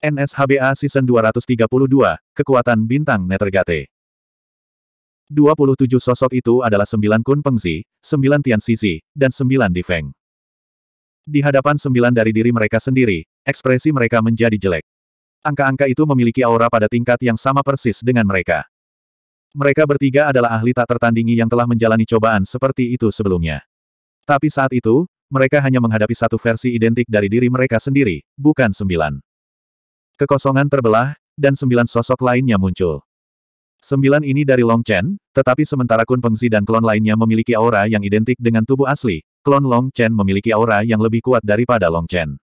NSHBA Season 232, Kekuatan Bintang Netergate. 27 sosok itu adalah 9 Kun Pengzi, 9 Tian Sisi, dan 9 Feng. Di hadapan 9 dari diri mereka sendiri, ekspresi mereka menjadi jelek. Angka-angka itu memiliki aura pada tingkat yang sama persis dengan mereka. Mereka bertiga adalah ahli tak tertandingi yang telah menjalani cobaan seperti itu sebelumnya. Tapi saat itu, mereka hanya menghadapi satu versi identik dari diri mereka sendiri, bukan sembilan. Kekosongan terbelah, dan sembilan sosok lainnya muncul. Sembilan ini dari Long Chen, tetapi sementara Kun Pengzi dan klon lainnya memiliki aura yang identik dengan tubuh asli, klon Long Chen memiliki aura yang lebih kuat daripada Long Chen.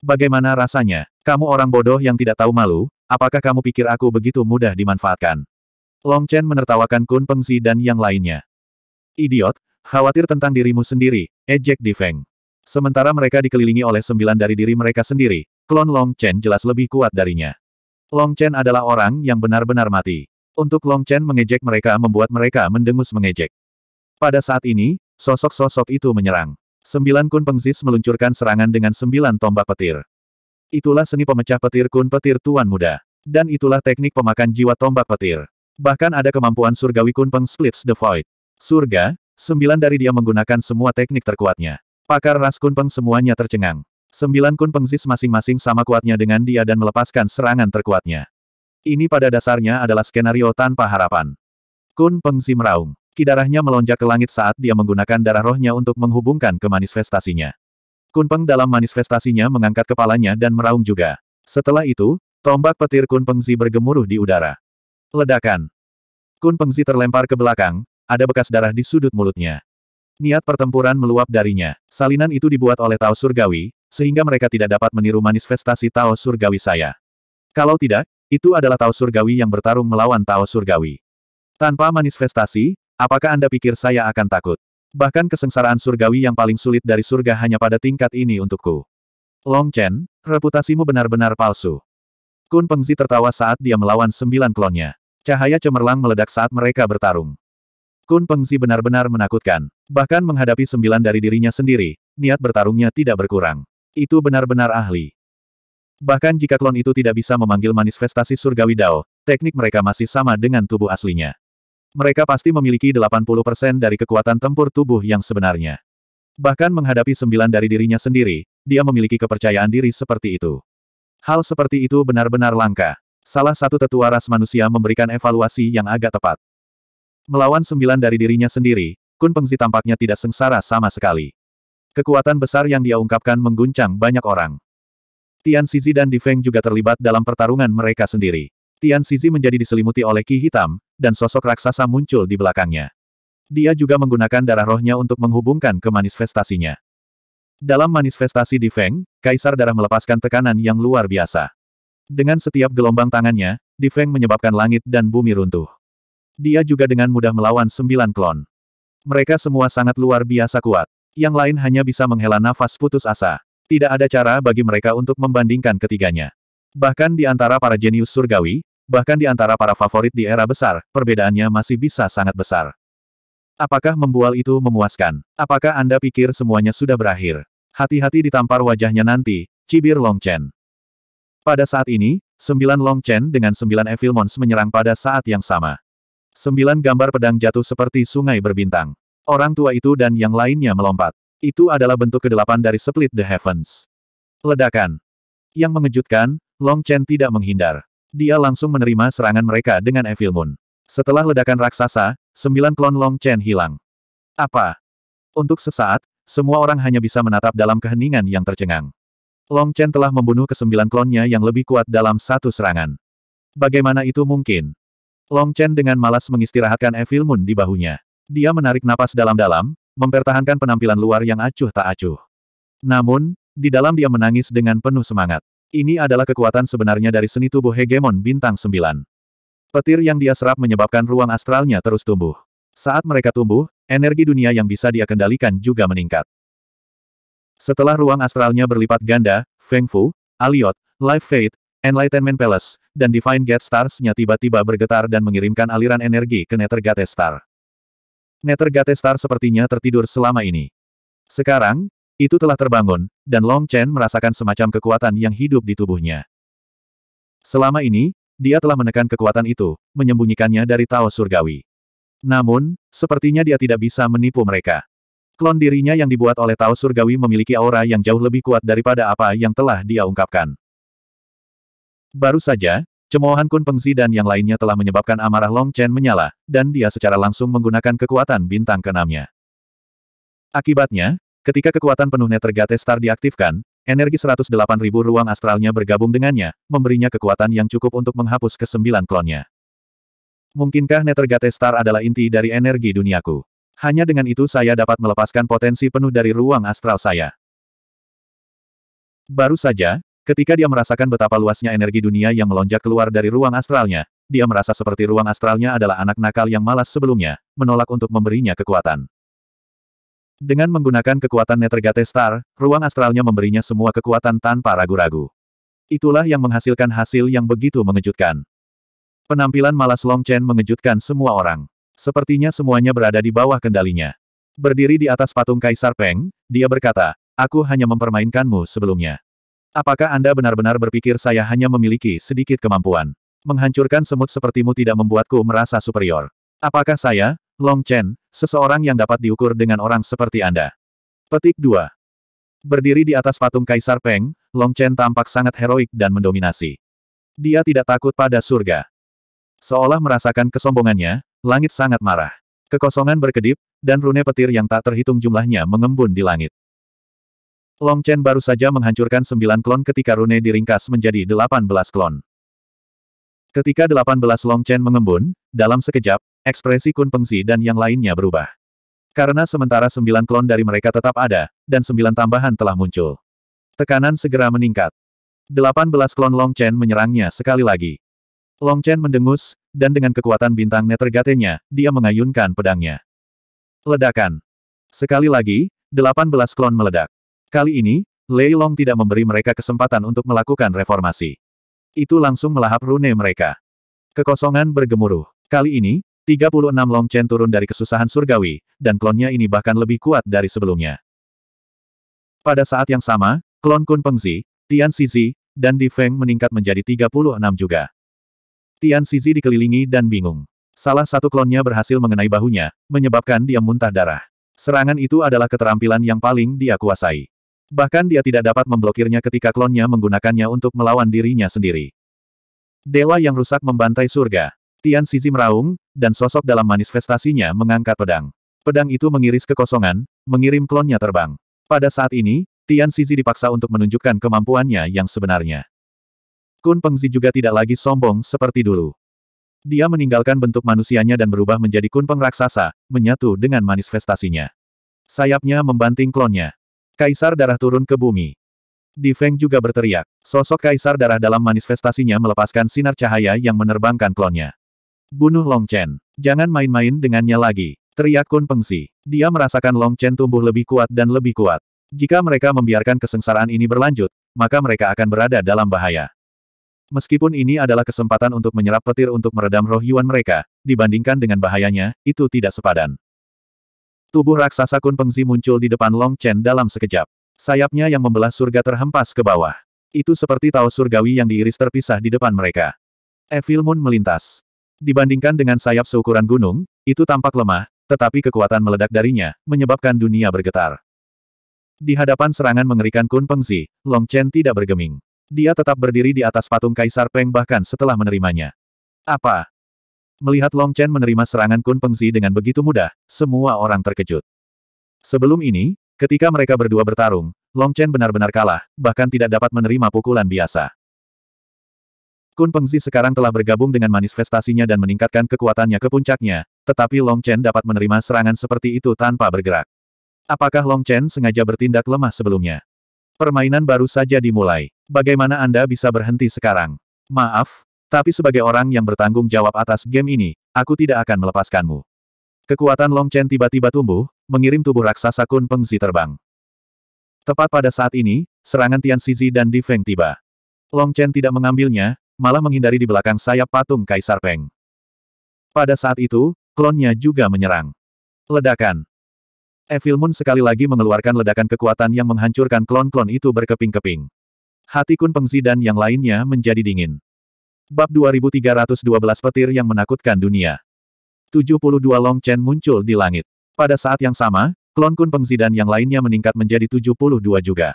Bagaimana rasanya? Kamu orang bodoh yang tidak tahu malu, apakah kamu pikir aku begitu mudah dimanfaatkan? Long Chen menertawakan Kun Pengzi dan yang lainnya. Idiot, khawatir tentang dirimu sendiri, ejek eh, di Feng. Sementara mereka dikelilingi oleh sembilan dari diri mereka sendiri, Klon Long Chen jelas lebih kuat darinya. Long Chen adalah orang yang benar-benar mati. Untuk Long Chen mengejek mereka membuat mereka mendengus mengejek. Pada saat ini, sosok-sosok itu menyerang. Sembilan kun pengzis meluncurkan serangan dengan sembilan tombak petir. Itulah seni pemecah petir kun petir tuan muda. Dan itulah teknik pemakan jiwa tombak petir. Bahkan ada kemampuan surgawi kun peng splits the void. Surga, sembilan dari dia menggunakan semua teknik terkuatnya. Pakar ras kun peng semuanya tercengang. Sembilan kun pengzis masing-masing sama kuatnya dengan dia dan melepaskan serangan terkuatnya. Ini pada dasarnya adalah skenario tanpa harapan. Kun pengzi meraung. Kidarahnya melonjak ke langit saat dia menggunakan darah rohnya untuk menghubungkan ke manifestasinya. Kun peng dalam manifestasinya mengangkat kepalanya dan meraung juga. Setelah itu, tombak petir Kun Pengzi bergemuruh di udara. Ledakan. Kun Pengzi terlempar ke belakang, ada bekas darah di sudut mulutnya. Niat pertempuran meluap darinya. Salinan itu dibuat oleh Tao Surgawi, sehingga mereka tidak dapat meniru manifestasi Tao Surgawi saya. Kalau tidak, itu adalah Tao Surgawi yang bertarung melawan Tao Surgawi. Tanpa manifestasi, apakah Anda pikir saya akan takut? Bahkan kesengsaraan surgawi yang paling sulit dari surga hanya pada tingkat ini untukku. Long Chen, reputasimu benar-benar palsu. Kun Pengzi tertawa saat dia melawan sembilan klonnya. Cahaya cemerlang meledak saat mereka bertarung. Kun Pengzi benar-benar menakutkan. Bahkan menghadapi sembilan dari dirinya sendiri, niat bertarungnya tidak berkurang. Itu benar-benar ahli. Bahkan jika klon itu tidak bisa memanggil manifestasi surgawi Dao, teknik mereka masih sama dengan tubuh aslinya. Mereka pasti memiliki 80% dari kekuatan tempur tubuh yang sebenarnya. Bahkan menghadapi sembilan dari dirinya sendiri, dia memiliki kepercayaan diri seperti itu. Hal seperti itu benar-benar langka. Salah satu tetua ras manusia memberikan evaluasi yang agak tepat. Melawan sembilan dari dirinya sendiri, Kun Pengzi tampaknya tidak sengsara sama sekali. Kekuatan besar yang dia ungkapkan mengguncang banyak orang. Tian Sizi dan Di Feng juga terlibat dalam pertarungan mereka sendiri. Tian Sizi menjadi diselimuti oleh ki hitam, dan sosok raksasa muncul di belakangnya. Dia juga menggunakan darah rohnya untuk menghubungkan ke manifestasinya. Dalam manifestasi Di Feng, Kaisar Darah melepaskan tekanan yang luar biasa. Dengan setiap gelombang tangannya, Di Feng menyebabkan langit dan bumi runtuh. Dia juga dengan mudah melawan sembilan klon. Mereka semua sangat luar biasa kuat. Yang lain hanya bisa menghela nafas putus asa. Tidak ada cara bagi mereka untuk membandingkan ketiganya. Bahkan di antara para jenius surgawi, bahkan di antara para favorit di era besar, perbedaannya masih bisa sangat besar. Apakah membual itu memuaskan? Apakah Anda pikir semuanya sudah berakhir? Hati-hati ditampar wajahnya nanti, cibir Long Chen. Pada saat ini, sembilan Long Chen dengan sembilan Evil Mons menyerang pada saat yang sama. Sembilan gambar pedang jatuh seperti sungai berbintang. Orang tua itu dan yang lainnya melompat. Itu adalah bentuk kedelapan dari Split the Heavens. Ledakan. Yang mengejutkan, Long Chen tidak menghindar. Dia langsung menerima serangan mereka dengan Evil Moon. Setelah ledakan raksasa, sembilan klon Long Chen hilang. Apa? Untuk sesaat, semua orang hanya bisa menatap dalam keheningan yang tercengang. Long Chen telah membunuh kesembilan klonnya yang lebih kuat dalam satu serangan. Bagaimana itu mungkin? Long Chen dengan malas mengistirahatkan Evil Moon di bahunya. Dia menarik napas dalam-dalam, mempertahankan penampilan luar yang acuh tak acuh. Namun, di dalam dia menangis dengan penuh semangat. Ini adalah kekuatan sebenarnya dari seni tubuh hegemon bintang 9. Petir yang dia serap menyebabkan ruang astralnya terus tumbuh. Saat mereka tumbuh, energi dunia yang bisa dia kendalikan juga meningkat. Setelah ruang astralnya berlipat ganda, Feng Fu, Aliot, Life Fate, Enlightenment Palace, dan Divine Gate Stars-nya tiba-tiba bergetar dan mengirimkan aliran energi ke Nether Gate Star. Nethergate Star sepertinya tertidur selama ini. Sekarang, itu telah terbangun, dan Long Chen merasakan semacam kekuatan yang hidup di tubuhnya. Selama ini, dia telah menekan kekuatan itu, menyembunyikannya dari Tao Surgawi. Namun, sepertinya dia tidak bisa menipu mereka. Klon dirinya yang dibuat oleh Tao Surgawi memiliki aura yang jauh lebih kuat daripada apa yang telah dia ungkapkan. Baru saja, Cemoohan Kun Pengzi dan yang lainnya telah menyebabkan amarah Long Chen menyala, dan dia secara langsung menggunakan kekuatan bintang keenamnya. Akibatnya, ketika kekuatan penuh Netergate Star diaktifkan, energi 108.000 ruang astralnya bergabung dengannya, memberinya kekuatan yang cukup untuk menghapus kesembilan klonnya. Mungkinkah Netergate Star adalah inti dari energi duniaku? Hanya dengan itu saya dapat melepaskan potensi penuh dari ruang astral saya. Baru saja, Ketika dia merasakan betapa luasnya energi dunia yang melonjak keluar dari ruang astralnya, dia merasa seperti ruang astralnya adalah anak nakal yang malas sebelumnya, menolak untuk memberinya kekuatan. Dengan menggunakan kekuatan Netergate Star, ruang astralnya memberinya semua kekuatan tanpa ragu-ragu. Itulah yang menghasilkan hasil yang begitu mengejutkan. Penampilan malas Long Chen mengejutkan semua orang. Sepertinya semuanya berada di bawah kendalinya. Berdiri di atas patung Kaisar Peng, dia berkata, Aku hanya mempermainkanmu sebelumnya. Apakah Anda benar-benar berpikir saya hanya memiliki sedikit kemampuan? Menghancurkan semut sepertimu tidak membuatku merasa superior. Apakah saya, Long Chen, seseorang yang dapat diukur dengan orang seperti Anda? Petik 2. Berdiri di atas patung Kaisar Peng, Long Chen tampak sangat heroik dan mendominasi. Dia tidak takut pada surga. Seolah merasakan kesombongannya, langit sangat marah. Kekosongan berkedip, dan rune petir yang tak terhitung jumlahnya mengembun di langit. Long Chen baru saja menghancurkan sembilan klon ketika rune diringkas menjadi delapan belas klon. Ketika delapan belas Long Chen mengembun, dalam sekejap, ekspresi Kun Pengzi dan yang lainnya berubah. Karena sementara sembilan klon dari mereka tetap ada, dan sembilan tambahan telah muncul. Tekanan segera meningkat. Delapan belas klon Long Chen menyerangnya sekali lagi. Long Chen mendengus, dan dengan kekuatan bintang netergatenya, dia mengayunkan pedangnya. Ledakan. Sekali lagi, delapan belas klon meledak. Kali ini, Lei Long tidak memberi mereka kesempatan untuk melakukan reformasi. Itu langsung melahap rune mereka. Kekosongan bergemuruh. Kali ini, 36 Long Chen turun dari kesusahan surgawi, dan klonnya ini bahkan lebih kuat dari sebelumnya. Pada saat yang sama, klon Kun Pengzi, Tian Sizi, dan Di Feng meningkat menjadi 36 juga. Tian Sizi dikelilingi dan bingung. Salah satu klonnya berhasil mengenai bahunya, menyebabkan dia muntah darah. Serangan itu adalah keterampilan yang paling dia kuasai. Bahkan dia tidak dapat memblokirnya ketika klonnya menggunakannya untuk melawan dirinya sendiri. Dewa yang rusak membantai surga. Tian Sizi meraung, dan sosok dalam manifestasinya mengangkat pedang. Pedang itu mengiris kekosongan, mengirim klonnya terbang. Pada saat ini, Tian Sizi dipaksa untuk menunjukkan kemampuannya yang sebenarnya. Kun Pengzi juga tidak lagi sombong seperti dulu. Dia meninggalkan bentuk manusianya dan berubah menjadi Kun Peng raksasa, menyatu dengan manifestasinya. Sayapnya membanting klonnya. Kaisar darah turun ke bumi. Di Feng juga berteriak. Sosok kaisar darah dalam manifestasinya melepaskan sinar cahaya yang menerbangkan klonnya. Bunuh Long Chen. Jangan main-main dengannya lagi. Teriak Kun Pengsi. Dia merasakan Long Chen tumbuh lebih kuat dan lebih kuat. Jika mereka membiarkan kesengsaraan ini berlanjut, maka mereka akan berada dalam bahaya. Meskipun ini adalah kesempatan untuk menyerap petir untuk meredam roh Yuan mereka, dibandingkan dengan bahayanya, itu tidak sepadan. Tubuh raksasa Kun Pengzi muncul di depan Long Chen dalam sekejap. Sayapnya yang membelah surga terhempas ke bawah. Itu seperti tahu surgawi yang diiris terpisah di depan mereka. Evil Moon melintas. Dibandingkan dengan sayap seukuran gunung, itu tampak lemah, tetapi kekuatan meledak darinya, menyebabkan dunia bergetar. Di hadapan serangan mengerikan Kun Pengzi, Long Chen tidak bergeming. Dia tetap berdiri di atas patung Kaisar Peng bahkan setelah menerimanya. Apa? Melihat Long Chen menerima serangan Kun Pengzi dengan begitu mudah, semua orang terkejut. Sebelum ini, ketika mereka berdua bertarung, Long Chen benar-benar kalah, bahkan tidak dapat menerima pukulan biasa. Kun Pengzi sekarang telah bergabung dengan manifestasinya dan meningkatkan kekuatannya ke puncaknya, tetapi Long Chen dapat menerima serangan seperti itu tanpa bergerak. Apakah Long Chen sengaja bertindak lemah sebelumnya? Permainan baru saja dimulai. Bagaimana Anda bisa berhenti sekarang? Maaf, tapi sebagai orang yang bertanggung jawab atas game ini, aku tidak akan melepaskanmu. Kekuatan Long Chen tiba-tiba tumbuh, mengirim tubuh raksasa Kun Pengzi terbang. Tepat pada saat ini, serangan Tian Sizi dan Di Feng tiba. Long Chen tidak mengambilnya, malah menghindari di belakang sayap patung Kaisar Peng. Pada saat itu, klonnya juga menyerang. Ledakan. Evil Moon sekali lagi mengeluarkan ledakan kekuatan yang menghancurkan klon-klon itu berkeping-keping. Hati Kun Pengzi dan yang lainnya menjadi dingin. Bab 2312 Petir yang menakutkan dunia. 72 Long Chen muncul di langit. Pada saat yang sama, klon Kun Pengzidan yang lainnya meningkat menjadi 72 juga.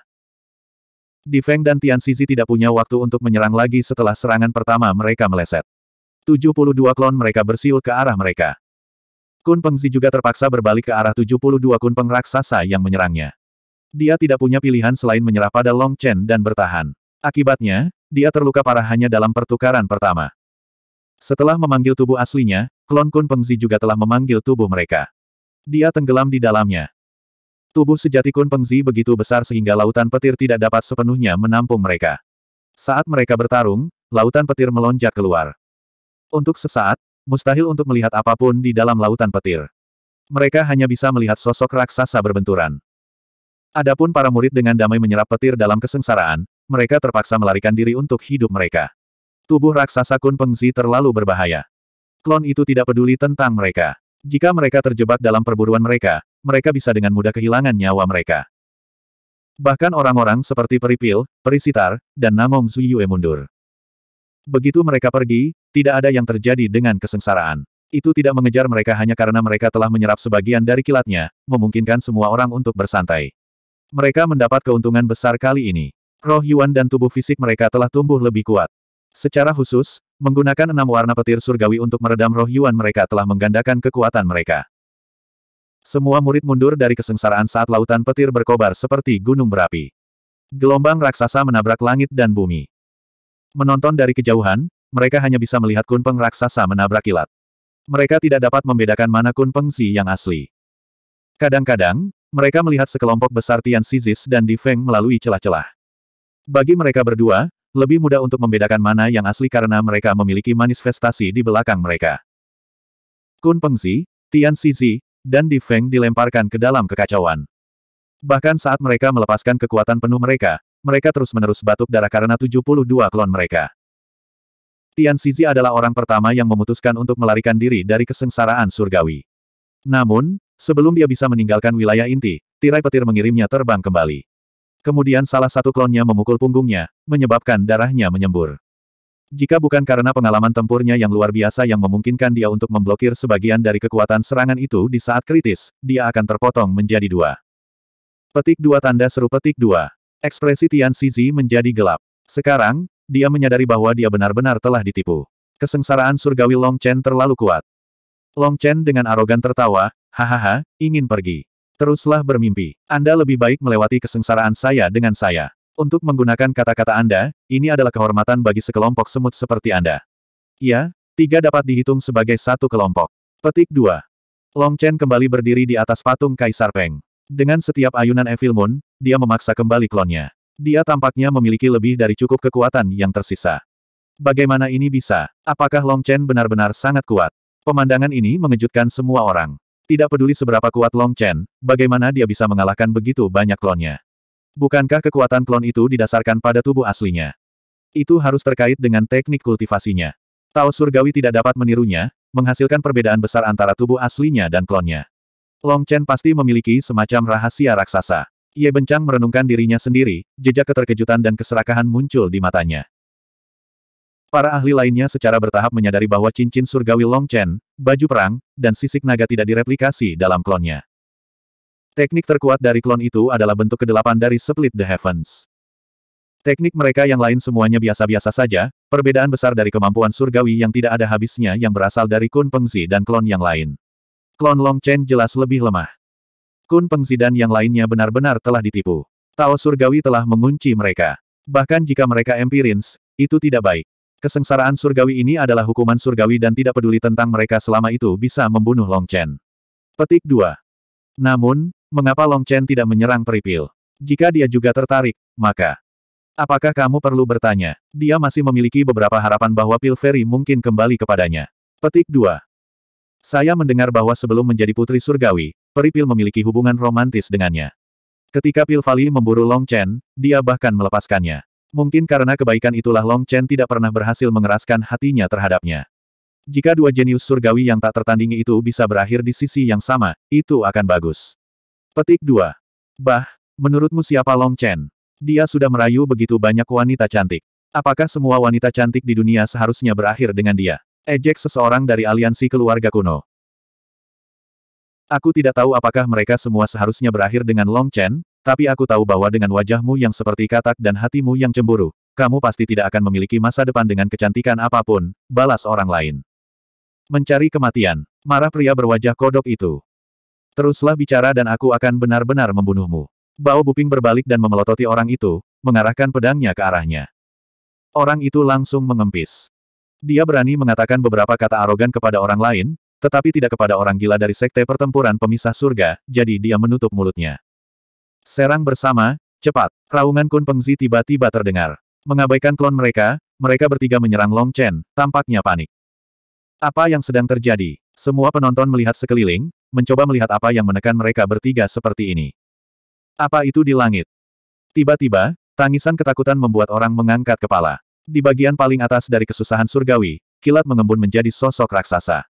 Di Feng dan Tian Sizi tidak punya waktu untuk menyerang lagi setelah serangan pertama mereka meleset. 72 klon mereka bersiul ke arah mereka. Kun Pengzi juga terpaksa berbalik ke arah 72 Kun Peng raksasa yang menyerangnya. Dia tidak punya pilihan selain menyerah pada Long Chen dan bertahan. Akibatnya, dia terluka parah hanya dalam pertukaran pertama. Setelah memanggil tubuh aslinya, klon Kun Pengzi juga telah memanggil tubuh mereka. Dia tenggelam di dalamnya. Tubuh sejati Kun Pengzi begitu besar sehingga lautan petir tidak dapat sepenuhnya menampung mereka. Saat mereka bertarung, lautan petir melonjak keluar. Untuk sesaat, mustahil untuk melihat apapun di dalam lautan petir. Mereka hanya bisa melihat sosok raksasa berbenturan. Adapun para murid dengan damai menyerap petir dalam kesengsaraan, mereka terpaksa melarikan diri untuk hidup mereka. Tubuh raksasa Kun Pengzi terlalu berbahaya. Klon itu tidak peduli tentang mereka. Jika mereka terjebak dalam perburuan mereka, mereka bisa dengan mudah kehilangan nyawa mereka. Bahkan orang-orang seperti Peripil, Perisitar, dan Namong Zuyue mundur. Begitu mereka pergi, tidak ada yang terjadi dengan kesengsaraan. Itu tidak mengejar mereka hanya karena mereka telah menyerap sebagian dari kilatnya, memungkinkan semua orang untuk bersantai. Mereka mendapat keuntungan besar kali ini. Roh Yuan dan tubuh fisik mereka telah tumbuh lebih kuat. Secara khusus, menggunakan enam warna petir surgawi untuk meredam roh Yuan mereka telah menggandakan kekuatan mereka. Semua murid mundur dari kesengsaraan saat lautan petir berkobar seperti gunung berapi. Gelombang raksasa menabrak langit dan bumi. Menonton dari kejauhan, mereka hanya bisa melihat kunpeng raksasa menabrak kilat. Mereka tidak dapat membedakan mana kunpeng si yang asli. Kadang-kadang, mereka melihat sekelompok besar Tian Sizis dan Di Feng melalui celah-celah. Bagi mereka berdua, lebih mudah untuk membedakan mana yang asli karena mereka memiliki manifestasi di belakang mereka. Kun Pengzi, Tian Xizi, dan Di Feng dilemparkan ke dalam kekacauan. Bahkan saat mereka melepaskan kekuatan penuh mereka, mereka terus-menerus batuk darah karena 72 klon mereka. Tian Xizi adalah orang pertama yang memutuskan untuk melarikan diri dari kesengsaraan surgawi. Namun, sebelum dia bisa meninggalkan wilayah inti, tirai petir mengirimnya terbang kembali. Kemudian salah satu klonnya memukul punggungnya, menyebabkan darahnya menyembur. Jika bukan karena pengalaman tempurnya yang luar biasa yang memungkinkan dia untuk memblokir sebagian dari kekuatan serangan itu di saat kritis, dia akan terpotong menjadi dua. Petik dua tanda seru petik dua. Ekspresi Tian Xizi menjadi gelap. Sekarang, dia menyadari bahwa dia benar-benar telah ditipu. Kesengsaraan surgawi Long Chen terlalu kuat. Long Chen dengan arogan tertawa, hahaha, ingin pergi. Teruslah bermimpi. Anda lebih baik melewati kesengsaraan saya dengan saya. Untuk menggunakan kata-kata Anda, ini adalah kehormatan bagi sekelompok semut seperti Anda. Ya, tiga dapat dihitung sebagai satu kelompok. Petik 2. Long Chen kembali berdiri di atas patung Kaisar Peng. Dengan setiap ayunan Evil Moon, dia memaksa kembali klonnya. Dia tampaknya memiliki lebih dari cukup kekuatan yang tersisa. Bagaimana ini bisa? Apakah Long Chen benar-benar sangat kuat? Pemandangan ini mengejutkan semua orang. Tidak peduli seberapa kuat Long Chen, bagaimana dia bisa mengalahkan begitu banyak klonnya. Bukankah kekuatan klon itu didasarkan pada tubuh aslinya? Itu harus terkait dengan teknik kultivasinya. Tao surgawi tidak dapat menirunya, menghasilkan perbedaan besar antara tubuh aslinya dan klonnya. Long Chen pasti memiliki semacam rahasia raksasa. Ye Bencang merenungkan dirinya sendiri, jejak keterkejutan dan keserakahan muncul di matanya. Para ahli lainnya secara bertahap menyadari bahwa cincin surgawi Long Chen, baju perang, dan sisik naga tidak direplikasi dalam klonnya. Teknik terkuat dari klon itu adalah bentuk kedelapan dari Split the Heavens. Teknik mereka yang lain semuanya biasa-biasa saja, perbedaan besar dari kemampuan surgawi yang tidak ada habisnya yang berasal dari Kun Pengzi dan klon yang lain. Klon Long Chen jelas lebih lemah. Kun Pengzi dan yang lainnya benar-benar telah ditipu. Tao surgawi telah mengunci mereka. Bahkan jika mereka empirins, itu tidak baik. Kesengsaraan surgawi ini adalah hukuman surgawi dan tidak peduli tentang mereka selama itu bisa membunuh Long Chen. Petik 2. Namun, mengapa Long Chen tidak menyerang Peripil? Jika dia juga tertarik, maka... Apakah kamu perlu bertanya? Dia masih memiliki beberapa harapan bahwa Pil Ferry mungkin kembali kepadanya. Petik 2. Saya mendengar bahwa sebelum menjadi putri surgawi, Peripil memiliki hubungan romantis dengannya. Ketika Pil Pilvali memburu Long Chen, dia bahkan melepaskannya. Mungkin karena kebaikan itulah Long Chen tidak pernah berhasil mengeraskan hatinya terhadapnya. Jika dua jenius surgawi yang tak tertandingi itu bisa berakhir di sisi yang sama, itu akan bagus. Petik 2. Bah, menurutmu siapa Long Chen? Dia sudah merayu begitu banyak wanita cantik. Apakah semua wanita cantik di dunia seharusnya berakhir dengan dia? Ejek seseorang dari aliansi keluarga kuno. Aku tidak tahu apakah mereka semua seharusnya berakhir dengan Long Chen, tapi aku tahu bahwa dengan wajahmu yang seperti katak dan hatimu yang cemburu, kamu pasti tidak akan memiliki masa depan dengan kecantikan apapun, balas orang lain. Mencari kematian, marah pria berwajah kodok itu. Teruslah bicara dan aku akan benar-benar membunuhmu. Bao Buping berbalik dan memelototi orang itu, mengarahkan pedangnya ke arahnya. Orang itu langsung mengempis. Dia berani mengatakan beberapa kata arogan kepada orang lain, tetapi tidak kepada orang gila dari sekte pertempuran pemisah surga, jadi dia menutup mulutnya. Serang bersama, cepat. Raungan Kun Pengzi tiba-tiba terdengar. Mengabaikan klon mereka, mereka bertiga menyerang Long Chen, tampaknya panik. Apa yang sedang terjadi? Semua penonton melihat sekeliling, mencoba melihat apa yang menekan mereka bertiga seperti ini. Apa itu di langit? Tiba-tiba, tangisan ketakutan membuat orang mengangkat kepala. Di bagian paling atas dari kesusahan surgawi, kilat mengembun menjadi sosok raksasa.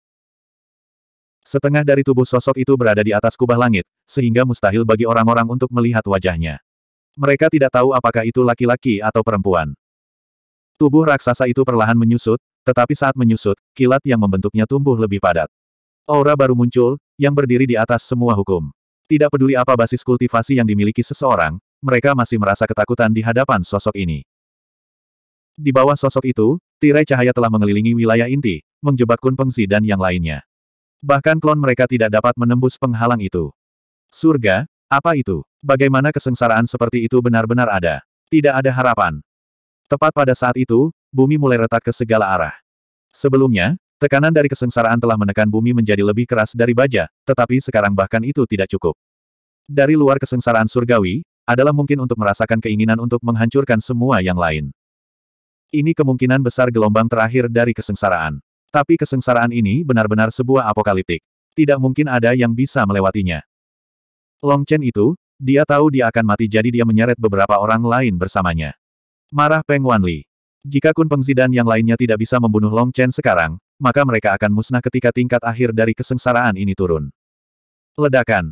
Setengah dari tubuh sosok itu berada di atas kubah langit, sehingga mustahil bagi orang-orang untuk melihat wajahnya. Mereka tidak tahu apakah itu laki-laki atau perempuan. Tubuh raksasa itu perlahan menyusut, tetapi saat menyusut, kilat yang membentuknya tumbuh lebih padat. Aura baru muncul, yang berdiri di atas semua hukum. Tidak peduli apa basis kultivasi yang dimiliki seseorang, mereka masih merasa ketakutan di hadapan sosok ini. Di bawah sosok itu, tirai cahaya telah mengelilingi wilayah inti, menjebak Kun Pengsi dan yang lainnya. Bahkan klon mereka tidak dapat menembus penghalang itu. Surga, apa itu? Bagaimana kesengsaraan seperti itu benar-benar ada? Tidak ada harapan. Tepat pada saat itu, bumi mulai retak ke segala arah. Sebelumnya, tekanan dari kesengsaraan telah menekan bumi menjadi lebih keras dari baja, tetapi sekarang bahkan itu tidak cukup. Dari luar kesengsaraan surgawi, adalah mungkin untuk merasakan keinginan untuk menghancurkan semua yang lain. Ini kemungkinan besar gelombang terakhir dari kesengsaraan. Tapi kesengsaraan ini benar-benar sebuah apokaliptik. Tidak mungkin ada yang bisa melewatinya. Long Chen itu, dia tahu dia akan mati jadi dia menyeret beberapa orang lain bersamanya. Marah Peng Wanli. Jika Kun Pengzi dan yang lainnya tidak bisa membunuh Long Chen sekarang, maka mereka akan musnah ketika tingkat akhir dari kesengsaraan ini turun. Ledakan.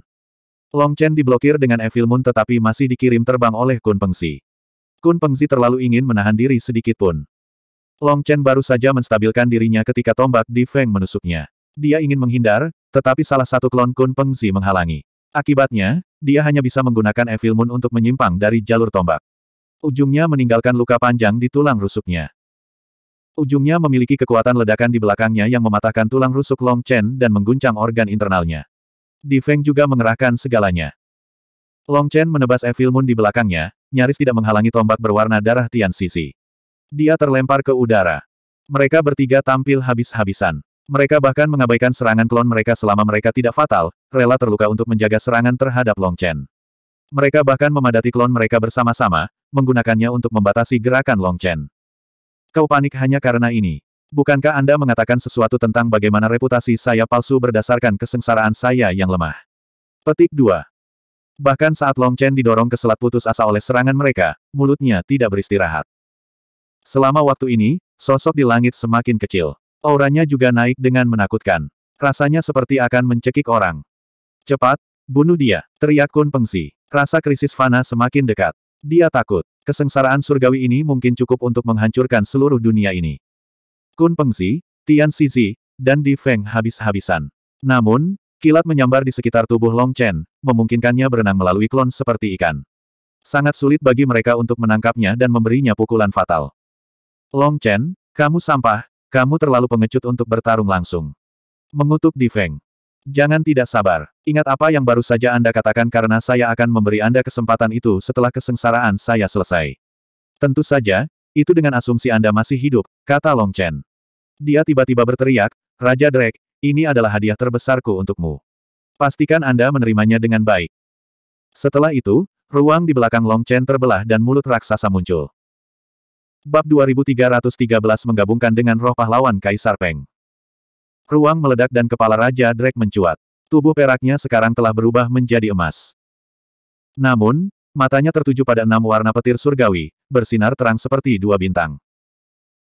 Long Chen diblokir dengan Evil Moon tetapi masih dikirim terbang oleh Kun Peng Pengzi. Kun Peng Pengzi terlalu ingin menahan diri sedikit pun. Long Chen baru saja menstabilkan dirinya ketika tombak di Feng menusuknya. Dia ingin menghindar, tetapi salah satu klon Kun Peng Zi menghalangi. Akibatnya, dia hanya bisa menggunakan Evil Moon untuk menyimpang dari jalur tombak. Ujungnya meninggalkan luka panjang di tulang rusuknya. Ujungnya memiliki kekuatan ledakan di belakangnya yang mematahkan tulang rusuk Long Chen dan mengguncang organ internalnya. Di Feng juga mengerahkan segalanya. Long Chen menebas Evil Moon di belakangnya, nyaris tidak menghalangi tombak berwarna darah Tian Sisi. Dia terlempar ke udara. Mereka bertiga tampil habis-habisan. Mereka bahkan mengabaikan serangan klon mereka selama mereka tidak fatal, rela terluka untuk menjaga serangan terhadap Long Chen. Mereka bahkan memadati klon mereka bersama-sama, menggunakannya untuk membatasi gerakan Long Chen. Kau panik hanya karena ini. Bukankah Anda mengatakan sesuatu tentang bagaimana reputasi saya palsu berdasarkan kesengsaraan saya yang lemah? Petik 2. Bahkan saat Long Chen didorong ke selat putus asa oleh serangan mereka, mulutnya tidak beristirahat. Selama waktu ini, sosok di langit semakin kecil. Auranya juga naik dengan menakutkan. Rasanya seperti akan mencekik orang. Cepat, bunuh dia, teriak Kun Pengsi. Rasa krisis fana semakin dekat. Dia takut. Kesengsaraan surgawi ini mungkin cukup untuk menghancurkan seluruh dunia ini. Kun Pengsi, Tian Sizi, dan Di Feng habis-habisan. Namun, kilat menyambar di sekitar tubuh Long Chen, memungkinkannya berenang melalui klon seperti ikan. Sangat sulit bagi mereka untuk menangkapnya dan memberinya pukulan fatal. Long Chen, kamu sampah, kamu terlalu pengecut untuk bertarung langsung. Mengutuk di Feng. Jangan tidak sabar. Ingat apa yang baru saja Anda katakan karena saya akan memberi Anda kesempatan itu setelah kesengsaraan saya selesai. Tentu saja, itu dengan asumsi Anda masih hidup, kata Long Chen. Dia tiba-tiba berteriak, Raja Drake, ini adalah hadiah terbesarku untukmu. Pastikan Anda menerimanya dengan baik. Setelah itu, ruang di belakang Long Chen terbelah dan mulut raksasa muncul. Bab 2313 menggabungkan dengan roh pahlawan Kaisar Peng. Ruang meledak dan kepala Raja Drake mencuat. Tubuh peraknya sekarang telah berubah menjadi emas. Namun, matanya tertuju pada enam warna petir surgawi, bersinar terang seperti dua bintang.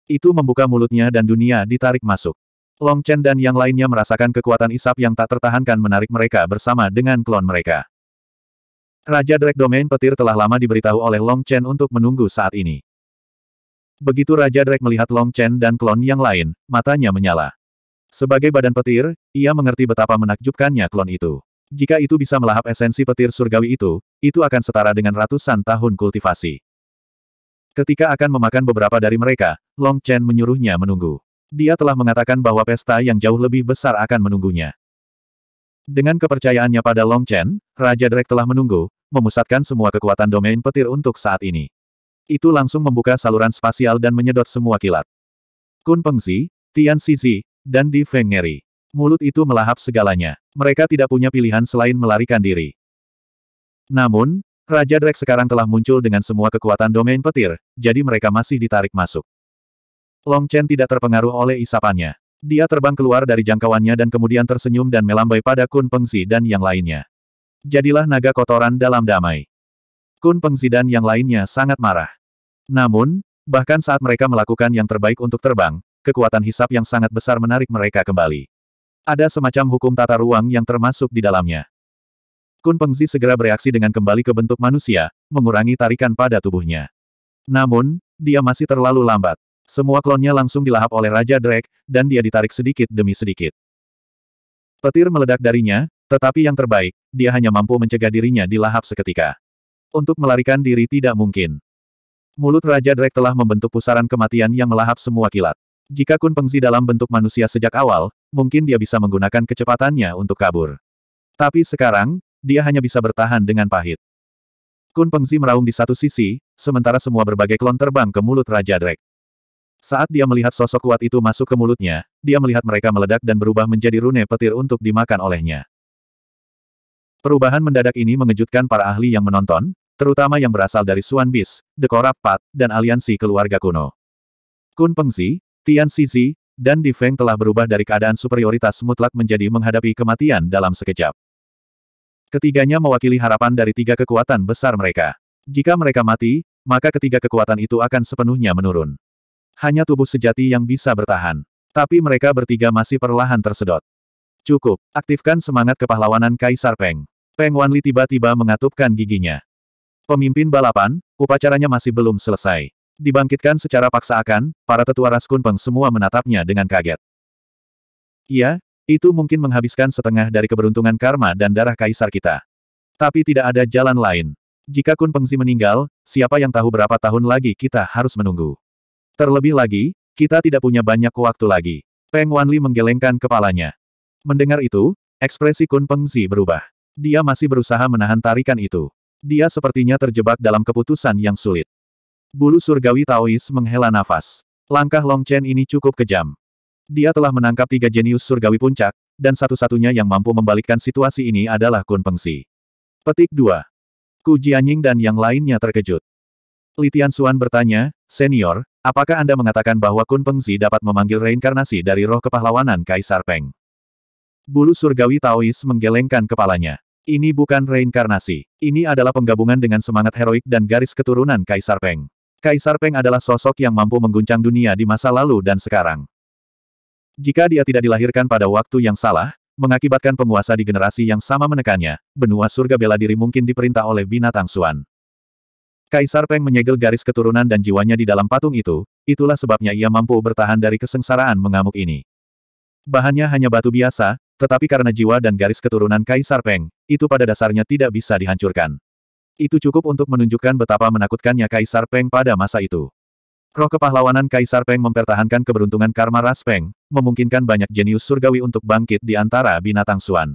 Itu membuka mulutnya dan dunia ditarik masuk. Long Chen dan yang lainnya merasakan kekuatan isap yang tak tertahankan menarik mereka bersama dengan klon mereka. Raja Drake Domain Petir telah lama diberitahu oleh Long Chen untuk menunggu saat ini. Begitu Raja Drake melihat Long Chen dan klon yang lain, matanya menyala. Sebagai badan petir, ia mengerti betapa menakjubkannya klon itu. Jika itu bisa melahap esensi petir surgawi itu, itu akan setara dengan ratusan tahun kultivasi. Ketika akan memakan beberapa dari mereka, Long Chen menyuruhnya menunggu. Dia telah mengatakan bahwa pesta yang jauh lebih besar akan menunggunya. Dengan kepercayaannya pada Long Chen, Raja Drake telah menunggu, memusatkan semua kekuatan domain petir untuk saat ini. Itu langsung membuka saluran spasial dan menyedot semua kilat. Kun Pengzi, Tian Sisi, dan Di Feng Ngeri. Mulut itu melahap segalanya. Mereka tidak punya pilihan selain melarikan diri. Namun, Raja Drek sekarang telah muncul dengan semua kekuatan domain petir, jadi mereka masih ditarik masuk. Long Chen tidak terpengaruh oleh isapannya. Dia terbang keluar dari jangkauannya dan kemudian tersenyum dan melambai pada Kun Pengzi dan yang lainnya. Jadilah naga kotoran dalam damai. Kun Pengzi dan yang lainnya sangat marah. Namun, bahkan saat mereka melakukan yang terbaik untuk terbang, kekuatan hisap yang sangat besar menarik mereka kembali. Ada semacam hukum tata ruang yang termasuk di dalamnya. Kun Pengzi segera bereaksi dengan kembali ke bentuk manusia, mengurangi tarikan pada tubuhnya. Namun, dia masih terlalu lambat. Semua klonnya langsung dilahap oleh Raja Drake, dan dia ditarik sedikit demi sedikit. Petir meledak darinya, tetapi yang terbaik, dia hanya mampu mencegah dirinya dilahap seketika. Untuk melarikan diri tidak mungkin. Mulut Raja Drake telah membentuk pusaran kematian yang melahap semua kilat. Jika Kun Pengzi dalam bentuk manusia sejak awal, mungkin dia bisa menggunakan kecepatannya untuk kabur. Tapi sekarang, dia hanya bisa bertahan dengan pahit. Kun Pengzi meraung di satu sisi, sementara semua berbagai klon terbang ke mulut Raja Drake. Saat dia melihat sosok kuat itu masuk ke mulutnya, dia melihat mereka meledak dan berubah menjadi rune petir untuk dimakan olehnya. Perubahan mendadak ini mengejutkan para ahli yang menonton, terutama yang berasal dari Suan Bis, The Corrupt dan aliansi keluarga kuno. Kun Pengzi, Tian Sisi, dan Di Feng telah berubah dari keadaan superioritas mutlak menjadi menghadapi kematian dalam sekejap. Ketiganya mewakili harapan dari tiga kekuatan besar mereka. Jika mereka mati, maka ketiga kekuatan itu akan sepenuhnya menurun. Hanya tubuh sejati yang bisa bertahan. Tapi mereka bertiga masih perlahan tersedot. Cukup, aktifkan semangat kepahlawanan Kaisar Peng. Peng Wanli tiba-tiba mengatupkan giginya. Pemimpin balapan, upacaranya masih belum selesai. Dibangkitkan secara akan, para tetua ras Kunpeng semua menatapnya dengan kaget. Iya, itu mungkin menghabiskan setengah dari keberuntungan karma dan darah kaisar kita. Tapi tidak ada jalan lain. Jika Kun Pengzi meninggal, siapa yang tahu berapa tahun lagi kita harus menunggu. Terlebih lagi, kita tidak punya banyak waktu lagi. Peng Wanli menggelengkan kepalanya. Mendengar itu, ekspresi Kun Pengzi berubah. Dia masih berusaha menahan tarikan itu. Dia sepertinya terjebak dalam keputusan yang sulit. Bulu surgawi Taois menghela nafas. Langkah Long Chen ini cukup kejam. Dia telah menangkap tiga jenius surgawi puncak, dan satu-satunya yang mampu membalikkan situasi ini adalah Kun Pengsi. Petik 2. Ku Jianying dan yang lainnya terkejut. Li Tianxuan bertanya, Senior, apakah Anda mengatakan bahwa Kun Pengsi dapat memanggil reinkarnasi dari roh kepahlawanan Kaisar Peng? Bulu surgawi Taois menggelengkan kepalanya. Ini bukan reinkarnasi. Ini adalah penggabungan dengan semangat heroik dan garis keturunan Kaisar Peng. Kaisar Peng adalah sosok yang mampu mengguncang dunia di masa lalu dan sekarang. Jika dia tidak dilahirkan pada waktu yang salah, mengakibatkan penguasa di generasi yang sama menekannya, benua surga bela diri mungkin diperintah oleh binatang suan. Kaisar Peng menyegel garis keturunan dan jiwanya di dalam patung itu, itulah sebabnya ia mampu bertahan dari kesengsaraan mengamuk ini. Bahannya hanya batu biasa, tetapi karena jiwa dan garis keturunan Kaisar Peng, itu pada dasarnya tidak bisa dihancurkan. Itu cukup untuk menunjukkan betapa menakutkannya Kaisar Peng pada masa itu. Roh kepahlawanan Kaisar Peng mempertahankan keberuntungan karma ras Peng, memungkinkan banyak jenius surgawi untuk bangkit di antara binatang suan.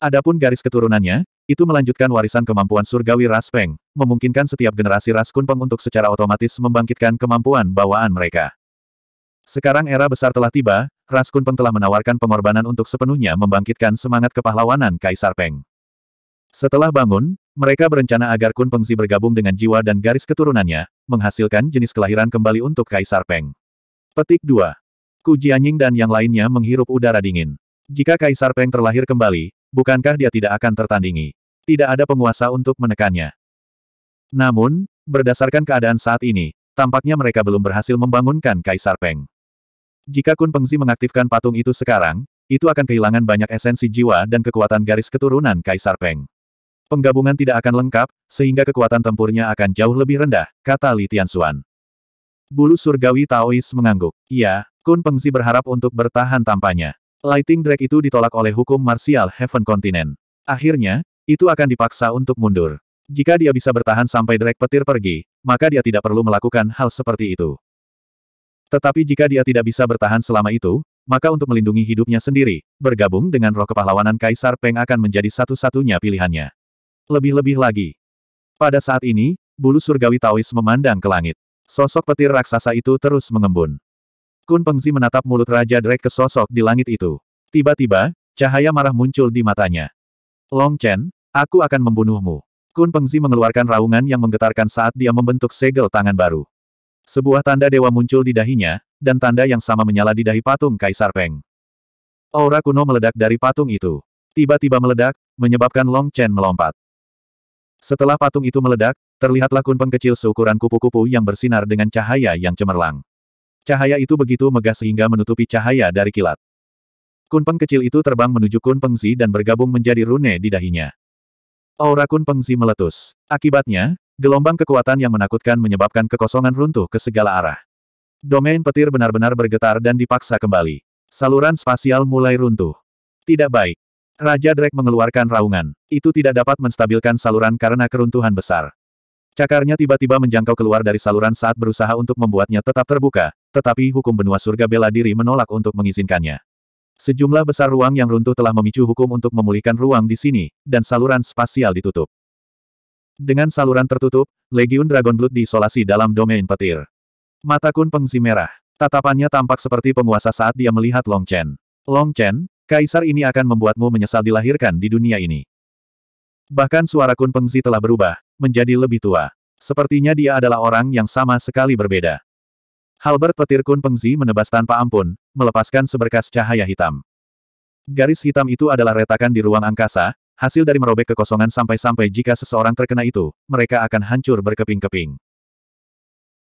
Adapun garis keturunannya, itu melanjutkan warisan kemampuan surgawi ras Peng, memungkinkan setiap generasi ras Kun Peng untuk secara otomatis membangkitkan kemampuan bawaan mereka. Sekarang era besar telah tiba, Raskun Peng telah menawarkan pengorbanan untuk sepenuhnya membangkitkan semangat kepahlawanan Kaisar Peng. Setelah bangun, mereka berencana agar Kun Pengzi bergabung dengan jiwa dan garis keturunannya, menghasilkan jenis kelahiran kembali untuk Kaisar Peng. Petik 2. Ku Jianying dan yang lainnya menghirup udara dingin. Jika Kaisar Peng terlahir kembali, bukankah dia tidak akan tertandingi? Tidak ada penguasa untuk menekannya. Namun, berdasarkan keadaan saat ini, tampaknya mereka belum berhasil membangunkan Kaisar Peng. Jika Kun Pengzi mengaktifkan patung itu sekarang, itu akan kehilangan banyak esensi jiwa dan kekuatan garis keturunan Kaisar Peng. Penggabungan tidak akan lengkap, sehingga kekuatan tempurnya akan jauh lebih rendah, kata Li Tianxuan. Bulu surgawi Taois mengangguk. Iya, Kun Pengzi berharap untuk bertahan tampaknya. Lighting Drake itu ditolak oleh hukum martial Heaven Continent. Akhirnya, itu akan dipaksa untuk mundur. Jika dia bisa bertahan sampai Drake petir pergi, maka dia tidak perlu melakukan hal seperti itu. Tetapi jika dia tidak bisa bertahan selama itu, maka untuk melindungi hidupnya sendiri, bergabung dengan roh kepahlawanan Kaisar Peng akan menjadi satu-satunya pilihannya. Lebih-lebih lagi. Pada saat ini, bulu surgawi Taois memandang ke langit. Sosok petir raksasa itu terus mengembun. Kun Pengzi menatap mulut Raja Drake ke sosok di langit itu. Tiba-tiba, cahaya marah muncul di matanya. Long Chen, aku akan membunuhmu. Kun Pengzi mengeluarkan raungan yang menggetarkan saat dia membentuk segel tangan baru. Sebuah tanda dewa muncul di dahinya, dan tanda yang sama menyala di dahi patung Kaisar Peng. Aura kuno meledak dari patung itu. Tiba-tiba meledak, menyebabkan Long Chen melompat. Setelah patung itu meledak, terlihatlah kunpeng kecil seukuran kupu-kupu yang bersinar dengan cahaya yang cemerlang. Cahaya itu begitu megah sehingga menutupi cahaya dari kilat. Kunpeng kecil itu terbang menuju Kunpeng Zi dan bergabung menjadi rune di dahinya. Aura Kunpeng Zi meletus. Akibatnya, Gelombang kekuatan yang menakutkan menyebabkan kekosongan runtuh ke segala arah. Domain petir benar-benar bergetar dan dipaksa kembali. Saluran spasial mulai runtuh. Tidak baik. Raja Drake mengeluarkan raungan. Itu tidak dapat menstabilkan saluran karena keruntuhan besar. Cakarnya tiba-tiba menjangkau keluar dari saluran saat berusaha untuk membuatnya tetap terbuka, tetapi hukum benua surga bela diri menolak untuk mengizinkannya. Sejumlah besar ruang yang runtuh telah memicu hukum untuk memulihkan ruang di sini, dan saluran spasial ditutup. Dengan saluran tertutup, Legion Dragon Blood diisolasi dalam domain petir. Mata Kun Pengzi merah. Tatapannya tampak seperti penguasa saat dia melihat Long Chen. Long Chen, kaisar ini akan membuatmu menyesal dilahirkan di dunia ini. Bahkan suara Kun Pengzi telah berubah, menjadi lebih tua. Sepertinya dia adalah orang yang sama sekali berbeda. Halbert petir Kun Pengzi menebas tanpa ampun, melepaskan seberkas cahaya hitam. Garis hitam itu adalah retakan di ruang angkasa, Hasil dari merobek kekosongan sampai-sampai jika seseorang terkena itu, mereka akan hancur berkeping-keping.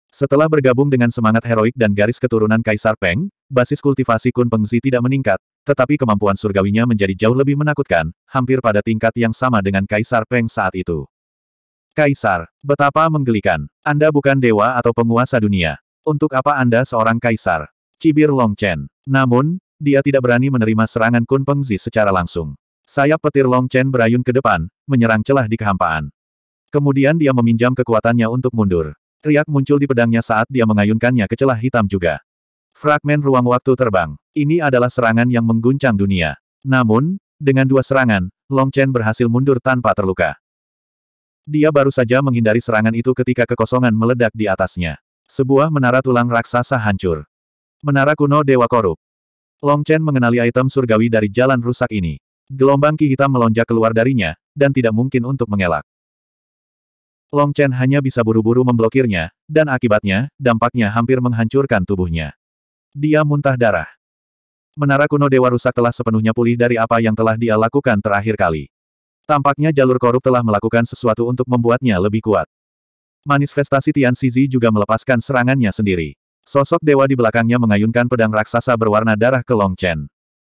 Setelah bergabung dengan semangat heroik dan garis keturunan Kaisar Peng, basis kultivasi Kun Pengzi tidak meningkat, tetapi kemampuan surgawinya menjadi jauh lebih menakutkan, hampir pada tingkat yang sama dengan Kaisar Peng saat itu. Kaisar, betapa menggelikan. Anda bukan dewa atau penguasa dunia. Untuk apa Anda seorang kaisar? Cibir Long Chen. Namun, dia tidak berani menerima serangan Kun Pengzi secara langsung. Sayap petir Long Chen berayun ke depan, menyerang celah di kehampaan. Kemudian dia meminjam kekuatannya untuk mundur. Riak muncul di pedangnya saat dia mengayunkannya ke celah hitam juga. Fragmen ruang waktu terbang. Ini adalah serangan yang mengguncang dunia. Namun, dengan dua serangan, Long Chen berhasil mundur tanpa terluka. Dia baru saja menghindari serangan itu ketika kekosongan meledak di atasnya. Sebuah menara tulang raksasa hancur. Menara kuno Dewa Korup. Long Chen mengenali item surgawi dari jalan rusak ini. Gelombang ki hitam melonjak keluar darinya, dan tidak mungkin untuk mengelak. Long Chen hanya bisa buru-buru memblokirnya, dan akibatnya, dampaknya hampir menghancurkan tubuhnya. Dia muntah darah. Menara kuno Dewa Rusak telah sepenuhnya pulih dari apa yang telah dia lakukan terakhir kali. Tampaknya jalur korup telah melakukan sesuatu untuk membuatnya lebih kuat. Manifestasi Tian Sisi juga melepaskan serangannya sendiri. Sosok dewa di belakangnya mengayunkan pedang raksasa berwarna darah ke Long Chen.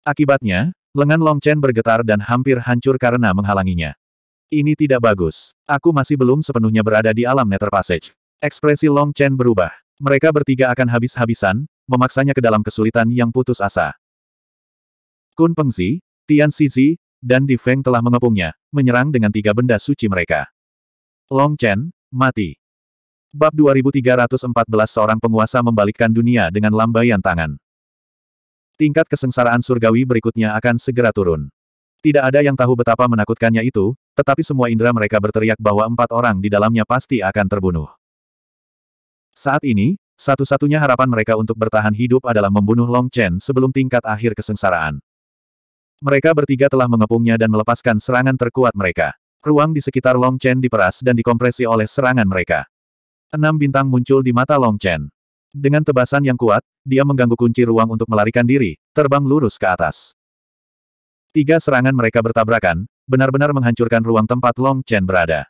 Akibatnya, Lengan Long Chen bergetar dan hampir hancur karena menghalanginya. Ini tidak bagus. Aku masih belum sepenuhnya berada di alam Nether Passage. Ekspresi Long Chen berubah. Mereka bertiga akan habis-habisan, memaksanya ke dalam kesulitan yang putus asa. Kun Pengzi, Tian Sisi, dan Di Feng telah mengepungnya, menyerang dengan tiga benda suci mereka. Long Chen, mati. Bab 2314 seorang penguasa membalikkan dunia dengan lambaian tangan. Tingkat kesengsaraan surgawi berikutnya akan segera turun. Tidak ada yang tahu betapa menakutkannya itu, tetapi semua indera mereka berteriak bahwa empat orang di dalamnya pasti akan terbunuh. Saat ini, satu-satunya harapan mereka untuk bertahan hidup adalah membunuh Long Chen sebelum tingkat akhir kesengsaraan. Mereka bertiga telah mengepungnya dan melepaskan serangan terkuat mereka. Ruang di sekitar Long Chen diperas dan dikompresi oleh serangan mereka. Enam bintang muncul di mata Long Chen. Dengan tebasan yang kuat, dia mengganggu kunci ruang untuk melarikan diri, terbang lurus ke atas. Tiga serangan mereka bertabrakan, benar-benar menghancurkan ruang tempat Long Chen berada.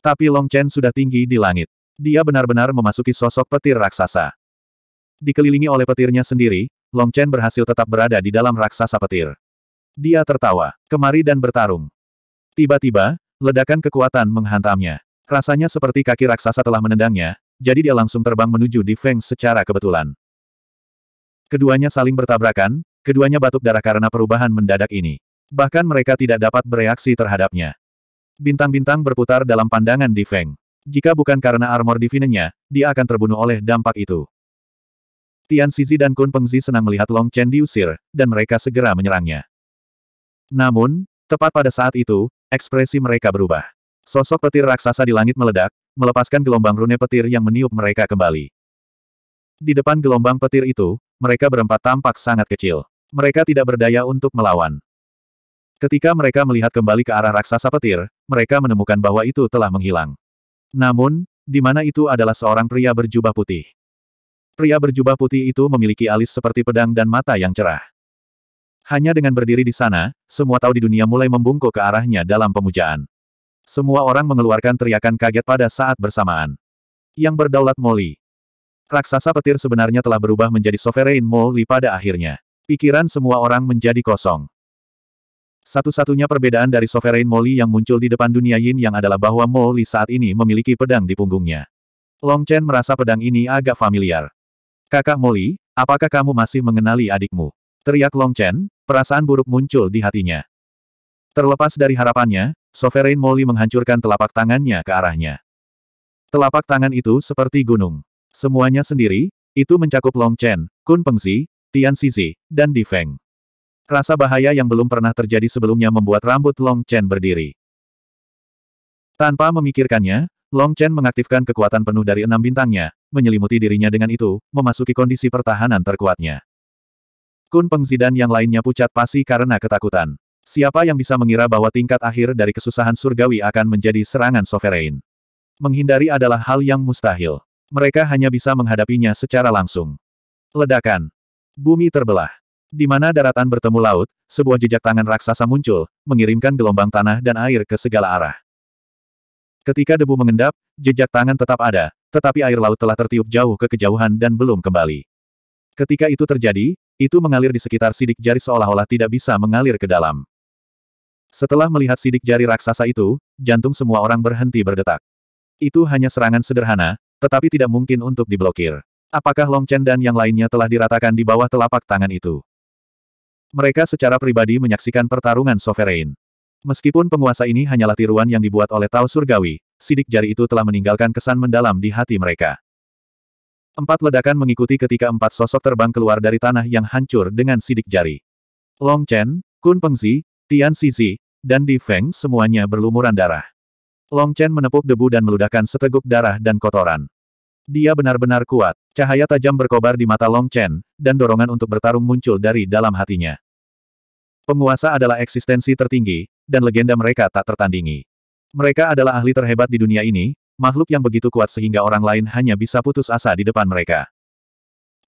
Tapi Long Chen sudah tinggi di langit. Dia benar-benar memasuki sosok petir raksasa. Dikelilingi oleh petirnya sendiri, Long Chen berhasil tetap berada di dalam raksasa petir. Dia tertawa, kemari dan bertarung. Tiba-tiba, ledakan kekuatan menghantamnya. Rasanya seperti kaki raksasa telah menendangnya, jadi dia langsung terbang menuju Di Feng secara kebetulan. Keduanya saling bertabrakan, keduanya batuk darah karena perubahan mendadak ini. Bahkan mereka tidak dapat bereaksi terhadapnya. Bintang-bintang berputar dalam pandangan Di Feng. Jika bukan karena armor divinenya, dia akan terbunuh oleh dampak itu. Tian Sizi dan Kun Pengzi senang melihat Long Chen diusir, dan mereka segera menyerangnya. Namun, tepat pada saat itu, ekspresi mereka berubah. Sosok petir raksasa di langit meledak, melepaskan gelombang rune petir yang meniup mereka kembali. Di depan gelombang petir itu, mereka berempat tampak sangat kecil. Mereka tidak berdaya untuk melawan. Ketika mereka melihat kembali ke arah raksasa petir, mereka menemukan bahwa itu telah menghilang. Namun, di mana itu adalah seorang pria berjubah putih. Pria berjubah putih itu memiliki alis seperti pedang dan mata yang cerah. Hanya dengan berdiri di sana, semua tahu di dunia mulai membungkuk ke arahnya dalam pemujaan. Semua orang mengeluarkan teriakan kaget pada saat bersamaan. Yang berdaulat Molly, Raksasa petir sebenarnya telah berubah menjadi Sovereign Molly pada akhirnya. Pikiran semua orang menjadi kosong. Satu-satunya perbedaan dari Sovereign Molly yang muncul di depan dunia Yin yang adalah bahwa Molly saat ini memiliki pedang di punggungnya. Long Chen merasa pedang ini agak familiar. Kakak Molly, apakah kamu masih mengenali adikmu? Teriak Long Chen, perasaan buruk muncul di hatinya. Terlepas dari harapannya, Sovereign Molly menghancurkan telapak tangannya ke arahnya. Telapak tangan itu seperti gunung. Semuanya sendiri, itu mencakup Long Chen, Kun Pengzi, Tian Sisi, dan Di Feng. Rasa bahaya yang belum pernah terjadi sebelumnya membuat rambut Long Chen berdiri. Tanpa memikirkannya, Long Chen mengaktifkan kekuatan penuh dari enam bintangnya, menyelimuti dirinya dengan itu, memasuki kondisi pertahanan terkuatnya. Kun Pengzi dan yang lainnya pucat pasi karena ketakutan. Siapa yang bisa mengira bahwa tingkat akhir dari kesusahan surgawi akan menjadi serangan sovereign? Menghindari adalah hal yang mustahil. Mereka hanya bisa menghadapinya secara langsung. Ledakan. Bumi terbelah. Di mana daratan bertemu laut, sebuah jejak tangan raksasa muncul, mengirimkan gelombang tanah dan air ke segala arah. Ketika debu mengendap, jejak tangan tetap ada, tetapi air laut telah tertiup jauh ke kejauhan dan belum kembali. Ketika itu terjadi, itu mengalir di sekitar sidik jari seolah-olah tidak bisa mengalir ke dalam. Setelah melihat sidik jari raksasa itu, jantung semua orang berhenti berdetak. Itu hanya serangan sederhana, tetapi tidak mungkin untuk diblokir. Apakah Long Chen dan yang lainnya telah diratakan di bawah telapak tangan itu? Mereka secara pribadi menyaksikan pertarungan sovereign. Meskipun penguasa ini hanyalah tiruan yang dibuat oleh Tao Surgawi, sidik jari itu telah meninggalkan kesan mendalam di hati mereka. Empat ledakan mengikuti ketika empat sosok terbang keluar dari tanah yang hancur dengan sidik jari. Long Chen, Kun Pengzi, Tian Sisi, dan Di Feng semuanya berlumuran darah. Long Chen menepuk debu dan meludahkan seteguk darah dan kotoran. Dia benar-benar kuat. Cahaya tajam berkobar di mata Long Chen, dan dorongan untuk bertarung muncul dari dalam hatinya. Penguasa adalah eksistensi tertinggi, dan legenda mereka tak tertandingi. Mereka adalah ahli terhebat di dunia ini, makhluk yang begitu kuat sehingga orang lain hanya bisa putus asa di depan mereka.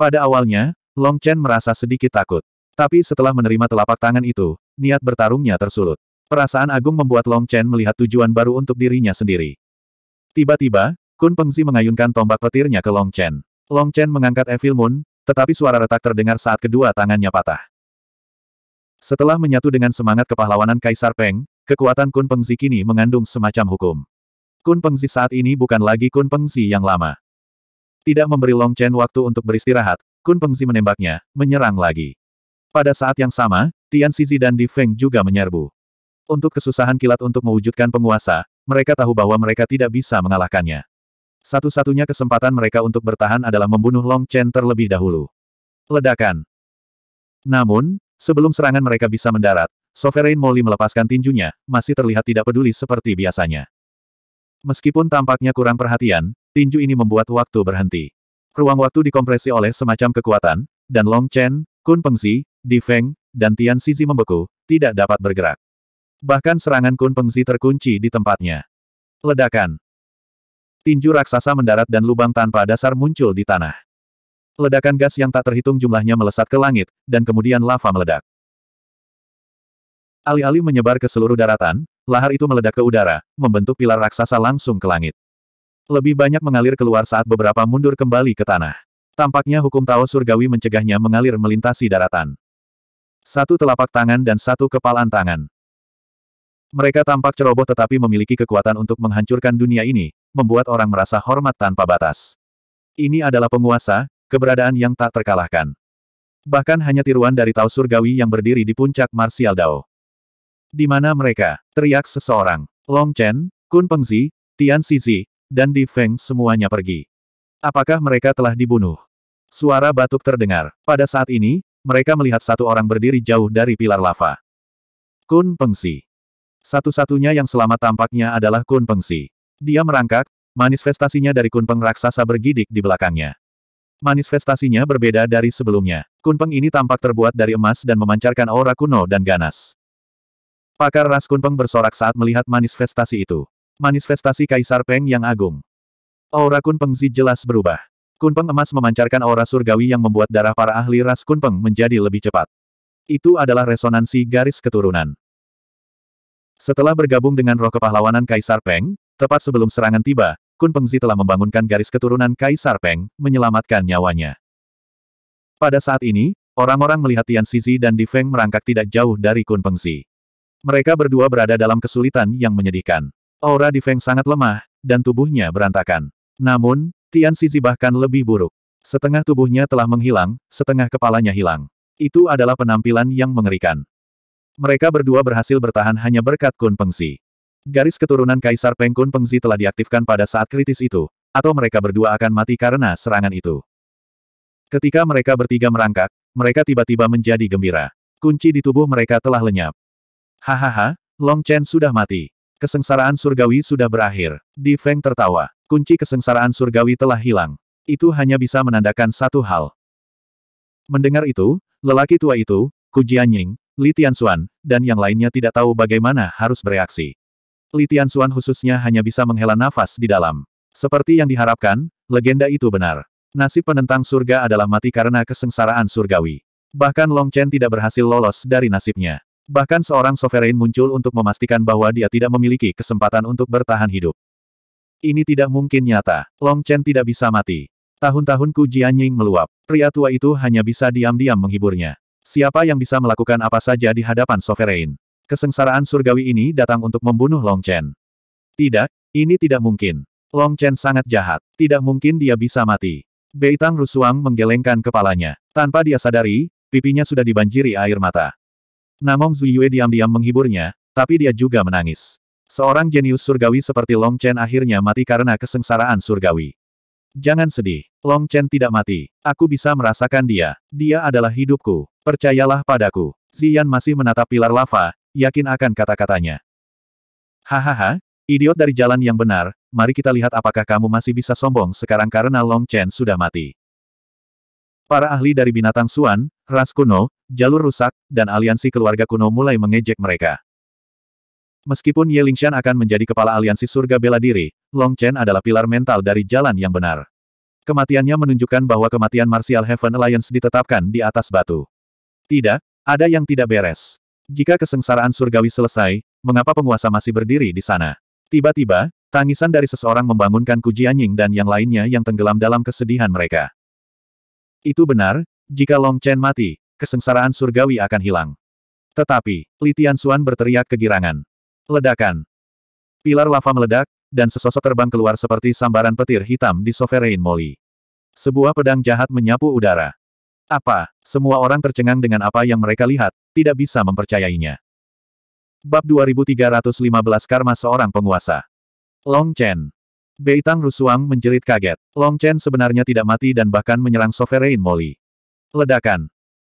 Pada awalnya, Long Chen merasa sedikit takut. Tapi setelah menerima telapak tangan itu, niat bertarungnya tersulut. Perasaan agung membuat Long Chen melihat tujuan baru untuk dirinya sendiri. Tiba-tiba, Kun Pengzi mengayunkan tombak petirnya ke Long Chen. Long Chen mengangkat Evil Moon, tetapi suara retak terdengar saat kedua tangannya patah. Setelah menyatu dengan semangat kepahlawanan Kaisar Peng, kekuatan Kun Pengzi kini mengandung semacam hukum. Kun Pengzi saat ini bukan lagi Kun Pengzi yang lama. Tidak memberi Long Chen waktu untuk beristirahat, Kun Pengzi menembaknya, menyerang lagi. Pada saat yang sama, Tian Sizi dan Di Feng juga menyerbu. Untuk kesusahan kilat untuk mewujudkan penguasa, mereka tahu bahwa mereka tidak bisa mengalahkannya. Satu-satunya kesempatan mereka untuk bertahan adalah membunuh Long Chen terlebih dahulu. Ledakan. Namun, sebelum serangan mereka bisa mendarat, Sovereign Molly melepaskan tinjunya, masih terlihat tidak peduli seperti biasanya. Meskipun tampaknya kurang perhatian, tinju ini membuat waktu berhenti. Ruang waktu dikompresi oleh semacam kekuatan, dan Long Chen, Kun Pengzi. Di Feng, dan Tian Sizi membeku, tidak dapat bergerak. Bahkan serangan Kun Pengzi terkunci di tempatnya. Ledakan. Tinju raksasa mendarat dan lubang tanpa dasar muncul di tanah. Ledakan gas yang tak terhitung jumlahnya melesat ke langit, dan kemudian lava meledak. Alih-alih menyebar ke seluruh daratan, lahar itu meledak ke udara, membentuk pilar raksasa langsung ke langit. Lebih banyak mengalir keluar saat beberapa mundur kembali ke tanah. Tampaknya hukum Tao Surgawi mencegahnya mengalir melintasi daratan. Satu telapak tangan dan satu kepalan tangan. Mereka tampak ceroboh tetapi memiliki kekuatan untuk menghancurkan dunia ini, membuat orang merasa hormat tanpa batas. Ini adalah penguasa, keberadaan yang tak terkalahkan. Bahkan hanya tiruan dari Tao Surgawi yang berdiri di puncak Martial Dao. Di mana mereka? Teriak seseorang. Long Chen, Kun Pengzi, Tian Xizi, dan Di Feng semuanya pergi. Apakah mereka telah dibunuh? Suara batuk terdengar. Pada saat ini, mereka melihat satu orang berdiri jauh dari pilar lava. Kun Pengsi. Satu-satunya yang selamat tampaknya adalah Kun Pengsi. Dia merangkak, manifestasinya dari Kun Peng raksasa bergidik di belakangnya. Manifestasinya berbeda dari sebelumnya. Kun Peng ini tampak terbuat dari emas dan memancarkan aura kuno dan ganas. Pakar ras Kun Peng bersorak saat melihat manifestasi itu. Manifestasi Kaisar Peng yang agung. Aura Kun Pengsi jelas berubah. Kunpeng emas memancarkan aura surgawi yang membuat darah para ahli ras Kunpeng menjadi lebih cepat. Itu adalah resonansi garis keturunan. Setelah bergabung dengan roh kepahlawanan Kaisar Peng, tepat sebelum serangan tiba, Kun Pengzi telah membangunkan garis keturunan Kaisar Peng, menyelamatkan nyawanya. Pada saat ini, orang-orang melihat Tian Sizi dan Di Feng merangkak tidak jauh dari Kun Pengzi. Mereka berdua berada dalam kesulitan yang menyedihkan. Aura Di Feng sangat lemah, dan tubuhnya berantakan. Namun, Tian Sisi bahkan lebih buruk. Setengah tubuhnya telah menghilang, setengah kepalanya hilang. Itu adalah penampilan yang mengerikan. Mereka berdua berhasil bertahan hanya berkat Kun Pengzi. Garis keturunan Kaisar Peng Kun Pengzi telah diaktifkan pada saat kritis itu, atau mereka berdua akan mati karena serangan itu. Ketika mereka bertiga merangkak, mereka tiba-tiba menjadi gembira. Kunci di tubuh mereka telah lenyap. Hahaha, Long Chen sudah mati. Kesengsaraan surgawi sudah berakhir. Di Feng tertawa. Kunci kesengsaraan surgawi telah hilang. Itu hanya bisa menandakan satu hal. Mendengar itu, lelaki tua itu, Ku Jianying, Li Tianxuan, dan yang lainnya tidak tahu bagaimana harus bereaksi. Li Tianxuan khususnya hanya bisa menghela nafas di dalam. Seperti yang diharapkan, legenda itu benar. Nasib penentang surga adalah mati karena kesengsaraan surgawi. Bahkan Long Chen tidak berhasil lolos dari nasibnya. Bahkan seorang sovereign muncul untuk memastikan bahwa dia tidak memiliki kesempatan untuk bertahan hidup. Ini tidak mungkin nyata. Long Chen tidak bisa mati. Tahun-tahunku Jianying meluap. Pria tua itu hanya bisa diam-diam menghiburnya. Siapa yang bisa melakukan apa saja di hadapan sovereign? Kesengsaraan surgawi ini datang untuk membunuh Long Chen. Tidak, ini tidak mungkin. Long Chen sangat jahat. Tidak mungkin dia bisa mati. Beitang Rusuang menggelengkan kepalanya. Tanpa dia sadari, pipinya sudah dibanjiri air mata. Namong Zuyue diam-diam menghiburnya, tapi dia juga menangis. Seorang jenius surgawi seperti Long Chen akhirnya mati karena kesengsaraan surgawi. Jangan sedih, Long Chen tidak mati. Aku bisa merasakan dia. Dia adalah hidupku. Percayalah padaku. Zian masih menatap pilar lava, yakin akan kata-katanya. Hahaha, idiot dari jalan yang benar, mari kita lihat apakah kamu masih bisa sombong sekarang karena Long Chen sudah mati. Para ahli dari binatang Suan, ras kuno, jalur rusak, dan aliansi keluarga kuno mulai mengejek mereka. Meskipun Ye Lingshan akan menjadi kepala aliansi surga bela diri, Long Chen adalah pilar mental dari jalan yang benar. Kematiannya menunjukkan bahwa kematian Martial Heaven Alliance ditetapkan di atas batu. Tidak, ada yang tidak beres. Jika kesengsaraan surgawi selesai, mengapa penguasa masih berdiri di sana? Tiba-tiba, tangisan dari seseorang membangunkan Ku Kujianying dan yang lainnya yang tenggelam dalam kesedihan mereka. Itu benar, jika Long Chen mati, kesengsaraan surgawi akan hilang. Tetapi, Li Tianxuan berteriak kegirangan. Ledakan. Pilar lava meledak, dan sesosok terbang keluar seperti sambaran petir hitam di Sovereign Molly. Sebuah pedang jahat menyapu udara. Apa? Semua orang tercengang dengan apa yang mereka lihat, tidak bisa mempercayainya. Bab 2315 Karma Seorang Penguasa Long Chen Beitang Rusuang menjerit kaget. Long Chen sebenarnya tidak mati dan bahkan menyerang Sovereign Molly. Ledakan.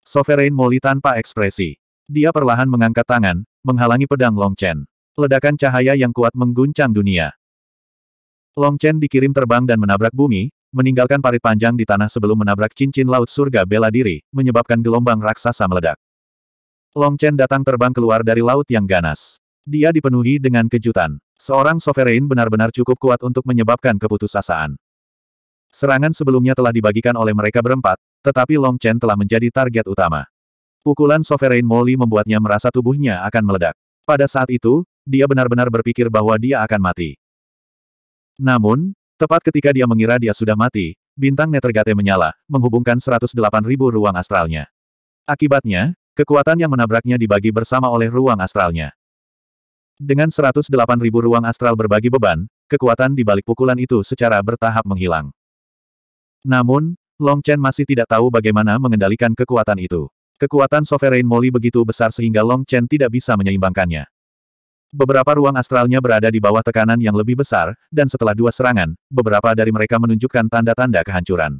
Sovereign Moli tanpa ekspresi. Dia perlahan mengangkat tangan, menghalangi pedang Long Chen. Ledakan cahaya yang kuat mengguncang dunia. Long Chen dikirim terbang dan menabrak bumi, meninggalkan parit panjang di tanah sebelum menabrak cincin laut surga bela diri, menyebabkan gelombang raksasa meledak. Long Chen datang terbang keluar dari laut yang ganas. Dia dipenuhi dengan kejutan. Seorang sovereign benar-benar cukup kuat untuk menyebabkan keputusasaan. Serangan sebelumnya telah dibagikan oleh mereka berempat, tetapi Long Chen telah menjadi target utama. Pukulan Sovereign Molly membuatnya merasa tubuhnya akan meledak. Pada saat itu, dia benar-benar berpikir bahwa dia akan mati. Namun, tepat ketika dia mengira dia sudah mati, bintang Netergate menyala, menghubungkan 108.000 ruang astralnya. Akibatnya, kekuatan yang menabraknya dibagi bersama oleh ruang astralnya. Dengan 108.000 ruang astral berbagi beban, kekuatan di balik pukulan itu secara bertahap menghilang. Namun, Long Chen masih tidak tahu bagaimana mengendalikan kekuatan itu. Kekuatan Sovereign Molly begitu besar sehingga Long Chen tidak bisa menyeimbangkannya. Beberapa ruang astralnya berada di bawah tekanan yang lebih besar, dan setelah dua serangan, beberapa dari mereka menunjukkan tanda-tanda kehancuran.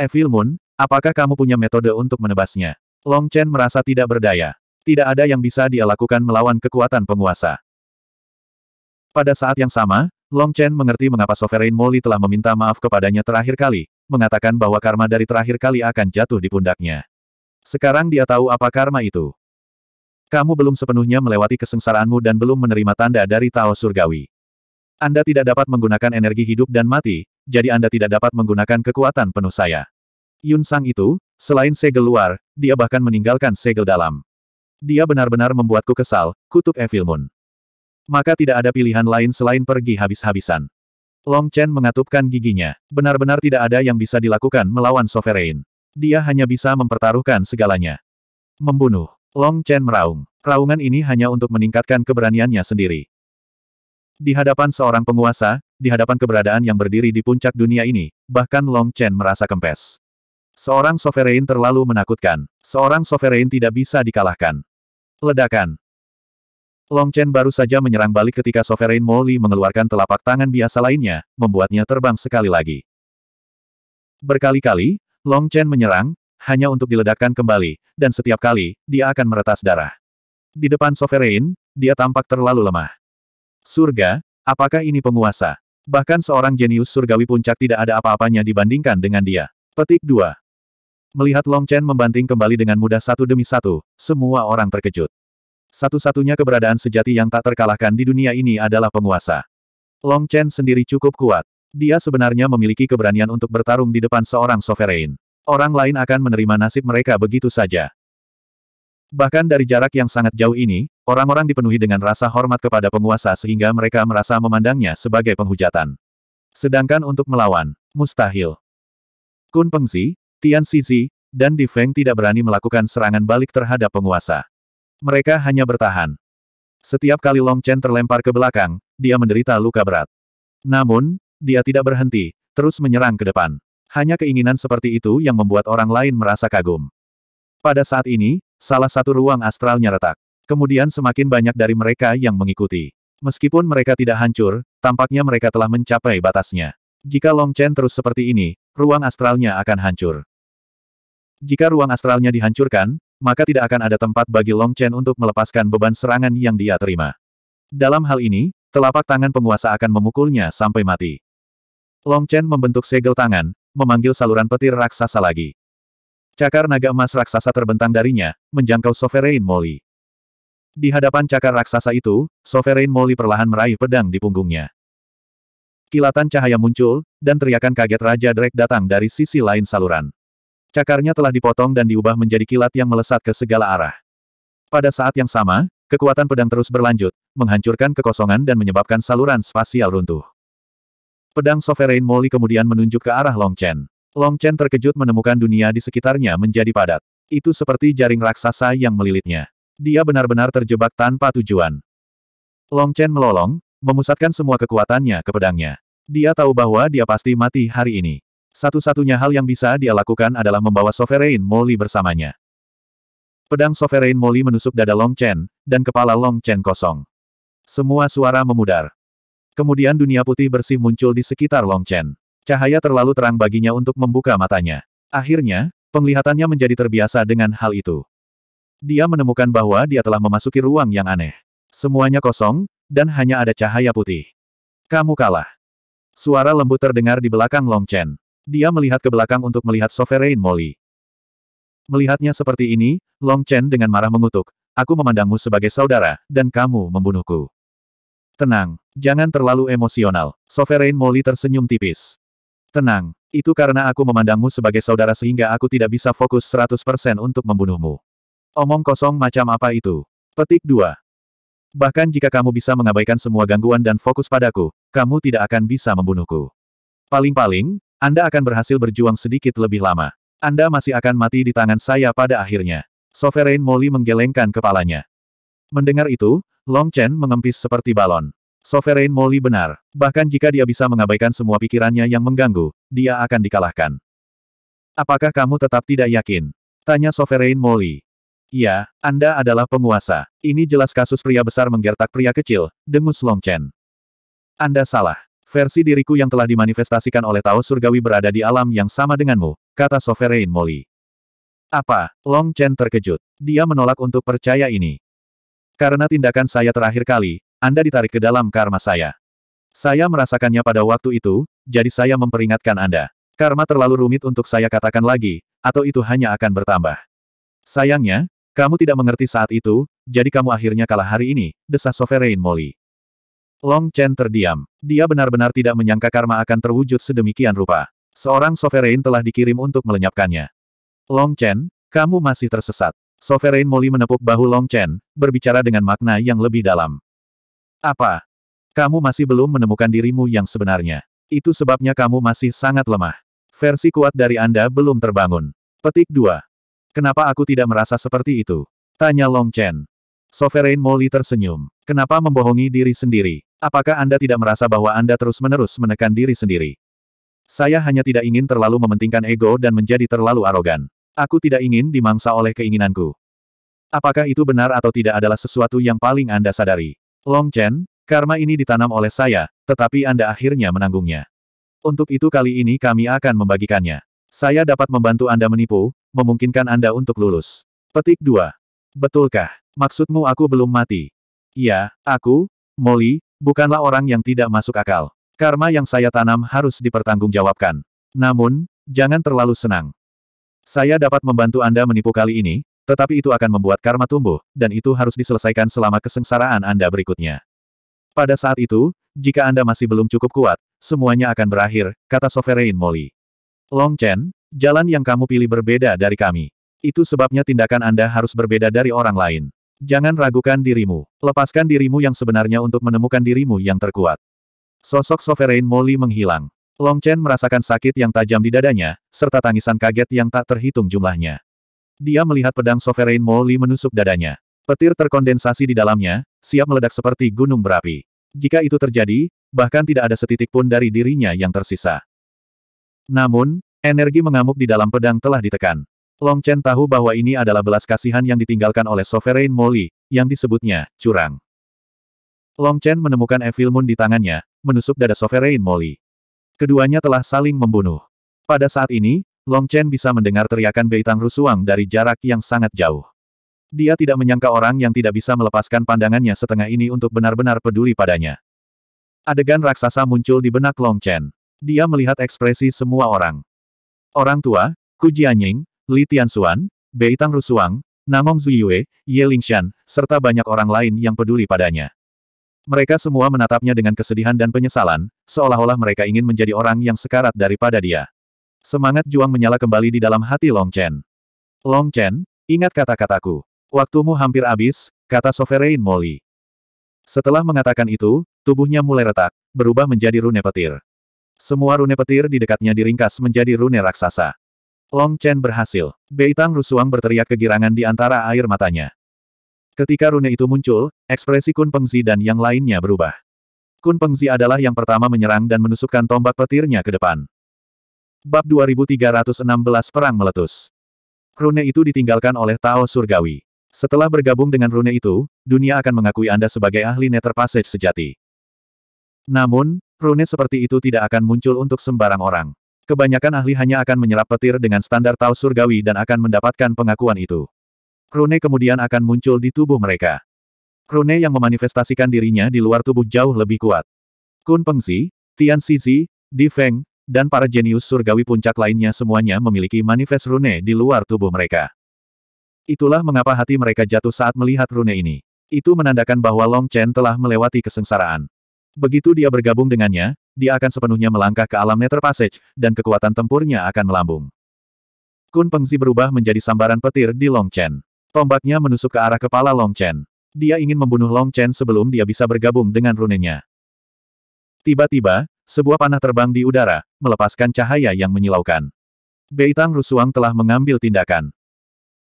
Evil Moon, apakah kamu punya metode untuk menebasnya? Long Chen merasa tidak berdaya. Tidak ada yang bisa dia lakukan melawan kekuatan penguasa. Pada saat yang sama, Long Chen mengerti mengapa Sovereign Molly telah meminta maaf kepadanya terakhir kali, mengatakan bahwa karma dari terakhir kali akan jatuh di pundaknya. Sekarang dia tahu apa karma itu. Kamu belum sepenuhnya melewati kesengsaraanmu dan belum menerima tanda dari Tao Surgawi. Anda tidak dapat menggunakan energi hidup dan mati, jadi Anda tidak dapat menggunakan kekuatan penuh saya. Yun Sang itu, selain segel luar, dia bahkan meninggalkan segel dalam. Dia benar-benar membuatku kesal, kutuk Evil Moon. Maka tidak ada pilihan lain selain pergi habis-habisan. Long Chen mengatupkan giginya. Benar-benar tidak ada yang bisa dilakukan melawan Sovereign. Dia hanya bisa mempertaruhkan segalanya. Membunuh. Long Chen meraung. Raungan ini hanya untuk meningkatkan keberaniannya sendiri. Di hadapan seorang penguasa, di hadapan keberadaan yang berdiri di puncak dunia ini, bahkan Long Chen merasa kempes. Seorang sovereign terlalu menakutkan. Seorang sovereign tidak bisa dikalahkan. Ledakan. Long Chen baru saja menyerang balik ketika Sovereign Molly mengeluarkan telapak tangan biasa lainnya, membuatnya terbang sekali lagi. Berkali-kali, Long Chen menyerang, hanya untuk diledakkan kembali, dan setiap kali, dia akan meretas darah. Di depan Sovereign, dia tampak terlalu lemah. Surga, apakah ini penguasa? Bahkan seorang jenius surgawi puncak tidak ada apa-apanya dibandingkan dengan dia. Petik 2. Melihat Long Chen membanting kembali dengan mudah satu demi satu, semua orang terkejut. Satu-satunya keberadaan sejati yang tak terkalahkan di dunia ini adalah penguasa. Long Chen sendiri cukup kuat. Dia sebenarnya memiliki keberanian untuk bertarung di depan seorang sovereign. Orang lain akan menerima nasib mereka begitu saja. Bahkan dari jarak yang sangat jauh ini, orang-orang dipenuhi dengan rasa hormat kepada penguasa sehingga mereka merasa memandangnya sebagai penghujatan. Sedangkan untuk melawan, mustahil. Kun Pengzi, Tian Sisi, dan Di Feng tidak berani melakukan serangan balik terhadap penguasa. Mereka hanya bertahan. Setiap kali Long Chen terlempar ke belakang, dia menderita luka berat. Namun, dia tidak berhenti, terus menyerang ke depan. Hanya keinginan seperti itu yang membuat orang lain merasa kagum. Pada saat ini, salah satu ruang astralnya retak. Kemudian semakin banyak dari mereka yang mengikuti. Meskipun mereka tidak hancur, tampaknya mereka telah mencapai batasnya. Jika Long Chen terus seperti ini, ruang astralnya akan hancur. Jika ruang astralnya dihancurkan, maka tidak akan ada tempat bagi Long Chen untuk melepaskan beban serangan yang dia terima. Dalam hal ini, telapak tangan penguasa akan memukulnya sampai mati. Long Chen membentuk segel tangan, memanggil saluran petir raksasa lagi. Cakar naga emas raksasa terbentang darinya, menjangkau Sovereign Molly. Di hadapan cakar raksasa itu, Sovereign Molly perlahan meraih pedang di punggungnya. Kilatan cahaya muncul, dan teriakan kaget Raja Drake datang dari sisi lain saluran. Cakarnya telah dipotong dan diubah menjadi kilat yang melesat ke segala arah. Pada saat yang sama, kekuatan pedang terus berlanjut, menghancurkan kekosongan dan menyebabkan saluran spasial runtuh. Pedang Sovereign Molly kemudian menunjuk ke arah Long Chen. Long Chen terkejut menemukan dunia di sekitarnya menjadi padat. Itu seperti jaring raksasa yang melilitnya. Dia benar-benar terjebak tanpa tujuan. Long Chen melolong, memusatkan semua kekuatannya ke pedangnya. Dia tahu bahwa dia pasti mati hari ini. Satu-satunya hal yang bisa dia lakukan adalah membawa Sovereign Molly bersamanya. Pedang Sovereign Molly menusuk dada Long Chen, dan kepala Long Chen kosong. Semua suara memudar. Kemudian dunia putih bersih muncul di sekitar Long Chen. Cahaya terlalu terang baginya untuk membuka matanya. Akhirnya, penglihatannya menjadi terbiasa dengan hal itu. Dia menemukan bahwa dia telah memasuki ruang yang aneh. Semuanya kosong, dan hanya ada cahaya putih. Kamu kalah. Suara lembut terdengar di belakang Long Chen. Dia melihat ke belakang untuk melihat Sovereign Molly. Melihatnya seperti ini, Long Chen dengan marah mengutuk. Aku memandangmu sebagai saudara, dan kamu membunuhku. Tenang, jangan terlalu emosional. Sovereign Molly tersenyum tipis. Tenang, itu karena aku memandangmu sebagai saudara sehingga aku tidak bisa fokus 100% untuk membunuhmu. Omong kosong macam apa itu? Petik 2. Bahkan jika kamu bisa mengabaikan semua gangguan dan fokus padaku, kamu tidak akan bisa membunuhku. Paling-paling, anda akan berhasil berjuang sedikit lebih lama. Anda masih akan mati di tangan saya pada akhirnya. Sovereign Molly menggelengkan kepalanya. Mendengar itu, Long Chen mengempis seperti balon. Sovereign Molly benar. Bahkan jika dia bisa mengabaikan semua pikirannya yang mengganggu, dia akan dikalahkan. Apakah kamu tetap tidak yakin? Tanya Sovereign Molly. Ya, Anda adalah penguasa. Ini jelas kasus pria besar menggertak pria kecil, dengus Long Chen. Anda salah. Versi diriku yang telah dimanifestasikan oleh Tao Surgawi berada di alam yang sama denganmu, kata Sovereign Molly. Apa? Long Chen terkejut. Dia menolak untuk percaya ini. Karena tindakan saya terakhir kali, Anda ditarik ke dalam karma saya. Saya merasakannya pada waktu itu, jadi saya memperingatkan Anda. Karma terlalu rumit untuk saya katakan lagi, atau itu hanya akan bertambah. Sayangnya, kamu tidak mengerti saat itu, jadi kamu akhirnya kalah hari ini, desa Sovereign Molly. Long Chen terdiam. Dia benar-benar tidak menyangka karma akan terwujud sedemikian rupa. Seorang sovereign telah dikirim untuk melenyapkannya. Long Chen, kamu masih tersesat. Sovereign Molly menepuk bahu Long Chen, berbicara dengan makna yang lebih dalam. Apa? Kamu masih belum menemukan dirimu yang sebenarnya. Itu sebabnya kamu masih sangat lemah. Versi kuat dari Anda belum terbangun. Petik 2. Kenapa aku tidak merasa seperti itu? Tanya Long Chen. Sovereign Molly tersenyum. Kenapa membohongi diri sendiri? Apakah Anda tidak merasa bahwa Anda terus-menerus menekan diri sendiri? Saya hanya tidak ingin terlalu mementingkan ego dan menjadi terlalu arogan. Aku tidak ingin dimangsa oleh keinginanku. Apakah itu benar atau tidak adalah sesuatu yang paling Anda sadari. Long Chen, karma ini ditanam oleh saya, tetapi Anda akhirnya menanggungnya. Untuk itu kali ini kami akan membagikannya. Saya dapat membantu Anda menipu, memungkinkan Anda untuk lulus. Petik 2. Betulkah? Maksudmu aku belum mati? Iya, aku, Molly, bukanlah orang yang tidak masuk akal. Karma yang saya tanam harus dipertanggungjawabkan. Namun, jangan terlalu senang. Saya dapat membantu Anda menipu kali ini, tetapi itu akan membuat karma tumbuh, dan itu harus diselesaikan selama kesengsaraan Anda berikutnya. Pada saat itu, jika Anda masih belum cukup kuat, semuanya akan berakhir, kata Sovereign Molly. Long Chen, jalan yang kamu pilih berbeda dari kami. Itu sebabnya tindakan Anda harus berbeda dari orang lain. Jangan ragukan dirimu. Lepaskan dirimu yang sebenarnya untuk menemukan dirimu yang terkuat. Sosok Sovereign Molly menghilang. Long Chen merasakan sakit yang tajam di dadanya, serta tangisan kaget yang tak terhitung jumlahnya. Dia melihat pedang Sovereign Molly menusuk dadanya. Petir terkondensasi di dalamnya, siap meledak seperti gunung berapi. Jika itu terjadi, bahkan tidak ada setitik pun dari dirinya yang tersisa. Namun, energi mengamuk di dalam pedang telah ditekan. Long Chen tahu bahwa ini adalah belas kasihan yang ditinggalkan oleh Sovereign Molly, yang disebutnya, curang. Long Chen menemukan Evil Moon di tangannya, menusuk dada Sovereign Molly. Keduanya telah saling membunuh. Pada saat ini, Long Chen bisa mendengar teriakan Beitang Rusuang dari jarak yang sangat jauh. Dia tidak menyangka orang yang tidak bisa melepaskan pandangannya setengah ini untuk benar-benar peduli padanya. Adegan raksasa muncul di benak Long Chen. Dia melihat ekspresi semua orang. Orang tua, Ku Jianying, Li Tianxuan, Bei Tang Rusuang, Namong Zuyue, Ye Lingshan, serta banyak orang lain yang peduli padanya. Mereka semua menatapnya dengan kesedihan dan penyesalan, seolah-olah mereka ingin menjadi orang yang sekarat daripada dia. Semangat juang menyala kembali di dalam hati Long Chen. Long Chen, ingat kata-kataku. Waktumu hampir habis, kata Sovereign Molly. Setelah mengatakan itu, tubuhnya mulai retak, berubah menjadi rune petir. Semua rune petir di dekatnya diringkas menjadi rune raksasa. Long Chen berhasil. Beitang Rusuang berteriak kegirangan di antara air matanya. Ketika rune itu muncul, ekspresi Kun Pengzi dan yang lainnya berubah. Kun Pengzi adalah yang pertama menyerang dan menusukkan tombak petirnya ke depan. Bab 2316 Perang Meletus Rune itu ditinggalkan oleh Tao Surgawi. Setelah bergabung dengan rune itu, dunia akan mengakui Anda sebagai ahli Nether Passage sejati. Namun, rune seperti itu tidak akan muncul untuk sembarang orang. Kebanyakan ahli hanya akan menyerap petir dengan standar Tao surgawi dan akan mendapatkan pengakuan itu. Rune kemudian akan muncul di tubuh mereka. Rune yang memanifestasikan dirinya di luar tubuh jauh lebih kuat. Kun Pengzi, Tian Sisi, Di Feng, dan para jenius surgawi puncak lainnya semuanya memiliki manifest rune di luar tubuh mereka. Itulah mengapa hati mereka jatuh saat melihat rune ini. Itu menandakan bahwa Long Chen telah melewati kesengsaraan. Begitu dia bergabung dengannya, dia akan sepenuhnya melangkah ke alam Nether Passage, dan kekuatan tempurnya akan melambung. Kun Pengzi berubah menjadi sambaran petir di Long Chen. Tombaknya menusuk ke arah kepala Long Chen. Dia ingin membunuh Long Chen sebelum dia bisa bergabung dengan runenya. Tiba-tiba, sebuah panah terbang di udara, melepaskan cahaya yang menyilaukan. Beitang Rusuang telah mengambil tindakan.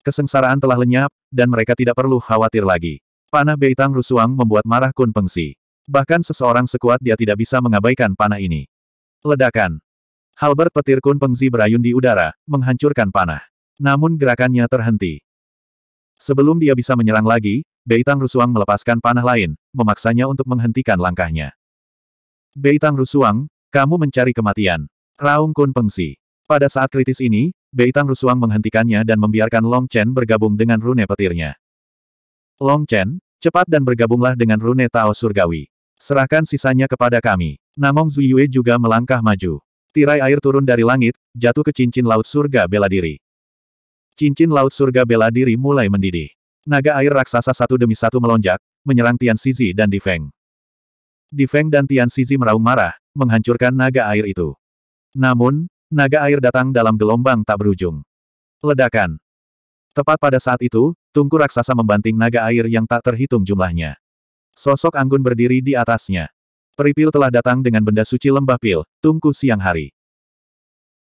Kesengsaraan telah lenyap, dan mereka tidak perlu khawatir lagi. Panah Beitang Rusuang membuat marah Kun Pengsi. Bahkan seseorang sekuat dia tidak bisa mengabaikan panah ini. Ledakan. Halbert petir Kun Pengzi berayun di udara, menghancurkan panah. Namun gerakannya terhenti. Sebelum dia bisa menyerang lagi, Beitang Rusuang melepaskan panah lain, memaksanya untuk menghentikan langkahnya. Beitang Rusuang, kamu mencari kematian. Raung Kun Pengzi. Pada saat kritis ini, Beitang Rusuang menghentikannya dan membiarkan Long Chen bergabung dengan rune petirnya. Long Chen, cepat dan bergabunglah dengan rune Tao Surgawi. Serahkan sisanya kepada kami. Namong Zuyue juga melangkah maju. Tirai air turun dari langit, jatuh ke cincin laut surga bela diri. Cincin laut surga bela diri mulai mendidih. Naga air raksasa satu demi satu melonjak, menyerang Tian Sizi dan Di Feng. Di Feng dan Tian Sizi meraung marah, menghancurkan naga air itu. Namun, naga air datang dalam gelombang tak berujung. Ledakan. Tepat pada saat itu, tungku raksasa membanting naga air yang tak terhitung jumlahnya. Sosok anggun berdiri di atasnya. Peripil telah datang dengan benda suci lembah pil, tungku siang hari.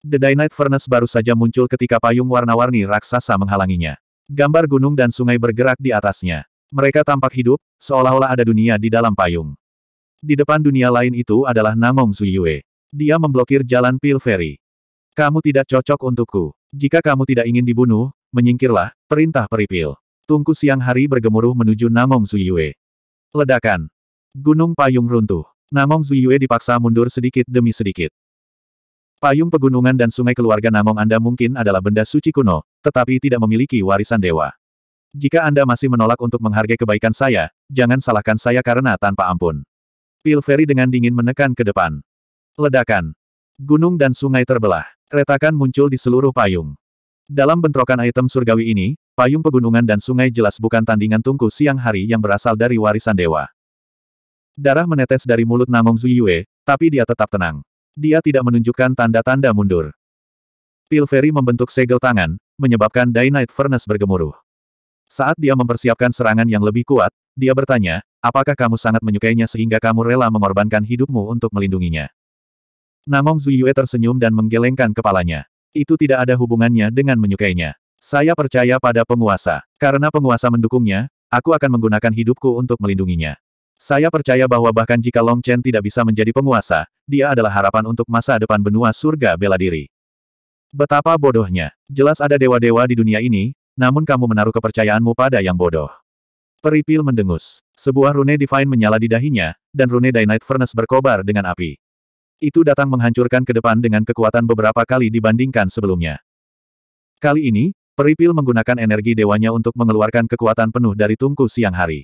The Dynight Furnace baru saja muncul ketika payung warna-warni raksasa menghalanginya. Gambar gunung dan sungai bergerak di atasnya. Mereka tampak hidup, seolah-olah ada dunia di dalam payung. Di depan dunia lain itu adalah Nangong Zuyue. Dia memblokir jalan pil ferry. Kamu tidak cocok untukku. Jika kamu tidak ingin dibunuh, menyingkirlah, perintah peripil. Tungku siang hari bergemuruh menuju Nangong Zuyue. Ledakan. Gunung payung runtuh. Namong Zuyue dipaksa mundur sedikit demi sedikit. Payung pegunungan dan sungai keluarga Namong Anda mungkin adalah benda suci kuno, tetapi tidak memiliki warisan dewa. Jika Anda masih menolak untuk menghargai kebaikan saya, jangan salahkan saya karena tanpa ampun. Pilferi dengan dingin menekan ke depan. Ledakan. Gunung dan sungai terbelah. Retakan muncul di seluruh payung. Dalam bentrokan item surgawi ini, payung pegunungan dan sungai jelas bukan tandingan tungku siang hari yang berasal dari warisan dewa. Darah menetes dari mulut Namong Zuyue, tapi dia tetap tenang. Dia tidak menunjukkan tanda-tanda mundur. Pilferi membentuk segel tangan, menyebabkan Dainite Furnace bergemuruh. Saat dia mempersiapkan serangan yang lebih kuat, dia bertanya, apakah kamu sangat menyukainya sehingga kamu rela mengorbankan hidupmu untuk melindunginya? Namong Zuyue tersenyum dan menggelengkan kepalanya. Itu tidak ada hubungannya dengan menyukainya. Saya percaya pada penguasa. Karena penguasa mendukungnya, aku akan menggunakan hidupku untuk melindunginya. Saya percaya bahwa bahkan jika Long Chen tidak bisa menjadi penguasa, dia adalah harapan untuk masa depan benua surga bela diri. Betapa bodohnya. Jelas ada dewa-dewa di dunia ini, namun kamu menaruh kepercayaanmu pada yang bodoh. Peripil mendengus. Sebuah rune divine menyala di dahinya, dan rune Dynight Furnace berkobar dengan api itu datang menghancurkan ke depan dengan kekuatan beberapa kali dibandingkan sebelumnya. Kali ini, Peripil menggunakan energi dewanya untuk mengeluarkan kekuatan penuh dari tungku siang hari.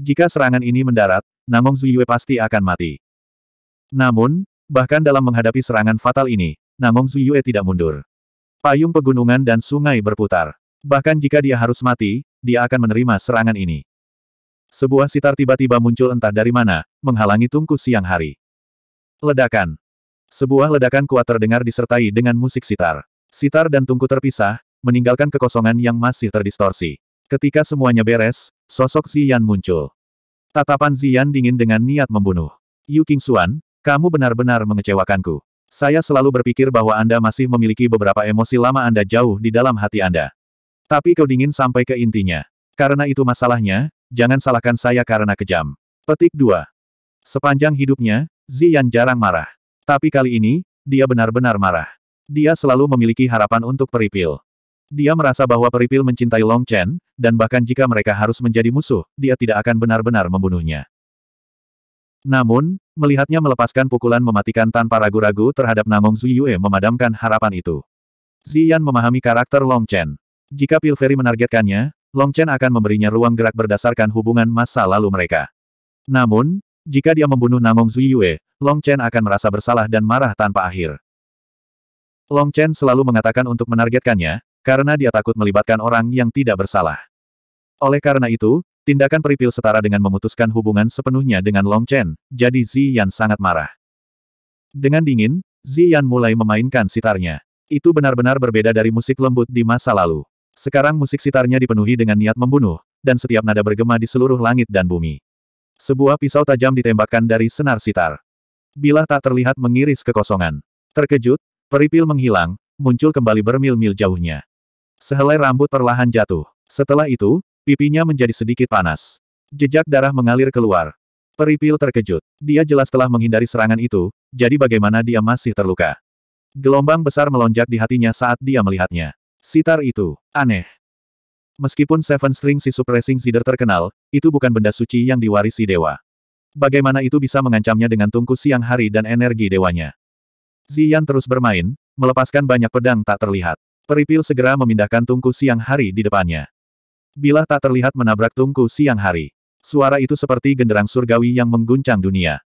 Jika serangan ini mendarat, Namong Zuyue pasti akan mati. Namun, bahkan dalam menghadapi serangan fatal ini, Namong Zuyue tidak mundur. Payung pegunungan dan sungai berputar. Bahkan jika dia harus mati, dia akan menerima serangan ini. Sebuah sitar tiba-tiba muncul entah dari mana, menghalangi tungku siang hari. Ledakan. Sebuah ledakan kuat terdengar disertai dengan musik sitar. Sitar dan tungku terpisah, meninggalkan kekosongan yang masih terdistorsi. Ketika semuanya beres, sosok Zian muncul. Tatapan Zian dingin dengan niat membunuh. Yu Xuan, kamu benar-benar mengecewakanku. Saya selalu berpikir bahwa Anda masih memiliki beberapa emosi lama Anda jauh di dalam hati Anda. Tapi kau dingin sampai ke intinya. Karena itu masalahnya, jangan salahkan saya karena kejam. Petik 2. Sepanjang hidupnya, Ziyan jarang marah. Tapi kali ini, dia benar-benar marah. Dia selalu memiliki harapan untuk Peripil. Dia merasa bahwa Peripil mencintai Long Chen, dan bahkan jika mereka harus menjadi musuh, dia tidak akan benar-benar membunuhnya. Namun, melihatnya melepaskan pukulan mematikan tanpa ragu-ragu terhadap Namong Zuyue memadamkan harapan itu. Ziyan memahami karakter Long Chen. Jika Pil Pilferi menargetkannya, Long Chen akan memberinya ruang gerak berdasarkan hubungan masa lalu mereka. Namun, jika dia membunuh Namong Zuyue, Long Chen akan merasa bersalah dan marah tanpa akhir. Long Chen selalu mengatakan untuk menargetkannya, karena dia takut melibatkan orang yang tidak bersalah. Oleh karena itu, tindakan peripil setara dengan memutuskan hubungan sepenuhnya dengan Long Chen, jadi Ziyan sangat marah. Dengan dingin, Ziyan mulai memainkan sitarnya. Itu benar-benar berbeda dari musik lembut di masa lalu. Sekarang musik sitarnya dipenuhi dengan niat membunuh, dan setiap nada bergema di seluruh langit dan bumi. Sebuah pisau tajam ditembakkan dari senar sitar. Bilah tak terlihat mengiris kekosongan. Terkejut, peripil menghilang, muncul kembali bermil-mil jauhnya. Sehelai rambut perlahan jatuh. Setelah itu, pipinya menjadi sedikit panas. Jejak darah mengalir keluar. Peripil terkejut. Dia jelas telah menghindari serangan itu, jadi bagaimana dia masih terluka. Gelombang besar melonjak di hatinya saat dia melihatnya. Sitar itu, aneh. Meskipun Seven String si Suppressing Zider terkenal, itu bukan benda suci yang diwarisi dewa. Bagaimana itu bisa mengancamnya dengan tungku siang hari dan energi dewanya? Ziyan terus bermain, melepaskan banyak pedang tak terlihat. Peripil segera memindahkan tungku siang hari di depannya. Bila tak terlihat menabrak tungku siang hari, suara itu seperti genderang surgawi yang mengguncang dunia.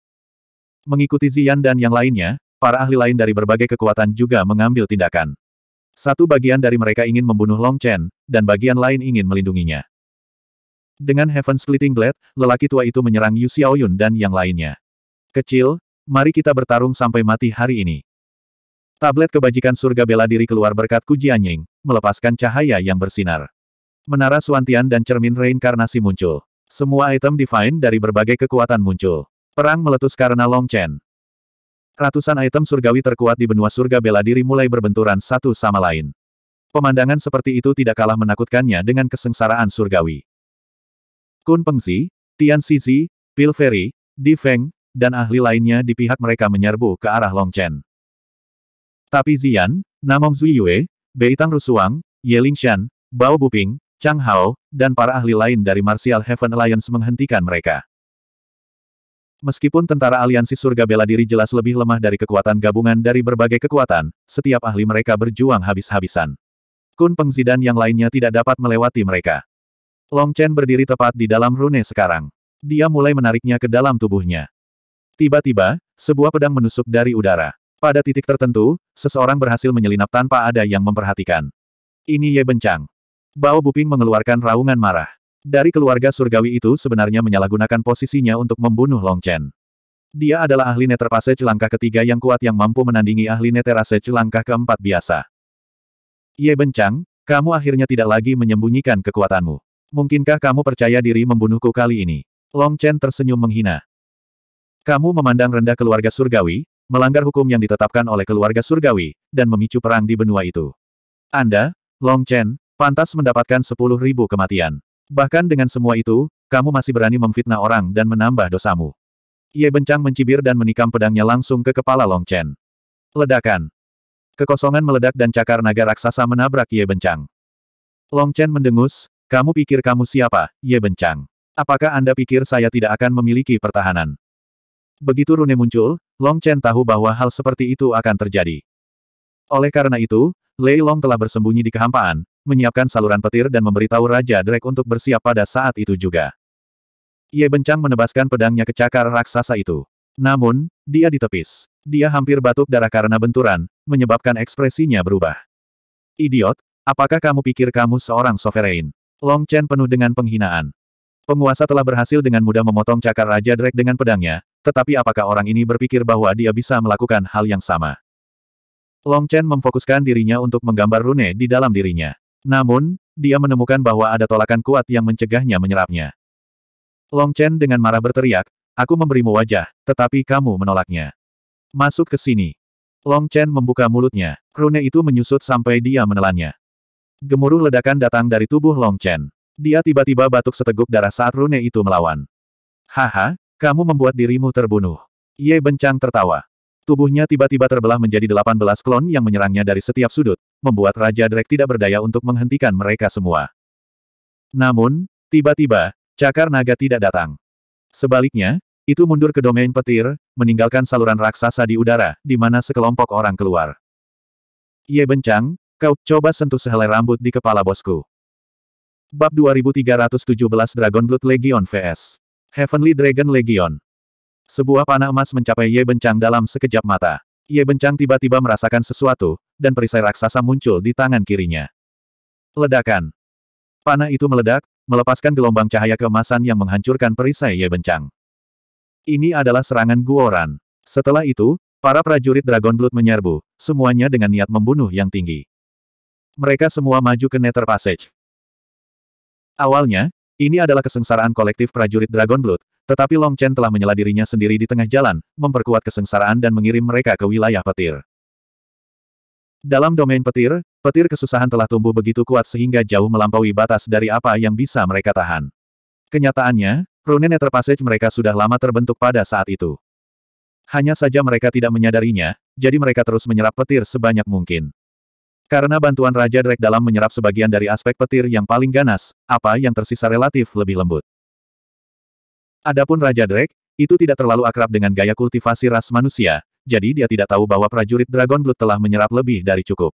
Mengikuti Ziyan dan yang lainnya, para ahli lain dari berbagai kekuatan juga mengambil tindakan. Satu bagian dari mereka ingin membunuh Long Chen, dan bagian lain ingin melindunginya. Dengan Heaven Splitting Blade, lelaki tua itu menyerang Yu Xiaoyun dan yang lainnya. Kecil, mari kita bertarung sampai mati hari ini. Tablet kebajikan surga bela diri keluar berkat Ku Jianying, melepaskan cahaya yang bersinar. Menara Suantian dan cermin reinkarnasi muncul. Semua item divine dari berbagai kekuatan muncul. Perang meletus karena Long Chen. Ratusan item surgawi terkuat di benua surga bela diri mulai berbenturan satu sama lain. Pemandangan seperti itu tidak kalah menakutkannya dengan kesengsaraan surgawi. Kun Pengzi, Tian Sizi, Pil Ferry, Di Feng, dan ahli lainnya di pihak mereka menyerbu ke arah Long Chen. Tapi Zian, Namong Zuyue, Tang Rusuang, Ye Shan, Bao Buping, Chang Hao, dan para ahli lain dari Martial Heaven Alliance menghentikan mereka. Meskipun tentara aliansi surga bela diri jelas lebih lemah dari kekuatan gabungan dari berbagai kekuatan, setiap ahli mereka berjuang habis-habisan. Kun Pengzidan yang lainnya tidak dapat melewati mereka. Long Chen berdiri tepat di dalam rune sekarang. Dia mulai menariknya ke dalam tubuhnya. Tiba-tiba, sebuah pedang menusuk dari udara. Pada titik tertentu, seseorang berhasil menyelinap tanpa ada yang memperhatikan. Ini Ye Bencang. Bao Buping mengeluarkan raungan marah. Dari keluarga surgawi itu sebenarnya menyalahgunakan posisinya untuk membunuh Long Chen. Dia adalah ahli neterpase langkah ketiga yang kuat yang mampu menandingi ahli neterase langkah keempat biasa. Ye bencang, kamu akhirnya tidak lagi menyembunyikan kekuatanmu. Mungkinkah kamu percaya diri membunuhku kali ini? Long Chen tersenyum menghina. Kamu memandang rendah keluarga surgawi, melanggar hukum yang ditetapkan oleh keluarga surgawi, dan memicu perang di benua itu. Anda, Long Chen, pantas mendapatkan sepuluh ribu kematian. Bahkan dengan semua itu, kamu masih berani memfitnah orang dan menambah dosamu. Ye bencang mencibir dan menikam pedangnya langsung ke kepala Long Chen. Ledakan. Kekosongan meledak dan cakar naga raksasa menabrak Ye bencang. Long Chen mendengus, kamu pikir kamu siapa, Ye bencang? Apakah Anda pikir saya tidak akan memiliki pertahanan? Begitu Rune muncul, Long Chen tahu bahwa hal seperti itu akan terjadi. Oleh karena itu, Lei Long telah bersembunyi di kehampaan, menyiapkan saluran petir dan memberitahu Raja Drake untuk bersiap pada saat itu juga. Ye Bencang menebaskan pedangnya ke cakar raksasa itu. Namun, dia ditepis. Dia hampir batuk darah karena benturan, menyebabkan ekspresinya berubah. Idiot, apakah kamu pikir kamu seorang sovereign? Long Chen penuh dengan penghinaan. Penguasa telah berhasil dengan mudah memotong cakar Raja Drake dengan pedangnya, tetapi apakah orang ini berpikir bahwa dia bisa melakukan hal yang sama? Long Chen memfokuskan dirinya untuk menggambar rune di dalam dirinya. Namun, dia menemukan bahwa ada tolakan kuat yang mencegahnya menyerapnya. Long Chen dengan marah berteriak, Aku memberimu wajah, tetapi kamu menolaknya. Masuk ke sini. Long Chen membuka mulutnya, rune itu menyusut sampai dia menelannya. Gemuruh ledakan datang dari tubuh Long Chen. Dia tiba-tiba batuk seteguk darah saat rune itu melawan. Haha, kamu membuat dirimu terbunuh. Ye bencang tertawa. Tubuhnya tiba-tiba terbelah menjadi 18 klon yang menyerangnya dari setiap sudut, membuat Raja Drake tidak berdaya untuk menghentikan mereka semua. Namun, tiba-tiba, cakar naga tidak datang. Sebaliknya, itu mundur ke domain petir, meninggalkan saluran raksasa di udara, di mana sekelompok orang keluar. Ye bencang, kau coba sentuh sehelai rambut di kepala bosku. Bab 2317 Dragon Blood Legion vs. Heavenly Dragon Legion sebuah panah emas mencapai Ye Bencang dalam sekejap mata. Ye Bencang tiba-tiba merasakan sesuatu, dan perisai raksasa muncul di tangan kirinya. Ledakan. Panah itu meledak, melepaskan gelombang cahaya kemasan yang menghancurkan perisai Ye Bencang. Ini adalah serangan Guoran. Setelah itu, para prajurit Dragon Blood menyerbu, semuanya dengan niat membunuh yang tinggi. Mereka semua maju ke Nether Passage. Awalnya, ini adalah kesengsaraan kolektif prajurit Dragon Blood, tetapi Long Chen telah menyela dirinya sendiri di tengah jalan, memperkuat kesengsaraan dan mengirim mereka ke wilayah petir. Dalam domain petir, petir kesusahan telah tumbuh begitu kuat sehingga jauh melampaui batas dari apa yang bisa mereka tahan. Kenyataannya, rune Nether Passage mereka sudah lama terbentuk pada saat itu. Hanya saja mereka tidak menyadarinya, jadi mereka terus menyerap petir sebanyak mungkin. Karena bantuan Raja Drake dalam menyerap sebagian dari aspek petir yang paling ganas, apa yang tersisa relatif lebih lembut. Adapun Raja Drake, itu tidak terlalu akrab dengan gaya kultivasi ras manusia, jadi dia tidak tahu bahwa prajurit Dragon Blood telah menyerap lebih dari cukup.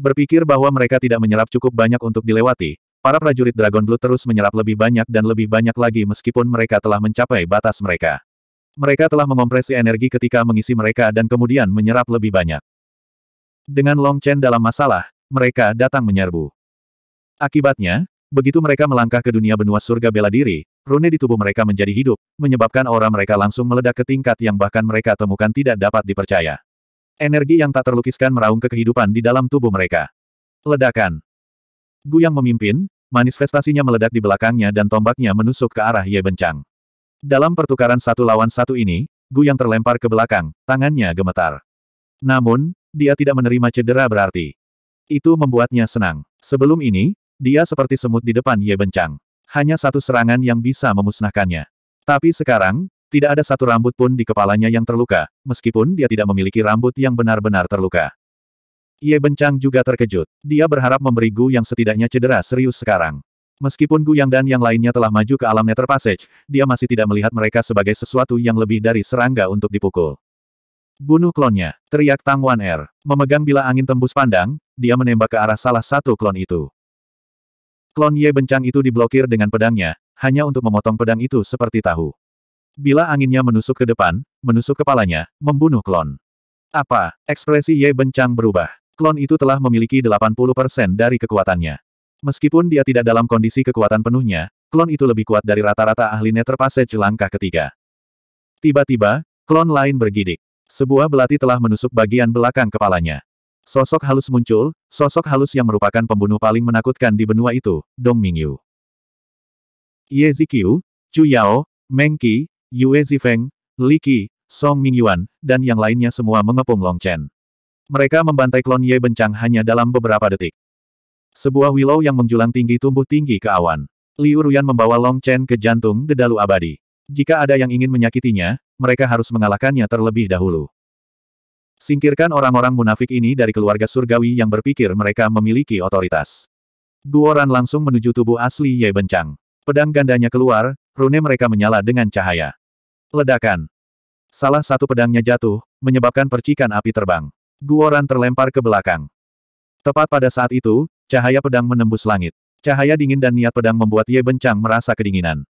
Berpikir bahwa mereka tidak menyerap cukup banyak untuk dilewati, para prajurit Dragon Blood terus menyerap lebih banyak dan lebih banyak lagi meskipun mereka telah mencapai batas mereka. Mereka telah mengompresi energi ketika mengisi mereka dan kemudian menyerap lebih banyak. Dengan Long Chen dalam masalah, mereka datang menyerbu. Akibatnya, Begitu mereka melangkah ke dunia benua surga bela diri, rune di tubuh mereka menjadi hidup, menyebabkan aura mereka langsung meledak ke tingkat yang bahkan mereka temukan tidak dapat dipercaya. Energi yang tak terlukiskan meraung ke kehidupan di dalam tubuh mereka. Ledakan. Gu yang memimpin, manifestasinya meledak di belakangnya dan tombaknya menusuk ke arah Ye Bencang. Dalam pertukaran satu lawan satu ini, Gu yang terlempar ke belakang, tangannya gemetar. Namun, dia tidak menerima cedera berarti. Itu membuatnya senang. Sebelum ini, dia seperti semut di depan Ye Bencang. Hanya satu serangan yang bisa memusnahkannya. Tapi sekarang, tidak ada satu rambut pun di kepalanya yang terluka, meskipun dia tidak memiliki rambut yang benar-benar terluka. Ye Bencang juga terkejut. Dia berharap memberi Gu yang setidaknya cedera serius sekarang. Meskipun Gu Yang dan yang lainnya telah maju ke alam Nether Passage, dia masih tidak melihat mereka sebagai sesuatu yang lebih dari serangga untuk dipukul. Bunuh klonnya, teriak Tang Wan Er. Memegang bila angin tembus pandang, dia menembak ke arah salah satu klon itu. Klon Ye bencang itu diblokir dengan pedangnya, hanya untuk memotong pedang itu seperti tahu. Bila anginnya menusuk ke depan, menusuk kepalanya, membunuh klon. Apa? Ekspresi Ye bencang berubah. Klon itu telah memiliki 80% dari kekuatannya. Meskipun dia tidak dalam kondisi kekuatan penuhnya, klon itu lebih kuat dari rata-rata ahli Nether Passage langkah ketiga. Tiba-tiba, klon lain bergidik. Sebuah belati telah menusuk bagian belakang kepalanya. Sosok halus muncul, sosok halus yang merupakan pembunuh paling menakutkan di benua itu, Dong Mingyu. Ye Zikyu, Chu Yao, Meng Qi, Yue Zifeng, Li Qi, Song Mingyuan, dan yang lainnya semua mengepung Long Chen. Mereka membantai klon Ye Bencang hanya dalam beberapa detik. Sebuah willow yang menjulang tinggi tumbuh tinggi ke awan. Liu Ruyan membawa Long Chen ke jantung Dedalu Abadi. Jika ada yang ingin menyakitinya, mereka harus mengalahkannya terlebih dahulu. Singkirkan orang-orang munafik ini dari keluarga surgawi yang berpikir mereka memiliki otoritas. Guoran langsung menuju tubuh asli Ye Bencang. Pedang gandanya keluar, rune mereka menyala dengan cahaya. Ledakan. Salah satu pedangnya jatuh, menyebabkan percikan api terbang. Guoran terlempar ke belakang. Tepat pada saat itu, cahaya pedang menembus langit. Cahaya dingin dan niat pedang membuat Ye Bencang merasa kedinginan.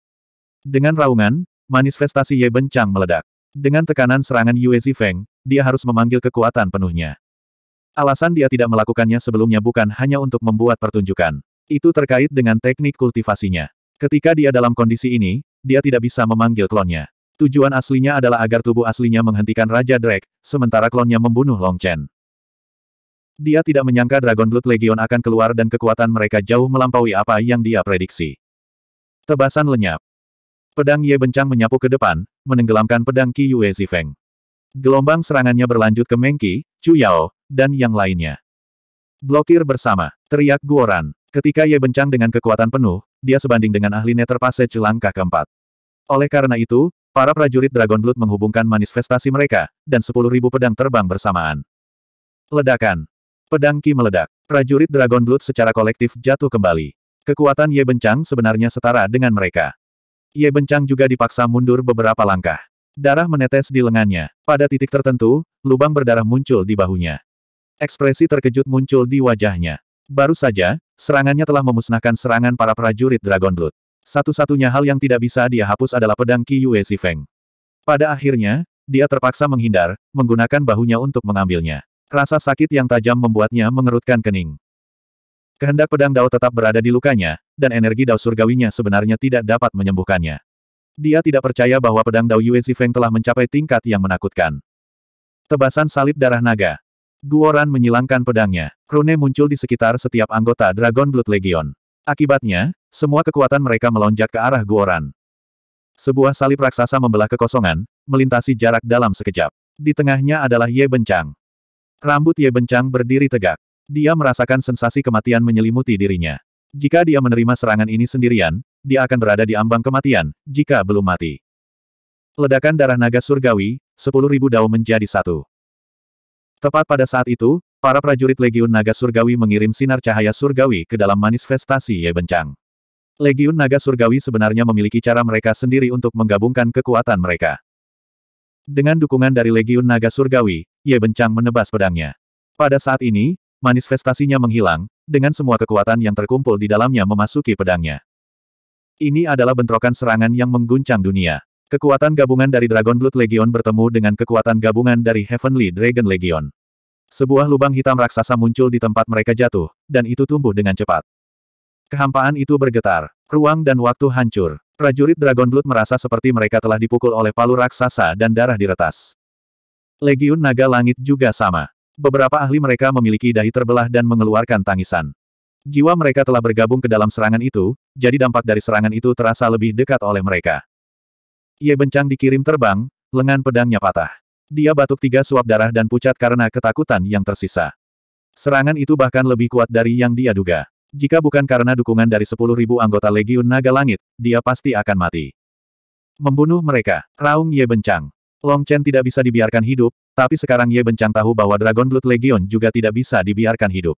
Dengan raungan, manifestasi Ye Bencang meledak. Dengan tekanan serangan Yue Zifeng, dia harus memanggil kekuatan penuhnya. Alasan dia tidak melakukannya sebelumnya bukan hanya untuk membuat pertunjukan. Itu terkait dengan teknik kultivasinya. Ketika dia dalam kondisi ini, dia tidak bisa memanggil klonnya. Tujuan aslinya adalah agar tubuh aslinya menghentikan Raja Drake, sementara klonnya membunuh Long Chen. Dia tidak menyangka Dragon Blood Legion akan keluar dan kekuatan mereka jauh melampaui apa yang dia prediksi. Tebasan lenyap. Pedang Ye Bencang menyapu ke depan, menenggelamkan pedang Qi Yue Zifeng. Gelombang serangannya berlanjut ke Mengki, Chu Yao, dan yang lainnya. Blokir bersama, teriak Guoran. Ketika Ye bencang dengan kekuatan penuh, dia sebanding dengan ahli Nether Passage langkah keempat. Oleh karena itu, para prajurit Dragon Blood menghubungkan manifestasi mereka, dan sepuluh ribu pedang terbang bersamaan. Ledakan. Pedang Ki meledak. Prajurit Dragon Blood secara kolektif jatuh kembali. Kekuatan Ye Bencang sebenarnya setara dengan mereka. Ye Bencang juga dipaksa mundur beberapa langkah. Darah menetes di lengannya. Pada titik tertentu, lubang berdarah muncul di bahunya. Ekspresi terkejut muncul di wajahnya. Baru saja, serangannya telah memusnahkan serangan para prajurit Dragon Blood. Satu-satunya hal yang tidak bisa dia hapus adalah pedang Qi Yue Feng. Pada akhirnya, dia terpaksa menghindar, menggunakan bahunya untuk mengambilnya. Rasa sakit yang tajam membuatnya mengerutkan kening. Kehendak pedang Dao tetap berada di lukanya, dan energi Dao surgawinya sebenarnya tidak dapat menyembuhkannya. Dia tidak percaya bahwa pedang Dao Yue Zifeng telah mencapai tingkat yang menakutkan. Tebasan salib darah naga. Guoran menyilangkan pedangnya. Rune muncul di sekitar setiap anggota Dragon Blood Legion. Akibatnya, semua kekuatan mereka melonjak ke arah Guoran. Sebuah salib raksasa membelah kekosongan, melintasi jarak dalam sekejap. Di tengahnya adalah Ye Bencang. Rambut Ye Bencang berdiri tegak. Dia merasakan sensasi kematian menyelimuti dirinya. Jika dia menerima serangan ini sendirian, dia akan berada di ambang kematian, jika belum mati. Ledakan darah naga surgawi, sepuluh ribu dao menjadi satu. Tepat pada saat itu, para prajurit Legiun Naga Surgawi mengirim sinar cahaya surgawi ke dalam manifestasi Ye Bencang. Legiun Naga Surgawi sebenarnya memiliki cara mereka sendiri untuk menggabungkan kekuatan mereka. Dengan dukungan dari Legiun Naga Surgawi, Ye Bencang menebas pedangnya. Pada saat ini, manifestasinya menghilang, dengan semua kekuatan yang terkumpul di dalamnya memasuki pedangnya. Ini adalah bentrokan serangan yang mengguncang dunia. Kekuatan gabungan dari Dragon Blood Legion bertemu dengan kekuatan gabungan dari Heavenly Dragon Legion. Sebuah lubang hitam raksasa muncul di tempat mereka jatuh, dan itu tumbuh dengan cepat. Kehampaan itu bergetar, ruang dan waktu hancur. Prajurit Dragon Blood merasa seperti mereka telah dipukul oleh palu raksasa dan darah diretas. Legion Naga Langit juga sama. Beberapa ahli mereka memiliki dahi terbelah dan mengeluarkan tangisan. Jiwa mereka telah bergabung ke dalam serangan itu, jadi dampak dari serangan itu terasa lebih dekat oleh mereka. Ye bencang dikirim terbang, lengan pedangnya patah. Dia batuk tiga suap darah dan pucat karena ketakutan yang tersisa. Serangan itu bahkan lebih kuat dari yang dia duga. Jika bukan karena dukungan dari 10.000 anggota Legiun Naga Langit, dia pasti akan mati. Membunuh mereka, Raung Ye bencang. Long Chen tidak bisa dibiarkan hidup, tapi sekarang Ye Bencang tahu bahwa Dragon Blood Legion juga tidak bisa dibiarkan hidup.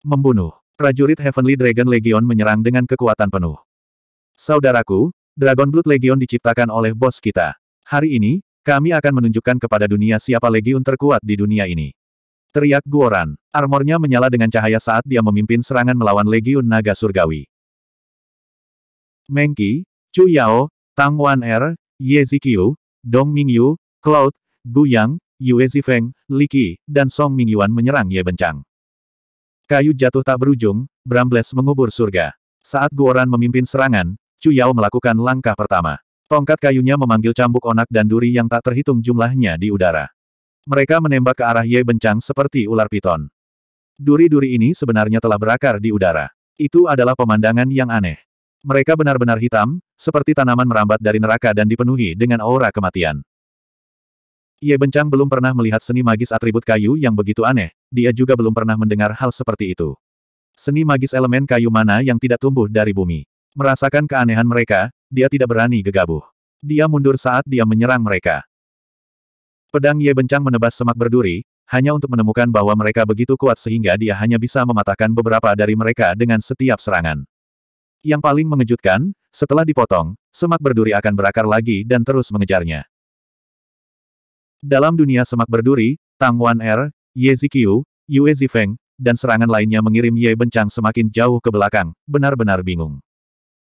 Membunuh prajurit Heavenly Dragon Legion menyerang dengan kekuatan penuh. Saudaraku, Dragon Blood Legion diciptakan oleh bos kita. Hari ini, kami akan menunjukkan kepada dunia siapa legion terkuat di dunia ini. Teriak Guoran. Armornya menyala dengan cahaya saat dia memimpin serangan melawan Legiun Naga Surgawi. Mengki, Chu Yao, Tang Wan Er, Ye Zikyu, Dong Mingyu, Cloud, Gu Yang, Yue Zifeng, Li Qi, dan Song Mingyuan menyerang Ye Bencang. Kayu jatuh tak berujung, Brambles mengubur surga. Saat Guoran memimpin serangan, Chu Yao melakukan langkah pertama. Tongkat kayunya memanggil cambuk onak dan duri yang tak terhitung jumlahnya di udara. Mereka menembak ke arah Ye Bencang seperti ular piton. Duri-duri ini sebenarnya telah berakar di udara. Itu adalah pemandangan yang aneh. Mereka benar-benar hitam, seperti tanaman merambat dari neraka dan dipenuhi dengan aura kematian. Ye Bencang belum pernah melihat seni magis atribut kayu yang begitu aneh, dia juga belum pernah mendengar hal seperti itu. Seni magis elemen kayu mana yang tidak tumbuh dari bumi. Merasakan keanehan mereka, dia tidak berani gegabah. Dia mundur saat dia menyerang mereka. Pedang Ye Bencang menebas semak berduri, hanya untuk menemukan bahwa mereka begitu kuat sehingga dia hanya bisa mematahkan beberapa dari mereka dengan setiap serangan. Yang paling mengejutkan, setelah dipotong, semak berduri akan berakar lagi dan terus mengejarnya. Dalam dunia semak berduri, Tang Wan Er, Ye Zikiu, Yue Zifeng, dan serangan lainnya mengirim Ye Bencang semakin jauh ke belakang, benar-benar bingung.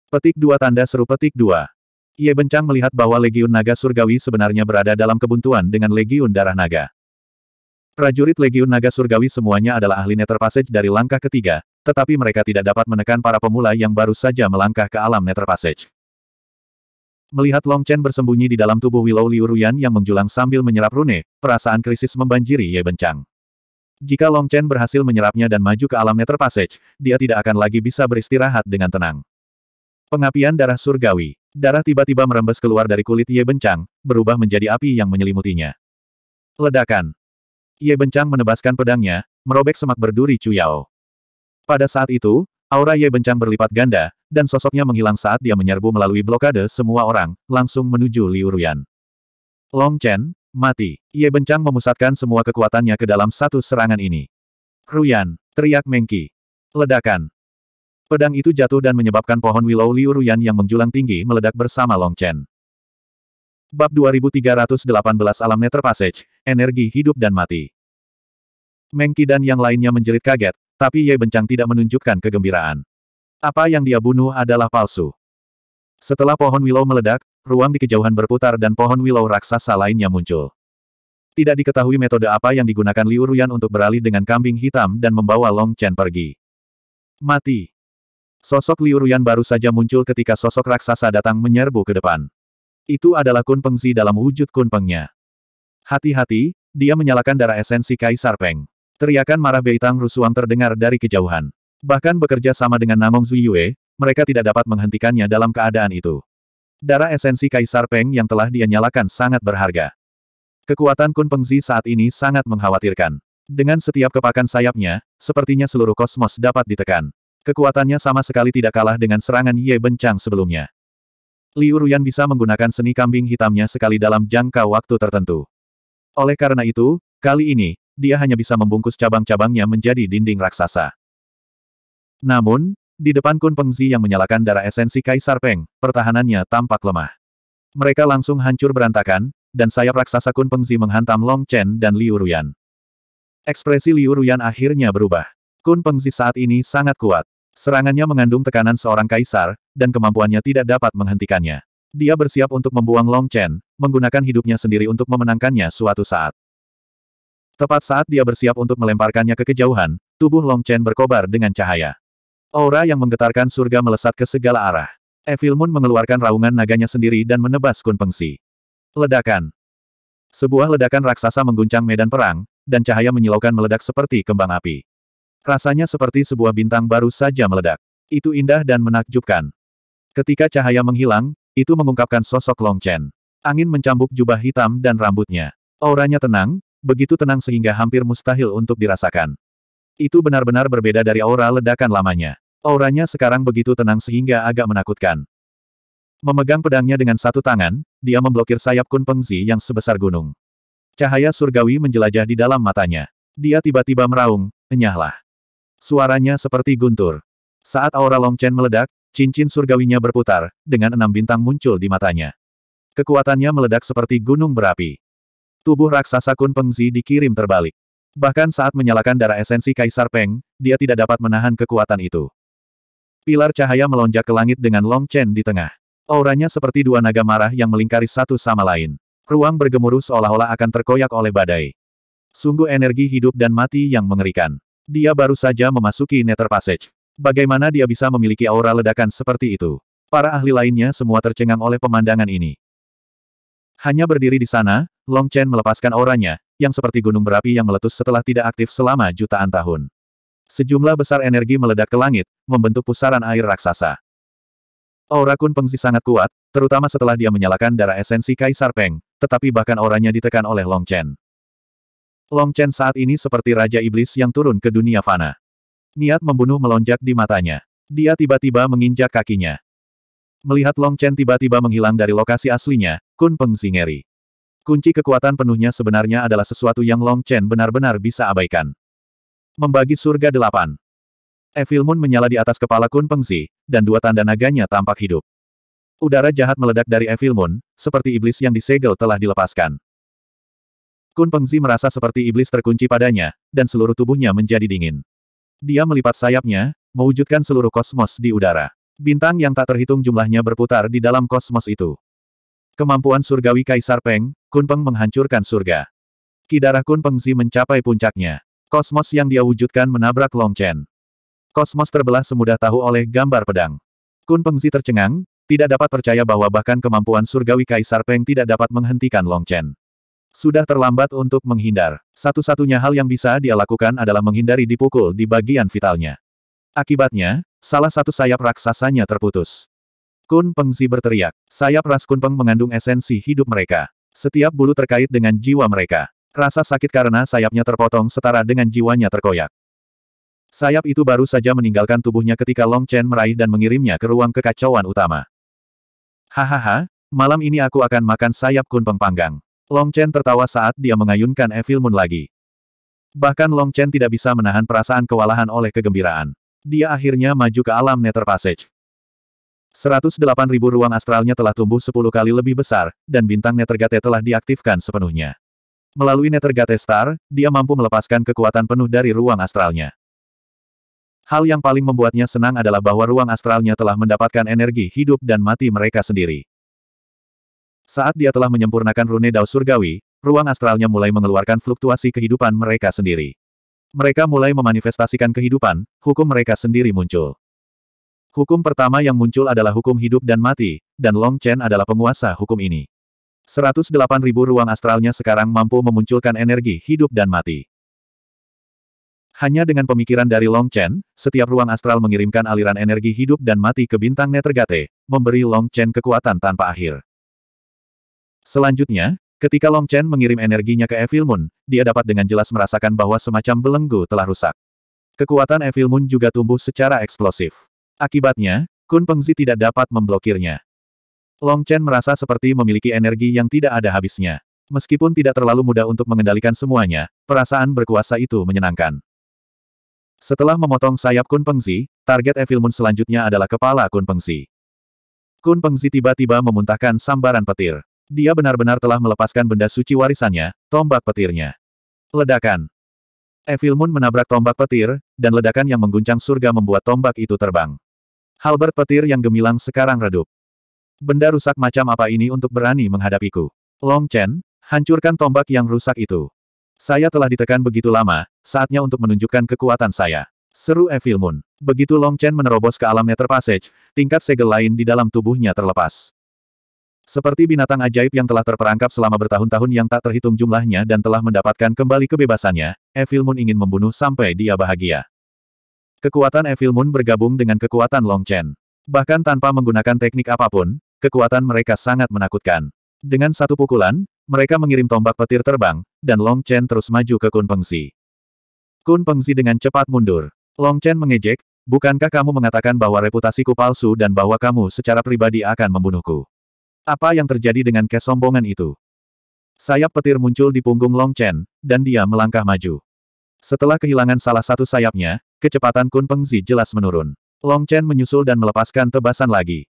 Petik dua tanda seru petik dua. Ye Bencang melihat bahwa Legiun Naga Surgawi sebenarnya berada dalam kebuntuan dengan Legiun Darah Naga. Prajurit Legiun Naga Surgawi semuanya adalah ahli Nether Passage dari langkah ketiga, tetapi mereka tidak dapat menekan para pemula yang baru saja melangkah ke alam Nether Passage. Melihat Long Chen bersembunyi di dalam tubuh Willow Liuruyan yang menjulang sambil menyerap rune, perasaan krisis membanjiri Ye Bencang. Jika Long Chen berhasil menyerapnya dan maju ke alam Nether Passage, dia tidak akan lagi bisa beristirahat dengan tenang. Pengapian darah surgawi. Darah tiba-tiba merembes keluar dari kulit Ye Bencang, berubah menjadi api yang menyelimutinya. Ledakan. Ye Bencang menebaskan pedangnya, merobek semak berduri Cuyao. Pada saat itu, aura Ye Bencang berlipat ganda, dan sosoknya menghilang saat dia menyerbu melalui blokade semua orang, langsung menuju Liu Ruyan. Long Chen, Mati. Ye Bencang memusatkan semua kekuatannya ke dalam satu serangan ini. Ruyan, teriak Mengki. Ledakan. Pedang itu jatuh dan menyebabkan pohon Willow Liu Ruyan yang menjulang tinggi meledak bersama Long Chen. Bab 2318 Alam Nether Passage, Energi Hidup dan Mati. Mengki dan yang lainnya menjerit kaget, tapi Ye Bencang tidak menunjukkan kegembiraan. Apa yang dia bunuh adalah palsu. Setelah pohon willow meledak, ruang di kejauhan berputar dan pohon willow raksasa lainnya muncul. Tidak diketahui metode apa yang digunakan Liu Ruyan untuk beralih dengan kambing hitam dan membawa Long Chen pergi. Mati. Sosok Liu Ruyan baru saja muncul ketika sosok raksasa datang menyerbu ke depan. Itu adalah Kun Pengzi dalam wujud Kun Pengnya. Hati-hati, dia menyalakan darah esensi Kaisar Peng. Teriakan marah Beitang Rusuang terdengar dari kejauhan. Bahkan bekerja sama dengan Namong Zuyue, mereka tidak dapat menghentikannya dalam keadaan itu. Darah esensi Kaisar Peng yang telah dia nyalakan sangat berharga. Kekuatan Kun Pengzi saat ini sangat mengkhawatirkan. Dengan setiap kepakan sayapnya, sepertinya seluruh kosmos dapat ditekan. Kekuatannya sama sekali tidak kalah dengan serangan Ye Bencang sebelumnya. Liu Ruyan bisa menggunakan seni kambing hitamnya sekali dalam jangka waktu tertentu. Oleh karena itu, kali ini, dia hanya bisa membungkus cabang-cabangnya menjadi dinding raksasa. Namun, di depan Kun Pengzi yang menyalakan darah esensi Kaisar Peng, pertahanannya tampak lemah. Mereka langsung hancur berantakan, dan sayap raksasa Kun Pengzi menghantam Long Chen dan Liu Ruyan. Ekspresi Liu Ruyan akhirnya berubah. Kun Pengzi saat ini sangat kuat. Serangannya mengandung tekanan seorang kaisar, dan kemampuannya tidak dapat menghentikannya. Dia bersiap untuk membuang Long Chen, menggunakan hidupnya sendiri untuk memenangkannya suatu saat. Tepat saat dia bersiap untuk melemparkannya ke kejauhan, tubuh Long Chen berkobar dengan cahaya. Aura yang menggetarkan surga melesat ke segala arah. Evil Moon mengeluarkan raungan naganya sendiri dan menebas Kun Pengsi. Ledakan. Sebuah ledakan raksasa mengguncang medan perang, dan cahaya menyilaukan meledak seperti kembang api. Rasanya seperti sebuah bintang baru saja meledak. Itu indah dan menakjubkan. Ketika cahaya menghilang, itu mengungkapkan sosok Long Chen. Angin mencambuk jubah hitam dan rambutnya. Auranya tenang, begitu tenang sehingga hampir mustahil untuk dirasakan. Itu benar-benar berbeda dari aura ledakan lamanya. Auranya sekarang begitu tenang sehingga agak menakutkan. Memegang pedangnya dengan satu tangan, dia memblokir sayap Kun Pengzi yang sebesar gunung. Cahaya surgawi menjelajah di dalam matanya. Dia tiba-tiba meraung, enyahlah. Suaranya seperti guntur. Saat aura Long Chen meledak, cincin surgawinya berputar, dengan enam bintang muncul di matanya. Kekuatannya meledak seperti gunung berapi. Tubuh raksasa Kun Pengzi dikirim terbalik. Bahkan saat menyalakan darah esensi Kaisar Peng, dia tidak dapat menahan kekuatan itu. Pilar cahaya melonjak ke langit dengan Long Chen di tengah. Auranya seperti dua naga marah yang melingkari satu sama lain. Ruang bergemuruh seolah-olah akan terkoyak oleh badai. Sungguh energi hidup dan mati yang mengerikan. Dia baru saja memasuki Nether Passage. Bagaimana dia bisa memiliki aura ledakan seperti itu? Para ahli lainnya semua tercengang oleh pemandangan ini. Hanya berdiri di sana, Long Chen melepaskan auranya, yang seperti gunung berapi yang meletus setelah tidak aktif selama jutaan tahun. Sejumlah besar energi meledak ke langit, membentuk pusaran air raksasa. Aura Kun Pengzi sangat kuat, terutama setelah dia menyalakan darah esensi Kaisar Peng, tetapi bahkan auranya ditekan oleh Long Chen. Long Chen saat ini seperti Raja Iblis yang turun ke dunia fana. Niat membunuh melonjak di matanya. Dia tiba-tiba menginjak kakinya. Melihat Long Chen tiba-tiba menghilang dari lokasi aslinya, Kun Pengzi ngeri. Kunci kekuatan penuhnya sebenarnya adalah sesuatu yang Long Chen benar-benar bisa abaikan. Membagi surga delapan. Evil Moon menyala di atas kepala Kun Pengzi, dan dua tanda naganya tampak hidup. Udara jahat meledak dari Evil Moon, seperti iblis yang disegel telah dilepaskan. Kun Pengzi merasa seperti iblis terkunci padanya, dan seluruh tubuhnya menjadi dingin. Dia melipat sayapnya, mewujudkan seluruh kosmos di udara. Bintang yang tak terhitung jumlahnya berputar di dalam kosmos itu. Kemampuan surgawi Kaisar Peng, Kun Peng menghancurkan surga. Kidarah Kun Pengzi mencapai puncaknya. Kosmos yang dia wujudkan menabrak Long Chen. Kosmos terbelah semudah tahu oleh gambar pedang. Kun Pengzi tercengang, tidak dapat percaya bahwa bahkan kemampuan surgawi Kaisar Peng tidak dapat menghentikan Long Chen. Sudah terlambat untuk menghindar. Satu-satunya hal yang bisa dia lakukan adalah menghindari dipukul di bagian vitalnya. Akibatnya, salah satu sayap raksasanya terputus. Kun Pengzi berteriak, sayap ras Kun Peng mengandung esensi hidup mereka. Setiap bulu terkait dengan jiwa mereka. Rasa sakit karena sayapnya terpotong setara dengan jiwanya terkoyak. Sayap itu baru saja meninggalkan tubuhnya ketika Long Chen meraih dan mengirimnya ke ruang kekacauan utama. Hahaha, malam ini aku akan makan sayap kun pengpanggang. Long Chen tertawa saat dia mengayunkan Evil Moon lagi. Bahkan Long Chen tidak bisa menahan perasaan kewalahan oleh kegembiraan. Dia akhirnya maju ke alam Nether Passage. 108.000 ruang astralnya telah tumbuh 10 kali lebih besar, dan bintang Gate telah diaktifkan sepenuhnya. Melalui Nethergate Star, dia mampu melepaskan kekuatan penuh dari ruang astralnya. Hal yang paling membuatnya senang adalah bahwa ruang astralnya telah mendapatkan energi hidup dan mati mereka sendiri. Saat dia telah menyempurnakan rune Dao Surgawi, ruang astralnya mulai mengeluarkan fluktuasi kehidupan mereka sendiri. Mereka mulai memanifestasikan kehidupan, hukum mereka sendiri muncul. Hukum pertama yang muncul adalah hukum hidup dan mati, dan Long Chen adalah penguasa hukum ini. 108.000 ruang astralnya sekarang mampu memunculkan energi hidup dan mati. Hanya dengan pemikiran dari Long Chen, setiap ruang astral mengirimkan aliran energi hidup dan mati ke bintang Netergate, memberi Long Chen kekuatan tanpa akhir. Selanjutnya, ketika Long Chen mengirim energinya ke Evil Moon, dia dapat dengan jelas merasakan bahwa semacam belenggu telah rusak. Kekuatan Evil Moon juga tumbuh secara eksplosif. Akibatnya, Kun Pengzi tidak dapat memblokirnya. Long Chen merasa seperti memiliki energi yang tidak ada habisnya. Meskipun tidak terlalu mudah untuk mengendalikan semuanya, perasaan berkuasa itu menyenangkan. Setelah memotong sayap Kun Pengzi, target Evil Moon selanjutnya adalah kepala Kun Pengzi. Kun Pengzi tiba-tiba memuntahkan sambaran petir. Dia benar-benar telah melepaskan benda suci warisannya, tombak petirnya. Ledakan. Evil Moon menabrak tombak petir, dan ledakan yang mengguncang surga membuat tombak itu terbang. Halberd petir yang gemilang sekarang redup benda rusak macam apa ini untuk berani menghadapiku? Long Chen, hancurkan tombak yang rusak itu. Saya telah ditekan begitu lama, saatnya untuk menunjukkan kekuatan saya. Seru Evil Moon. Begitu Long Chen menerobos ke alam Nether Passage, tingkat segel lain di dalam tubuhnya terlepas. Seperti binatang ajaib yang telah terperangkap selama bertahun-tahun yang tak terhitung jumlahnya dan telah mendapatkan kembali kebebasannya, Evil Moon ingin membunuh sampai dia bahagia. Kekuatan Evil Moon bergabung dengan kekuatan Long Chen. Bahkan tanpa menggunakan teknik apapun, kekuatan mereka sangat menakutkan. Dengan satu pukulan, mereka mengirim tombak petir terbang, dan Long Chen terus maju ke Kun Pengsi. Kun Pengsi dengan cepat mundur. Long Chen mengejek, bukankah kamu mengatakan bahwa reputasiku palsu dan bahwa kamu secara pribadi akan membunuhku? Apa yang terjadi dengan kesombongan itu? Sayap petir muncul di punggung Long Chen, dan dia melangkah maju. Setelah kehilangan salah satu sayapnya, kecepatan Kun Pengzi jelas menurun. Long Chen menyusul dan melepaskan tebasan lagi.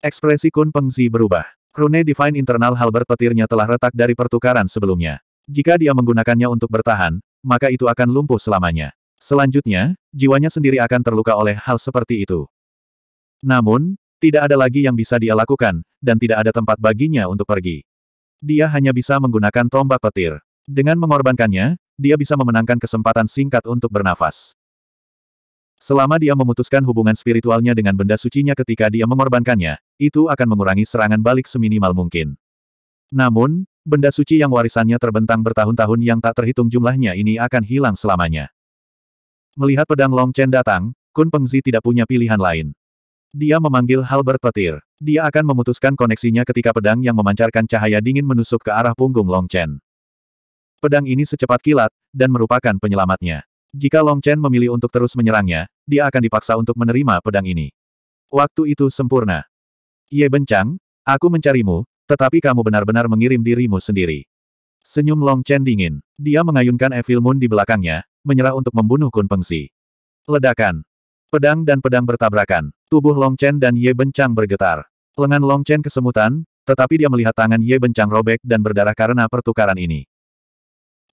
Ekspresi Kun Pengzi berubah. Rune Divine internal halberd petirnya telah retak dari pertukaran sebelumnya. Jika dia menggunakannya untuk bertahan, maka itu akan lumpuh selamanya. Selanjutnya, jiwanya sendiri akan terluka oleh hal seperti itu. Namun, tidak ada lagi yang bisa dia lakukan, dan tidak ada tempat baginya untuk pergi. Dia hanya bisa menggunakan tombak petir. Dengan mengorbankannya, dia bisa memenangkan kesempatan singkat untuk bernafas. Selama dia memutuskan hubungan spiritualnya dengan benda sucinya ketika dia mengorbankannya, itu akan mengurangi serangan balik seminimal mungkin. Namun, benda suci yang warisannya terbentang bertahun-tahun yang tak terhitung jumlahnya ini akan hilang selamanya. Melihat pedang Long Chen datang, Kun Pengzi tidak punya pilihan lain. Dia memanggil Halbert Petir. Dia akan memutuskan koneksinya ketika pedang yang memancarkan cahaya dingin menusuk ke arah punggung Long Chen. Pedang ini secepat kilat, dan merupakan penyelamatnya. Jika Long Chen memilih untuk terus menyerangnya, dia akan dipaksa untuk menerima pedang ini. Waktu itu sempurna. Ye Bencang, aku mencarimu, tetapi kamu benar-benar mengirim dirimu sendiri. Senyum Long Chen dingin. Dia mengayunkan Evil Moon di belakangnya, menyerah untuk membunuh Kun Pengsi. Ledakan. Pedang dan pedang bertabrakan. Tubuh Long Chen dan Ye Bencang bergetar. Lengan Long Chen kesemutan, tetapi dia melihat tangan Ye Bencang robek dan berdarah karena pertukaran ini.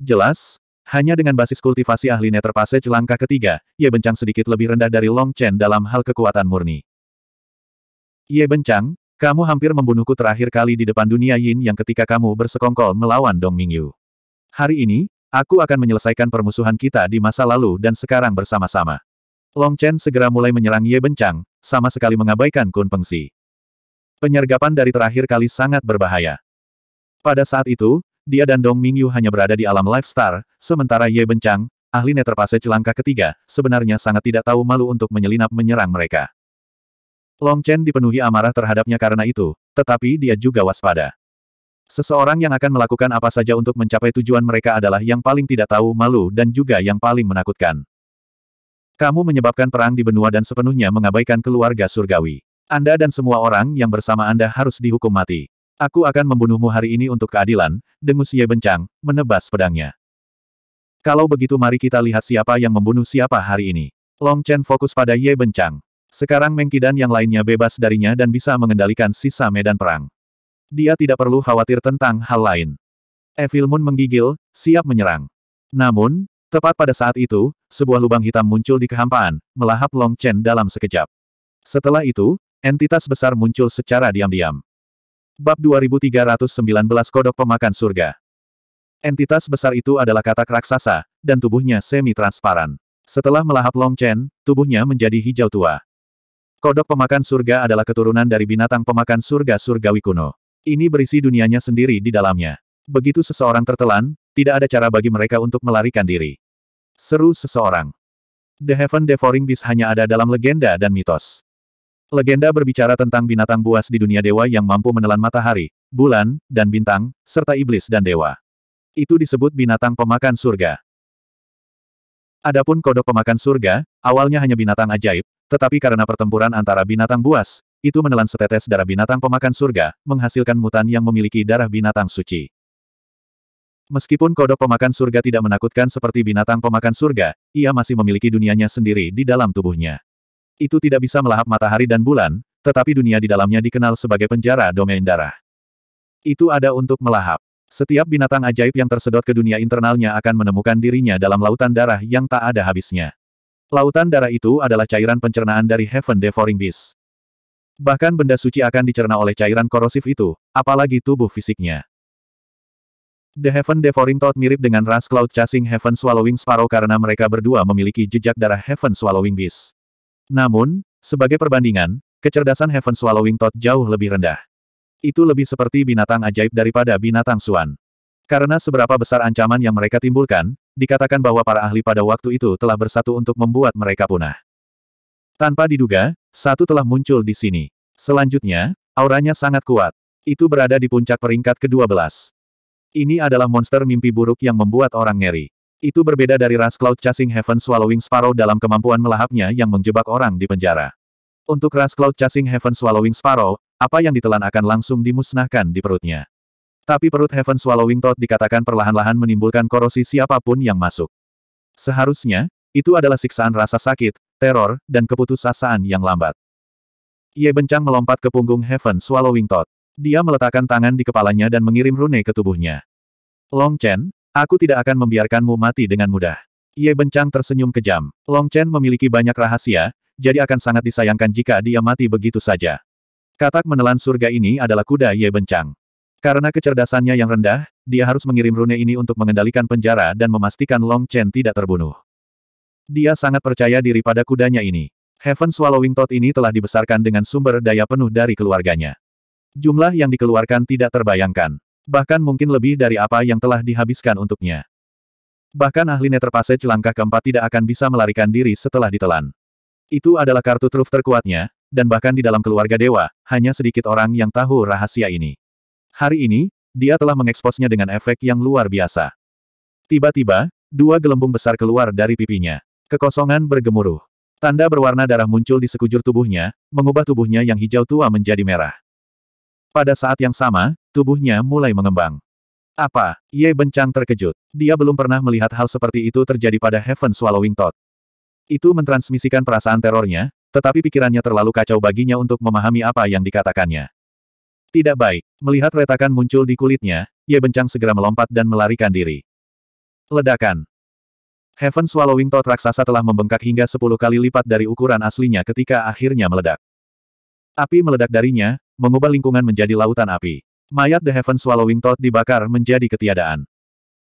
Jelas, hanya dengan basis kultivasi ahli Nether Passage langkah ketiga, Ye Bencang sedikit lebih rendah dari Long Chen dalam hal kekuatan murni. Ye Bencang, kamu hampir membunuhku terakhir kali di depan dunia Yin yang ketika kamu bersekongkol melawan Dong Mingyu. Hari ini, aku akan menyelesaikan permusuhan kita di masa lalu dan sekarang bersama-sama. Long Chen segera mulai menyerang Ye Bencang, sama sekali mengabaikan Kun Pengsi. Penyergapan dari terakhir kali sangat berbahaya. Pada saat itu, dia dan Dong Mingyu hanya berada di alam Life Star, sementara Ye Bencang, ahli Netherpassage celangka ketiga, sebenarnya sangat tidak tahu malu untuk menyelinap menyerang mereka. Long Chen dipenuhi amarah terhadapnya karena itu, tetapi dia juga waspada. Seseorang yang akan melakukan apa saja untuk mencapai tujuan mereka adalah yang paling tidak tahu malu dan juga yang paling menakutkan. Kamu menyebabkan perang di benua dan sepenuhnya mengabaikan keluarga surgawi. Anda dan semua orang yang bersama Anda harus dihukum mati. Aku akan membunuhmu hari ini untuk keadilan, dengus Ye bencang, menebas pedangnya. Kalau begitu mari kita lihat siapa yang membunuh siapa hari ini. Long Chen fokus pada Ye bencang. Sekarang Mengki dan yang lainnya bebas darinya dan bisa mengendalikan sisa medan perang. Dia tidak perlu khawatir tentang hal lain. Evil Moon menggigil, siap menyerang. Namun, tepat pada saat itu, sebuah lubang hitam muncul di kehampaan, melahap Long Chen dalam sekejap. Setelah itu, entitas besar muncul secara diam-diam. Bab 2319 Kodok Pemakan Surga Entitas besar itu adalah katak raksasa, dan tubuhnya semi-transparan. Setelah melahap Long Chen, tubuhnya menjadi hijau tua. Kodok Pemakan Surga adalah keturunan dari binatang pemakan surga surgawi kuno. Ini berisi dunianya sendiri di dalamnya. Begitu seseorang tertelan, tidak ada cara bagi mereka untuk melarikan diri. Seru seseorang. The Heaven Devouring Beast hanya ada dalam legenda dan mitos. Legenda berbicara tentang binatang buas di dunia dewa yang mampu menelan matahari, bulan, dan bintang, serta iblis dan dewa. Itu disebut binatang pemakan surga. Adapun kodok pemakan surga, awalnya hanya binatang ajaib, tetapi karena pertempuran antara binatang buas, itu menelan setetes darah binatang pemakan surga, menghasilkan mutan yang memiliki darah binatang suci. Meskipun kodok pemakan surga tidak menakutkan seperti binatang pemakan surga, ia masih memiliki dunianya sendiri di dalam tubuhnya. Itu tidak bisa melahap matahari dan bulan, tetapi dunia di dalamnya dikenal sebagai penjara domain darah. Itu ada untuk melahap. Setiap binatang ajaib yang tersedot ke dunia internalnya akan menemukan dirinya dalam lautan darah yang tak ada habisnya. Lautan darah itu adalah cairan pencernaan dari Heaven Devouring Beast. Bahkan benda suci akan dicerna oleh cairan korosif itu, apalagi tubuh fisiknya. The Heaven Devouring Toad mirip dengan ras Cloud Chasing Heaven Swallowing Sparrow karena mereka berdua memiliki jejak darah Heaven Swallowing Beast. Namun, sebagai perbandingan, kecerdasan Heaven Swallowing Tot jauh lebih rendah. Itu lebih seperti binatang ajaib daripada binatang suan. Karena seberapa besar ancaman yang mereka timbulkan, dikatakan bahwa para ahli pada waktu itu telah bersatu untuk membuat mereka punah. Tanpa diduga, satu telah muncul di sini. Selanjutnya, auranya sangat kuat. Itu berada di puncak peringkat ke-12. Ini adalah monster mimpi buruk yang membuat orang ngeri. Itu berbeda dari ras Cloud Chasing Heaven Swallowing Sparrow dalam kemampuan melahapnya yang menjebak orang di penjara. Untuk ras Cloud Chasing Heaven Swallowing Sparrow, apa yang ditelan akan langsung dimusnahkan di perutnya. Tapi perut Heaven Swallowing Toad dikatakan perlahan-lahan menimbulkan korosi siapapun yang masuk. Seharusnya, itu adalah siksaan rasa sakit, teror, dan keputusasaan yang lambat. Ye bencang melompat ke punggung Heaven Swallowing Toad. Dia meletakkan tangan di kepalanya dan mengirim rune ke tubuhnya. Long Chen, Aku tidak akan membiarkanmu mati dengan mudah. Ye Bencang tersenyum kejam. Long Chen memiliki banyak rahasia, jadi akan sangat disayangkan jika dia mati begitu saja. Katak menelan surga ini adalah kuda Ye Bencang. Karena kecerdasannya yang rendah, dia harus mengirim rune ini untuk mengendalikan penjara dan memastikan Long Chen tidak terbunuh. Dia sangat percaya diri pada kudanya ini. Heaven Swallowing Tot ini telah dibesarkan dengan sumber daya penuh dari keluarganya. Jumlah yang dikeluarkan tidak terbayangkan. Bahkan mungkin lebih dari apa yang telah dihabiskan untuknya. Bahkan ahli Neterpasage langkah keempat tidak akan bisa melarikan diri setelah ditelan. Itu adalah kartu truf terkuatnya, dan bahkan di dalam keluarga dewa, hanya sedikit orang yang tahu rahasia ini. Hari ini, dia telah mengeksposnya dengan efek yang luar biasa. Tiba-tiba, dua gelembung besar keluar dari pipinya. Kekosongan bergemuruh. Tanda berwarna darah muncul di sekujur tubuhnya, mengubah tubuhnya yang hijau tua menjadi merah. Pada saat yang sama, Tubuhnya mulai mengembang. Apa? Ye Bencang terkejut. Dia belum pernah melihat hal seperti itu terjadi pada Heaven Swallowing Tot. Itu mentransmisikan perasaan terornya, tetapi pikirannya terlalu kacau baginya untuk memahami apa yang dikatakannya. Tidak baik. Melihat retakan muncul di kulitnya, Ye Bencang segera melompat dan melarikan diri. Ledakan. Heaven Swallowing Tot raksasa telah membengkak hingga 10 kali lipat dari ukuran aslinya ketika akhirnya meledak. Api meledak darinya, mengubah lingkungan menjadi lautan api. Mayat The Heaven Swallowing Toad dibakar menjadi ketiadaan.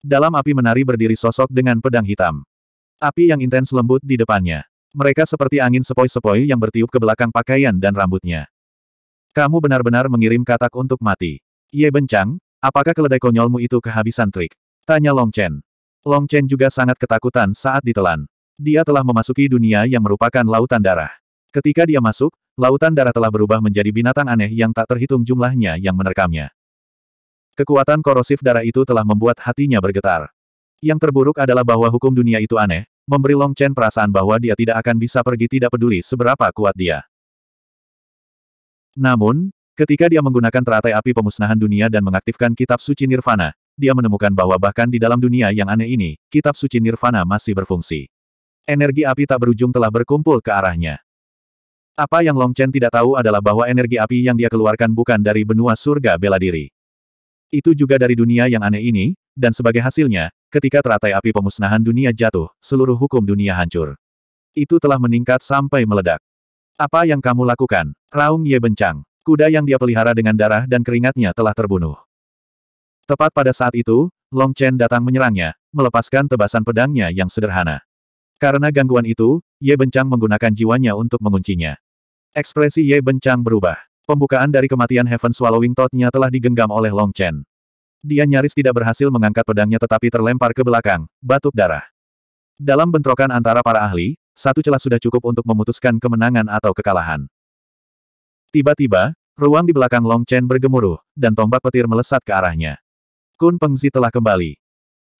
Dalam api menari berdiri sosok dengan pedang hitam. Api yang intens lembut di depannya. Mereka seperti angin sepoi-sepoi yang bertiup ke belakang pakaian dan rambutnya. Kamu benar-benar mengirim katak untuk mati. Ye bencang, apakah keledai konyolmu itu kehabisan trik? Tanya Long Chen. Long Chen juga sangat ketakutan saat ditelan. Dia telah memasuki dunia yang merupakan lautan darah. Ketika dia masuk, lautan darah telah berubah menjadi binatang aneh yang tak terhitung jumlahnya yang menerkamnya. Kekuatan korosif darah itu telah membuat hatinya bergetar. Yang terburuk adalah bahwa hukum dunia itu aneh, memberi Long Chen perasaan bahwa dia tidak akan bisa pergi tidak peduli seberapa kuat dia. Namun, ketika dia menggunakan teratai api pemusnahan dunia dan mengaktifkan kitab suci Nirvana, dia menemukan bahwa bahkan di dalam dunia yang aneh ini, kitab suci Nirvana masih berfungsi. Energi api tak berujung telah berkumpul ke arahnya. Apa yang Long Chen tidak tahu adalah bahwa energi api yang dia keluarkan bukan dari benua surga bela diri. Itu juga dari dunia yang aneh ini, dan sebagai hasilnya, ketika teratai api pemusnahan dunia jatuh, seluruh hukum dunia hancur. Itu telah meningkat sampai meledak. Apa yang kamu lakukan? Raung Ye bencang. Kuda yang dia pelihara dengan darah dan keringatnya telah terbunuh. Tepat pada saat itu, Long Chen datang menyerangnya, melepaskan tebasan pedangnya yang sederhana. Karena gangguan itu, Ye Bencang menggunakan jiwanya untuk menguncinya. Ekspresi Ye Bencang berubah. Pembukaan dari kematian Heaven Swallowing Toad-nya telah digenggam oleh Long Chen. Dia nyaris tidak berhasil mengangkat pedangnya tetapi terlempar ke belakang, batuk darah. Dalam bentrokan antara para ahli, satu celah sudah cukup untuk memutuskan kemenangan atau kekalahan. Tiba-tiba, ruang di belakang Long Chen bergemuruh, dan tombak petir melesat ke arahnya. Kun Pengzi telah kembali.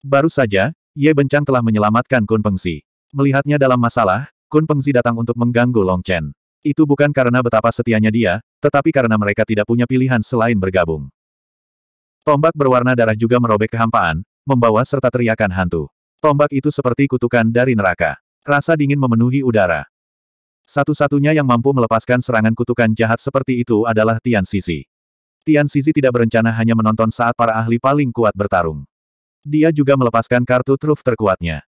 Baru saja, Ye Bencang telah menyelamatkan Kun Pengzi. Melihatnya dalam masalah, Kun Pengzi datang untuk mengganggu Long Chen. Itu bukan karena betapa setianya dia, tetapi karena mereka tidak punya pilihan selain bergabung. Tombak berwarna darah juga merobek kehampaan, membawa serta teriakan hantu. Tombak itu seperti kutukan dari neraka. Rasa dingin memenuhi udara. Satu-satunya yang mampu melepaskan serangan kutukan jahat seperti itu adalah Tian Sisi. Tian Sisi tidak berencana hanya menonton saat para ahli paling kuat bertarung. Dia juga melepaskan kartu truf terkuatnya.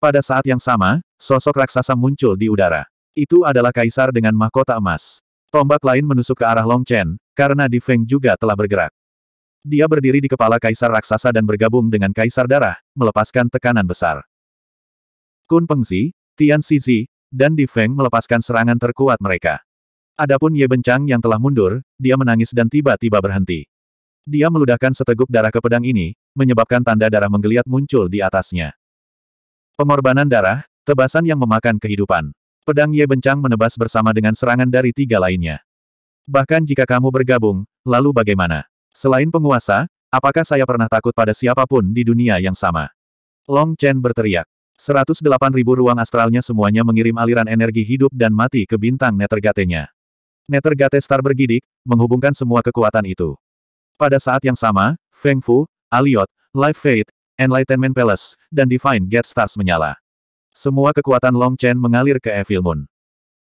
Pada saat yang sama, sosok raksasa muncul di udara. Itu adalah kaisar dengan mahkota emas. Tombak lain menusuk ke arah Long Chen, karena Di Feng juga telah bergerak. Dia berdiri di kepala kaisar raksasa dan bergabung dengan kaisar darah, melepaskan tekanan besar. Kun Pengzi, Tian Sizi, dan Di Feng melepaskan serangan terkuat mereka. Adapun Ye Bencang yang telah mundur, dia menangis dan tiba-tiba berhenti. Dia meludahkan seteguk darah ke pedang ini, menyebabkan tanda darah menggeliat muncul di atasnya. Pengorbanan darah, tebasan yang memakan kehidupan. Pedang Ye Bencang menebas bersama dengan serangan dari tiga lainnya. Bahkan jika kamu bergabung, lalu bagaimana? Selain penguasa, apakah saya pernah takut pada siapapun di dunia yang sama? Long Chen berteriak. 108 ribu ruang astralnya semuanya mengirim aliran energi hidup dan mati ke bintang Nethergate-nya. Nethergate Star bergidik, menghubungkan semua kekuatan itu. Pada saat yang sama, Feng Fu, Aliot, Life Fate, Enlightenment Palace, dan Divine Gate Stars menyala. Semua kekuatan Long Chen mengalir ke Evil Moon.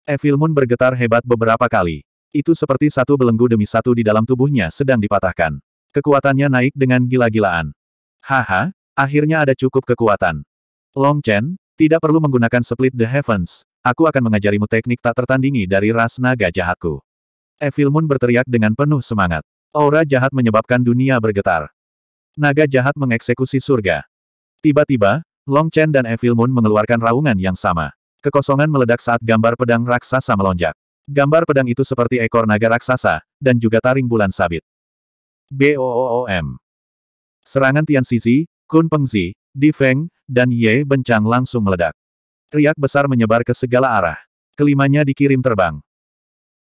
Evil Moon bergetar hebat beberapa kali. Itu seperti satu belenggu demi satu di dalam tubuhnya sedang dipatahkan. Kekuatannya naik dengan gila-gilaan. Haha, akhirnya ada cukup kekuatan. Long Chen, tidak perlu menggunakan split the heavens, aku akan mengajarimu teknik tak tertandingi dari ras naga jahatku. Evil Moon berteriak dengan penuh semangat. Aura jahat menyebabkan dunia bergetar. Naga jahat mengeksekusi surga. Tiba-tiba, Long Chen dan Evil Moon mengeluarkan raungan yang sama. Kekosongan meledak saat gambar pedang raksasa melonjak. Gambar pedang itu seperti ekor naga raksasa, dan juga taring bulan sabit. Boom! Serangan Tian Sisi, Kun Pengzi, Di Feng, dan Ye Bencang langsung meledak. Riak besar menyebar ke segala arah. Kelimanya dikirim terbang.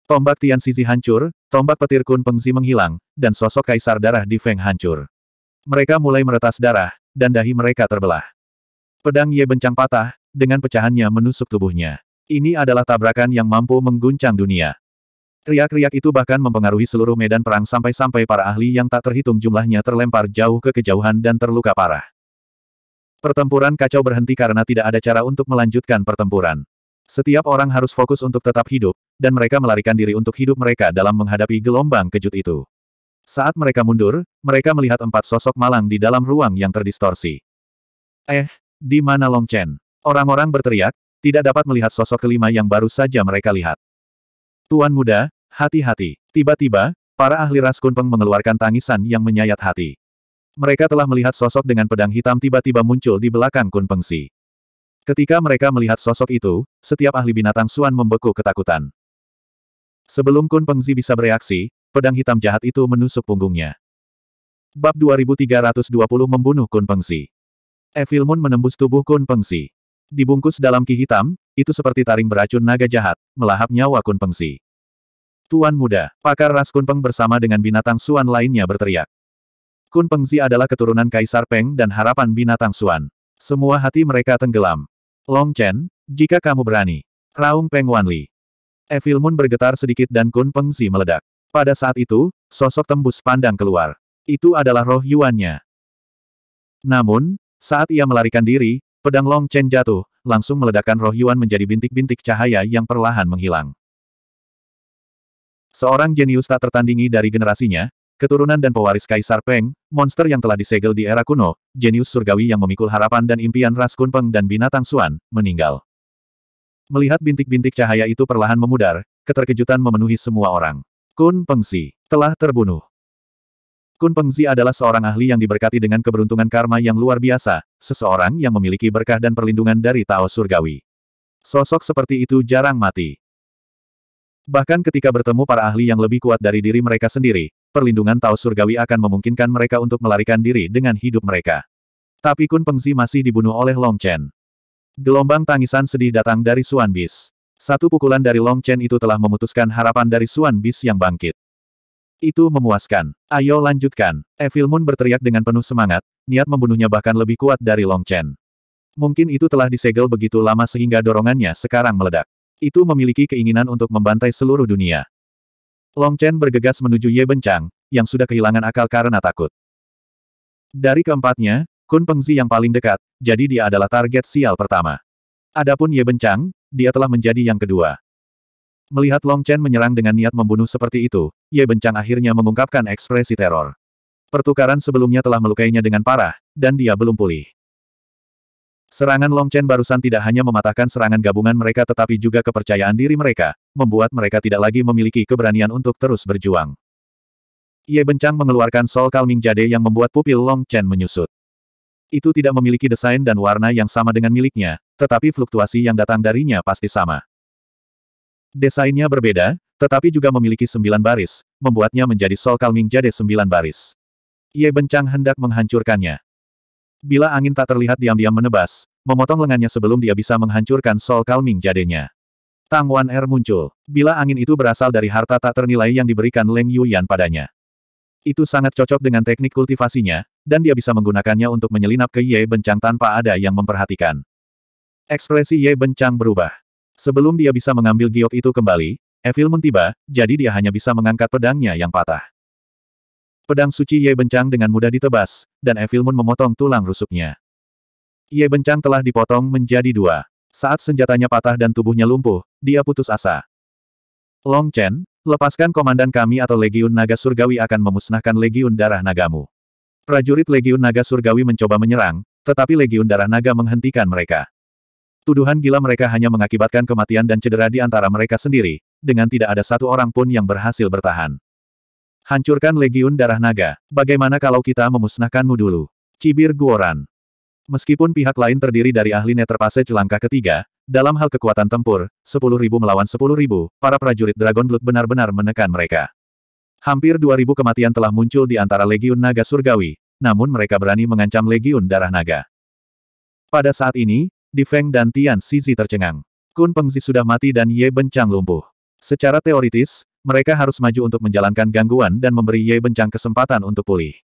Tombak Tian Sisi hancur, tombak petir Kun Pengzi menghilang, dan sosok kaisar darah Di Feng hancur. Mereka mulai meretas darah, dan dahi mereka terbelah. Pedang Ye bencang patah, dengan pecahannya menusuk tubuhnya. Ini adalah tabrakan yang mampu mengguncang dunia. Riak-riak itu bahkan mempengaruhi seluruh medan perang sampai-sampai para ahli yang tak terhitung jumlahnya terlempar jauh ke kejauhan dan terluka parah. Pertempuran kacau berhenti karena tidak ada cara untuk melanjutkan pertempuran. Setiap orang harus fokus untuk tetap hidup, dan mereka melarikan diri untuk hidup mereka dalam menghadapi gelombang kejut itu. Saat mereka mundur, mereka melihat empat sosok malang di dalam ruang yang terdistorsi. Eh, di mana Long Chen? Orang-orang berteriak, tidak dapat melihat sosok kelima yang baru saja mereka lihat. Tuan muda, hati-hati. Tiba-tiba, para ahli ras Kunpeng mengeluarkan tangisan yang menyayat hati. Mereka telah melihat sosok dengan pedang hitam tiba-tiba muncul di belakang Kunpeng Si. Ketika mereka melihat sosok itu, setiap ahli binatang Suan membeku ketakutan. Sebelum Kun Pengzi bisa bereaksi, pedang hitam jahat itu menusuk punggungnya. Bab 2320 membunuh Kun Pengzi. Evil Moon menembus tubuh Kun Pengsi. Dibungkus dalam ki hitam, itu seperti taring beracun naga jahat, melahap nyawa Kun Pengsi. Tuan muda, pakar ras Kun Peng bersama dengan binatang Suan lainnya berteriak. Kun Pengzi adalah keturunan Kaisar Peng dan harapan binatang Suan. Semua hati mereka tenggelam. Long Chen, jika kamu berani. Raung Peng Wanli. Evil Moon bergetar sedikit dan Kun Pengzi meledak. Pada saat itu, sosok tembus pandang keluar. Itu adalah roh Yuannya. Namun, saat ia melarikan diri, pedang Long Chen jatuh, langsung meledakkan roh Yuan menjadi bintik-bintik cahaya yang perlahan menghilang. Seorang jenius tak tertandingi dari generasinya, keturunan dan pewaris Kaisar Peng, monster yang telah disegel di era kuno, jenius surgawi yang memikul harapan dan impian ras Kunpeng dan binatang Suan, meninggal. Melihat bintik-bintik cahaya itu perlahan memudar, keterkejutan memenuhi semua orang. Kun Pengsi telah terbunuh. Kun Pengzi adalah seorang ahli yang diberkati dengan keberuntungan karma yang luar biasa, seseorang yang memiliki berkah dan perlindungan dari Tao Surgawi. Sosok seperti itu jarang mati. Bahkan ketika bertemu para ahli yang lebih kuat dari diri mereka sendiri, perlindungan Tao Surgawi akan memungkinkan mereka untuk melarikan diri dengan hidup mereka. Tapi Kun Pengzi masih dibunuh oleh Long Chen. Gelombang tangisan sedih datang dari Suan Bis. Satu pukulan dari Long Chen itu telah memutuskan harapan dari Suan Bis yang bangkit. Itu memuaskan. Ayo lanjutkan. Evil Moon berteriak dengan penuh semangat, niat membunuhnya bahkan lebih kuat dari Long Chen. Mungkin itu telah disegel begitu lama sehingga dorongannya sekarang meledak. Itu memiliki keinginan untuk membantai seluruh dunia. Long Chen bergegas menuju Ye Bencang, yang sudah kehilangan akal karena takut. Dari keempatnya, Kun Pengzi yang paling dekat, jadi dia adalah target sial pertama. Adapun Ye Bencang, dia telah menjadi yang kedua. Melihat Long Chen menyerang dengan niat membunuh seperti itu, Ye Bencang akhirnya mengungkapkan ekspresi teror. Pertukaran sebelumnya telah melukainya dengan parah, dan dia belum pulih. Serangan Long Chen barusan tidak hanya mematahkan serangan gabungan mereka tetapi juga kepercayaan diri mereka, membuat mereka tidak lagi memiliki keberanian untuk terus berjuang. Ye Bencang mengeluarkan Sol Kalming Jade yang membuat pupil Long Chen menyusut. Itu tidak memiliki desain dan warna yang sama dengan miliknya, tetapi fluktuasi yang datang darinya pasti sama. Desainnya berbeda, tetapi juga memiliki sembilan baris, membuatnya menjadi Sol Kalming Jade sembilan baris. Ye Bencang hendak menghancurkannya. Bila angin tak terlihat diam-diam menebas, memotong lengannya sebelum dia bisa menghancurkan Sol Kalming Jadenya. Tang Wan Er muncul, bila angin itu berasal dari harta tak ternilai yang diberikan Leng Yuyan padanya. Itu sangat cocok dengan teknik kultivasinya, dan dia bisa menggunakannya untuk menyelinap ke Ye Bencang tanpa ada yang memperhatikan. Ekspresi Ye Bencang berubah. Sebelum dia bisa mengambil giok itu kembali, Evil tiba, jadi dia hanya bisa mengangkat pedangnya yang patah. Pedang suci Ye Bencang dengan mudah ditebas, dan Evil Moon memotong tulang rusuknya. Ye Bencang telah dipotong menjadi dua. Saat senjatanya patah dan tubuhnya lumpuh, dia putus asa. Long Chen, lepaskan komandan kami atau Legiun Naga Surgawi akan memusnahkan Legiun Darah Nagamu. Prajurit Legiun Naga Surgawi mencoba menyerang, tetapi Legiun Darah Naga menghentikan mereka. Tuduhan gila mereka hanya mengakibatkan kematian dan cedera di antara mereka sendiri, dengan tidak ada satu orang pun yang berhasil bertahan. Hancurkan Legiun Darah Naga, bagaimana kalau kita memusnahkanmu dulu? Cibir Guoran. Meskipun pihak lain terdiri dari ahli Netherpassage langkah ketiga, dalam hal kekuatan tempur, 10.000 melawan 10.000, para prajurit Dragon Blood benar-benar menekan mereka. Hampir 2.000 kematian telah muncul di antara Legiun Naga Surgawi, namun mereka berani mengancam Legiun Darah Naga. Pada saat ini, di Feng dan Tian Sisi tercengang. Kun Pengzi sudah mati dan Ye Bencang lumpuh. Secara teoritis, mereka harus maju untuk menjalankan gangguan dan memberi Ye Bencang kesempatan untuk pulih.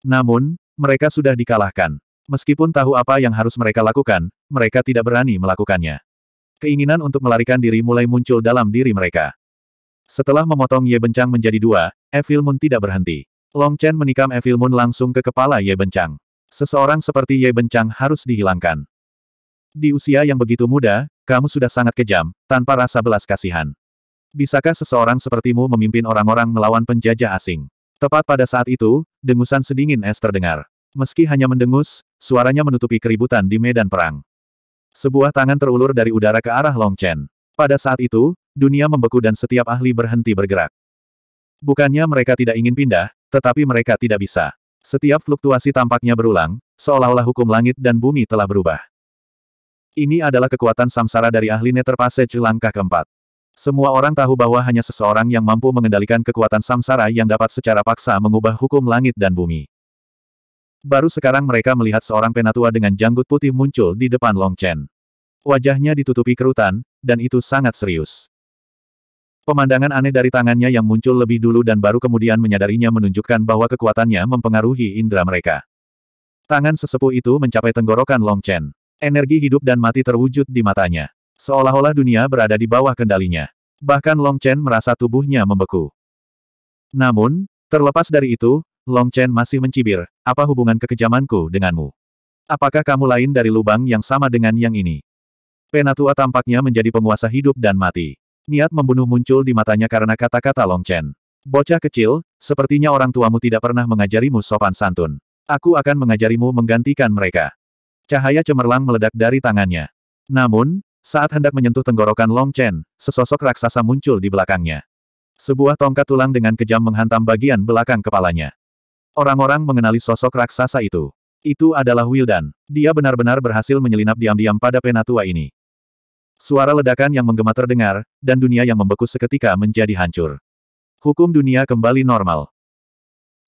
Namun, mereka sudah dikalahkan. Meskipun tahu apa yang harus mereka lakukan, mereka tidak berani melakukannya. Keinginan untuk melarikan diri mulai muncul dalam diri mereka. Setelah memotong Ye Bencang menjadi dua, Evil Moon tidak berhenti. Long Chen menikam Evil Moon langsung ke kepala Ye Bencang. Seseorang seperti Ye Bencang harus dihilangkan. Di usia yang begitu muda, kamu sudah sangat kejam, tanpa rasa belas kasihan. Bisakah seseorang sepertimu memimpin orang-orang melawan penjajah asing? Tepat pada saat itu, dengusan sedingin es terdengar. Meski hanya mendengus, suaranya menutupi keributan di medan perang. Sebuah tangan terulur dari udara ke arah Long Chen. Pada saat itu, dunia membeku dan setiap ahli berhenti bergerak. Bukannya mereka tidak ingin pindah, tetapi mereka tidak bisa. Setiap fluktuasi tampaknya berulang, seolah-olah hukum langit dan bumi telah berubah. Ini adalah kekuatan samsara dari ahli Nether Passage langkah keempat. Semua orang tahu bahwa hanya seseorang yang mampu mengendalikan kekuatan samsara yang dapat secara paksa mengubah hukum langit dan bumi. Baru sekarang mereka melihat seorang penatua dengan janggut putih muncul di depan Long Chen. Wajahnya ditutupi kerutan, dan itu sangat serius. Pemandangan aneh dari tangannya yang muncul lebih dulu dan baru kemudian menyadarinya menunjukkan bahwa kekuatannya mempengaruhi indera mereka. Tangan sesepuh itu mencapai tenggorokan Long Chen. Energi hidup dan mati terwujud di matanya. Seolah-olah dunia berada di bawah kendalinya. Bahkan Long Chen merasa tubuhnya membeku. Namun, terlepas dari itu, Long Chen masih mencibir, apa hubungan kekejamanku denganmu? Apakah kamu lain dari lubang yang sama dengan yang ini? Penatua tampaknya menjadi penguasa hidup dan mati. Niat membunuh muncul di matanya karena kata-kata Long Chen. Bocah kecil, sepertinya orang tuamu tidak pernah mengajarimu sopan santun. Aku akan mengajarimu menggantikan mereka. Cahaya cemerlang meledak dari tangannya. Namun, saat hendak menyentuh tenggorokan Long Chen, sesosok raksasa muncul di belakangnya. Sebuah tongkat tulang dengan kejam menghantam bagian belakang kepalanya. Orang-orang mengenali sosok raksasa itu. Itu adalah Wildan. Dia benar-benar berhasil menyelinap diam-diam pada penatua ini. Suara ledakan yang menggema terdengar, dan dunia yang membeku seketika menjadi hancur. Hukum dunia kembali normal.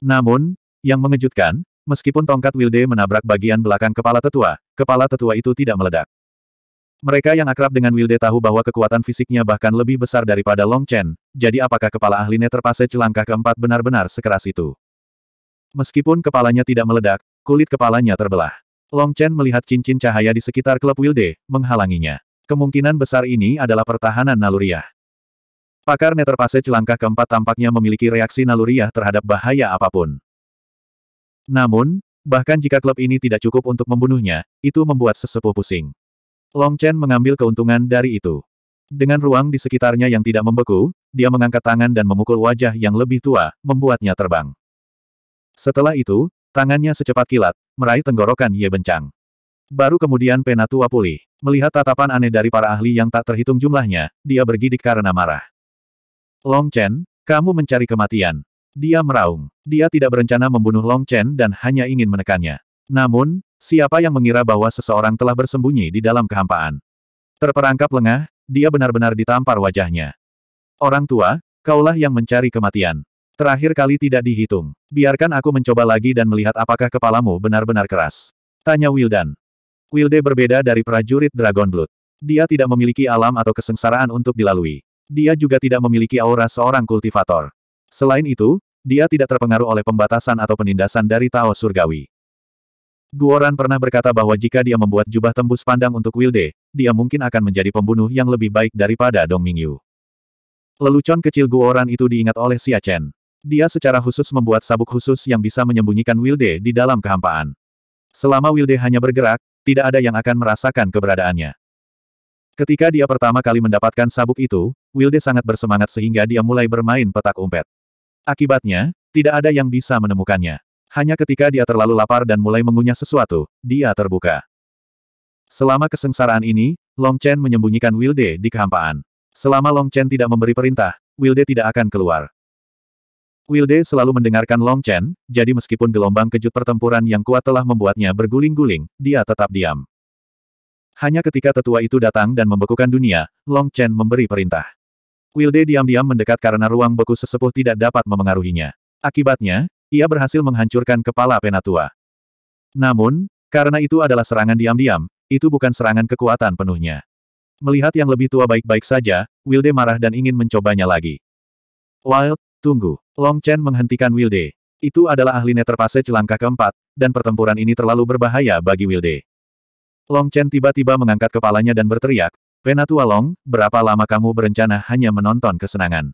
Namun, yang mengejutkan, Meskipun tongkat Wilde menabrak bagian belakang kepala tetua, kepala tetua itu tidak meledak. Mereka yang akrab dengan Wilde tahu bahwa kekuatan fisiknya bahkan lebih besar daripada Long Chen, jadi apakah kepala ahlinya terpase celangkah keempat benar-benar sekeras itu? Meskipun kepalanya tidak meledak, kulit kepalanya terbelah. Long Chen melihat cincin cahaya di sekitar klub Wilde, menghalanginya. Kemungkinan besar ini adalah pertahanan naluriah. Pakar Netherpassage celangkah keempat tampaknya memiliki reaksi naluriah terhadap bahaya apapun. Namun, bahkan jika klub ini tidak cukup untuk membunuhnya, itu membuat sesepuh pusing. Long Chen mengambil keuntungan dari itu. Dengan ruang di sekitarnya yang tidak membeku, dia mengangkat tangan dan memukul wajah yang lebih tua, membuatnya terbang. Setelah itu, tangannya secepat kilat, meraih tenggorokan Ye Bencang. Baru kemudian Penatua pulih. Melihat tatapan aneh dari para ahli yang tak terhitung jumlahnya, dia bergidik karena marah. Long Chen, kamu mencari kematian. Dia meraung. Dia tidak berencana membunuh Long Chen dan hanya ingin menekannya. Namun, siapa yang mengira bahwa seseorang telah bersembunyi di dalam kehampaan? Terperangkap lengah, dia benar-benar ditampar wajahnya. Orang tua, kaulah yang mencari kematian. Terakhir kali tidak dihitung. Biarkan aku mencoba lagi dan melihat apakah kepalamu benar-benar keras. Tanya Wildan. Wilde berbeda dari prajurit Dragon Blood. Dia tidak memiliki alam atau kesengsaraan untuk dilalui. Dia juga tidak memiliki aura seorang kultivator. Selain itu, dia tidak terpengaruh oleh pembatasan atau penindasan dari Tao Surgawi. Guoran pernah berkata bahwa jika dia membuat jubah tembus pandang untuk Wilde, dia mungkin akan menjadi pembunuh yang lebih baik daripada Dong Mingyu. Lelucon kecil Guoran itu diingat oleh Xia Chen. Dia secara khusus membuat sabuk khusus yang bisa menyembunyikan Wilde di dalam kehampaan. Selama Wilde hanya bergerak, tidak ada yang akan merasakan keberadaannya. Ketika dia pertama kali mendapatkan sabuk itu, Wilde sangat bersemangat sehingga dia mulai bermain petak umpet. Akibatnya, tidak ada yang bisa menemukannya. Hanya ketika dia terlalu lapar dan mulai mengunyah sesuatu, dia terbuka. Selama kesengsaraan ini, Long Chen menyembunyikan Wilde di kehampaan. Selama Long Chen tidak memberi perintah, Wilde tidak akan keluar. Wilde selalu mendengarkan Long Chen, jadi meskipun gelombang kejut pertempuran yang kuat telah membuatnya berguling-guling, dia tetap diam. Hanya ketika tetua itu datang dan membekukan dunia, Long Chen memberi perintah. Wilde diam-diam mendekat karena ruang beku sesepuh tidak dapat memengaruhinya. Akibatnya, ia berhasil menghancurkan kepala Penatua. Namun, karena itu adalah serangan diam-diam, itu bukan serangan kekuatan penuhnya. Melihat yang lebih tua baik-baik saja, Wilde marah dan ingin mencobanya lagi. Wild, tunggu. Long Chen menghentikan Wilde. Itu adalah ahli netter passage langkah keempat, dan pertempuran ini terlalu berbahaya bagi Wilde. Long Chen tiba-tiba mengangkat kepalanya dan berteriak, Penatua Long, berapa lama kamu berencana hanya menonton kesenangan?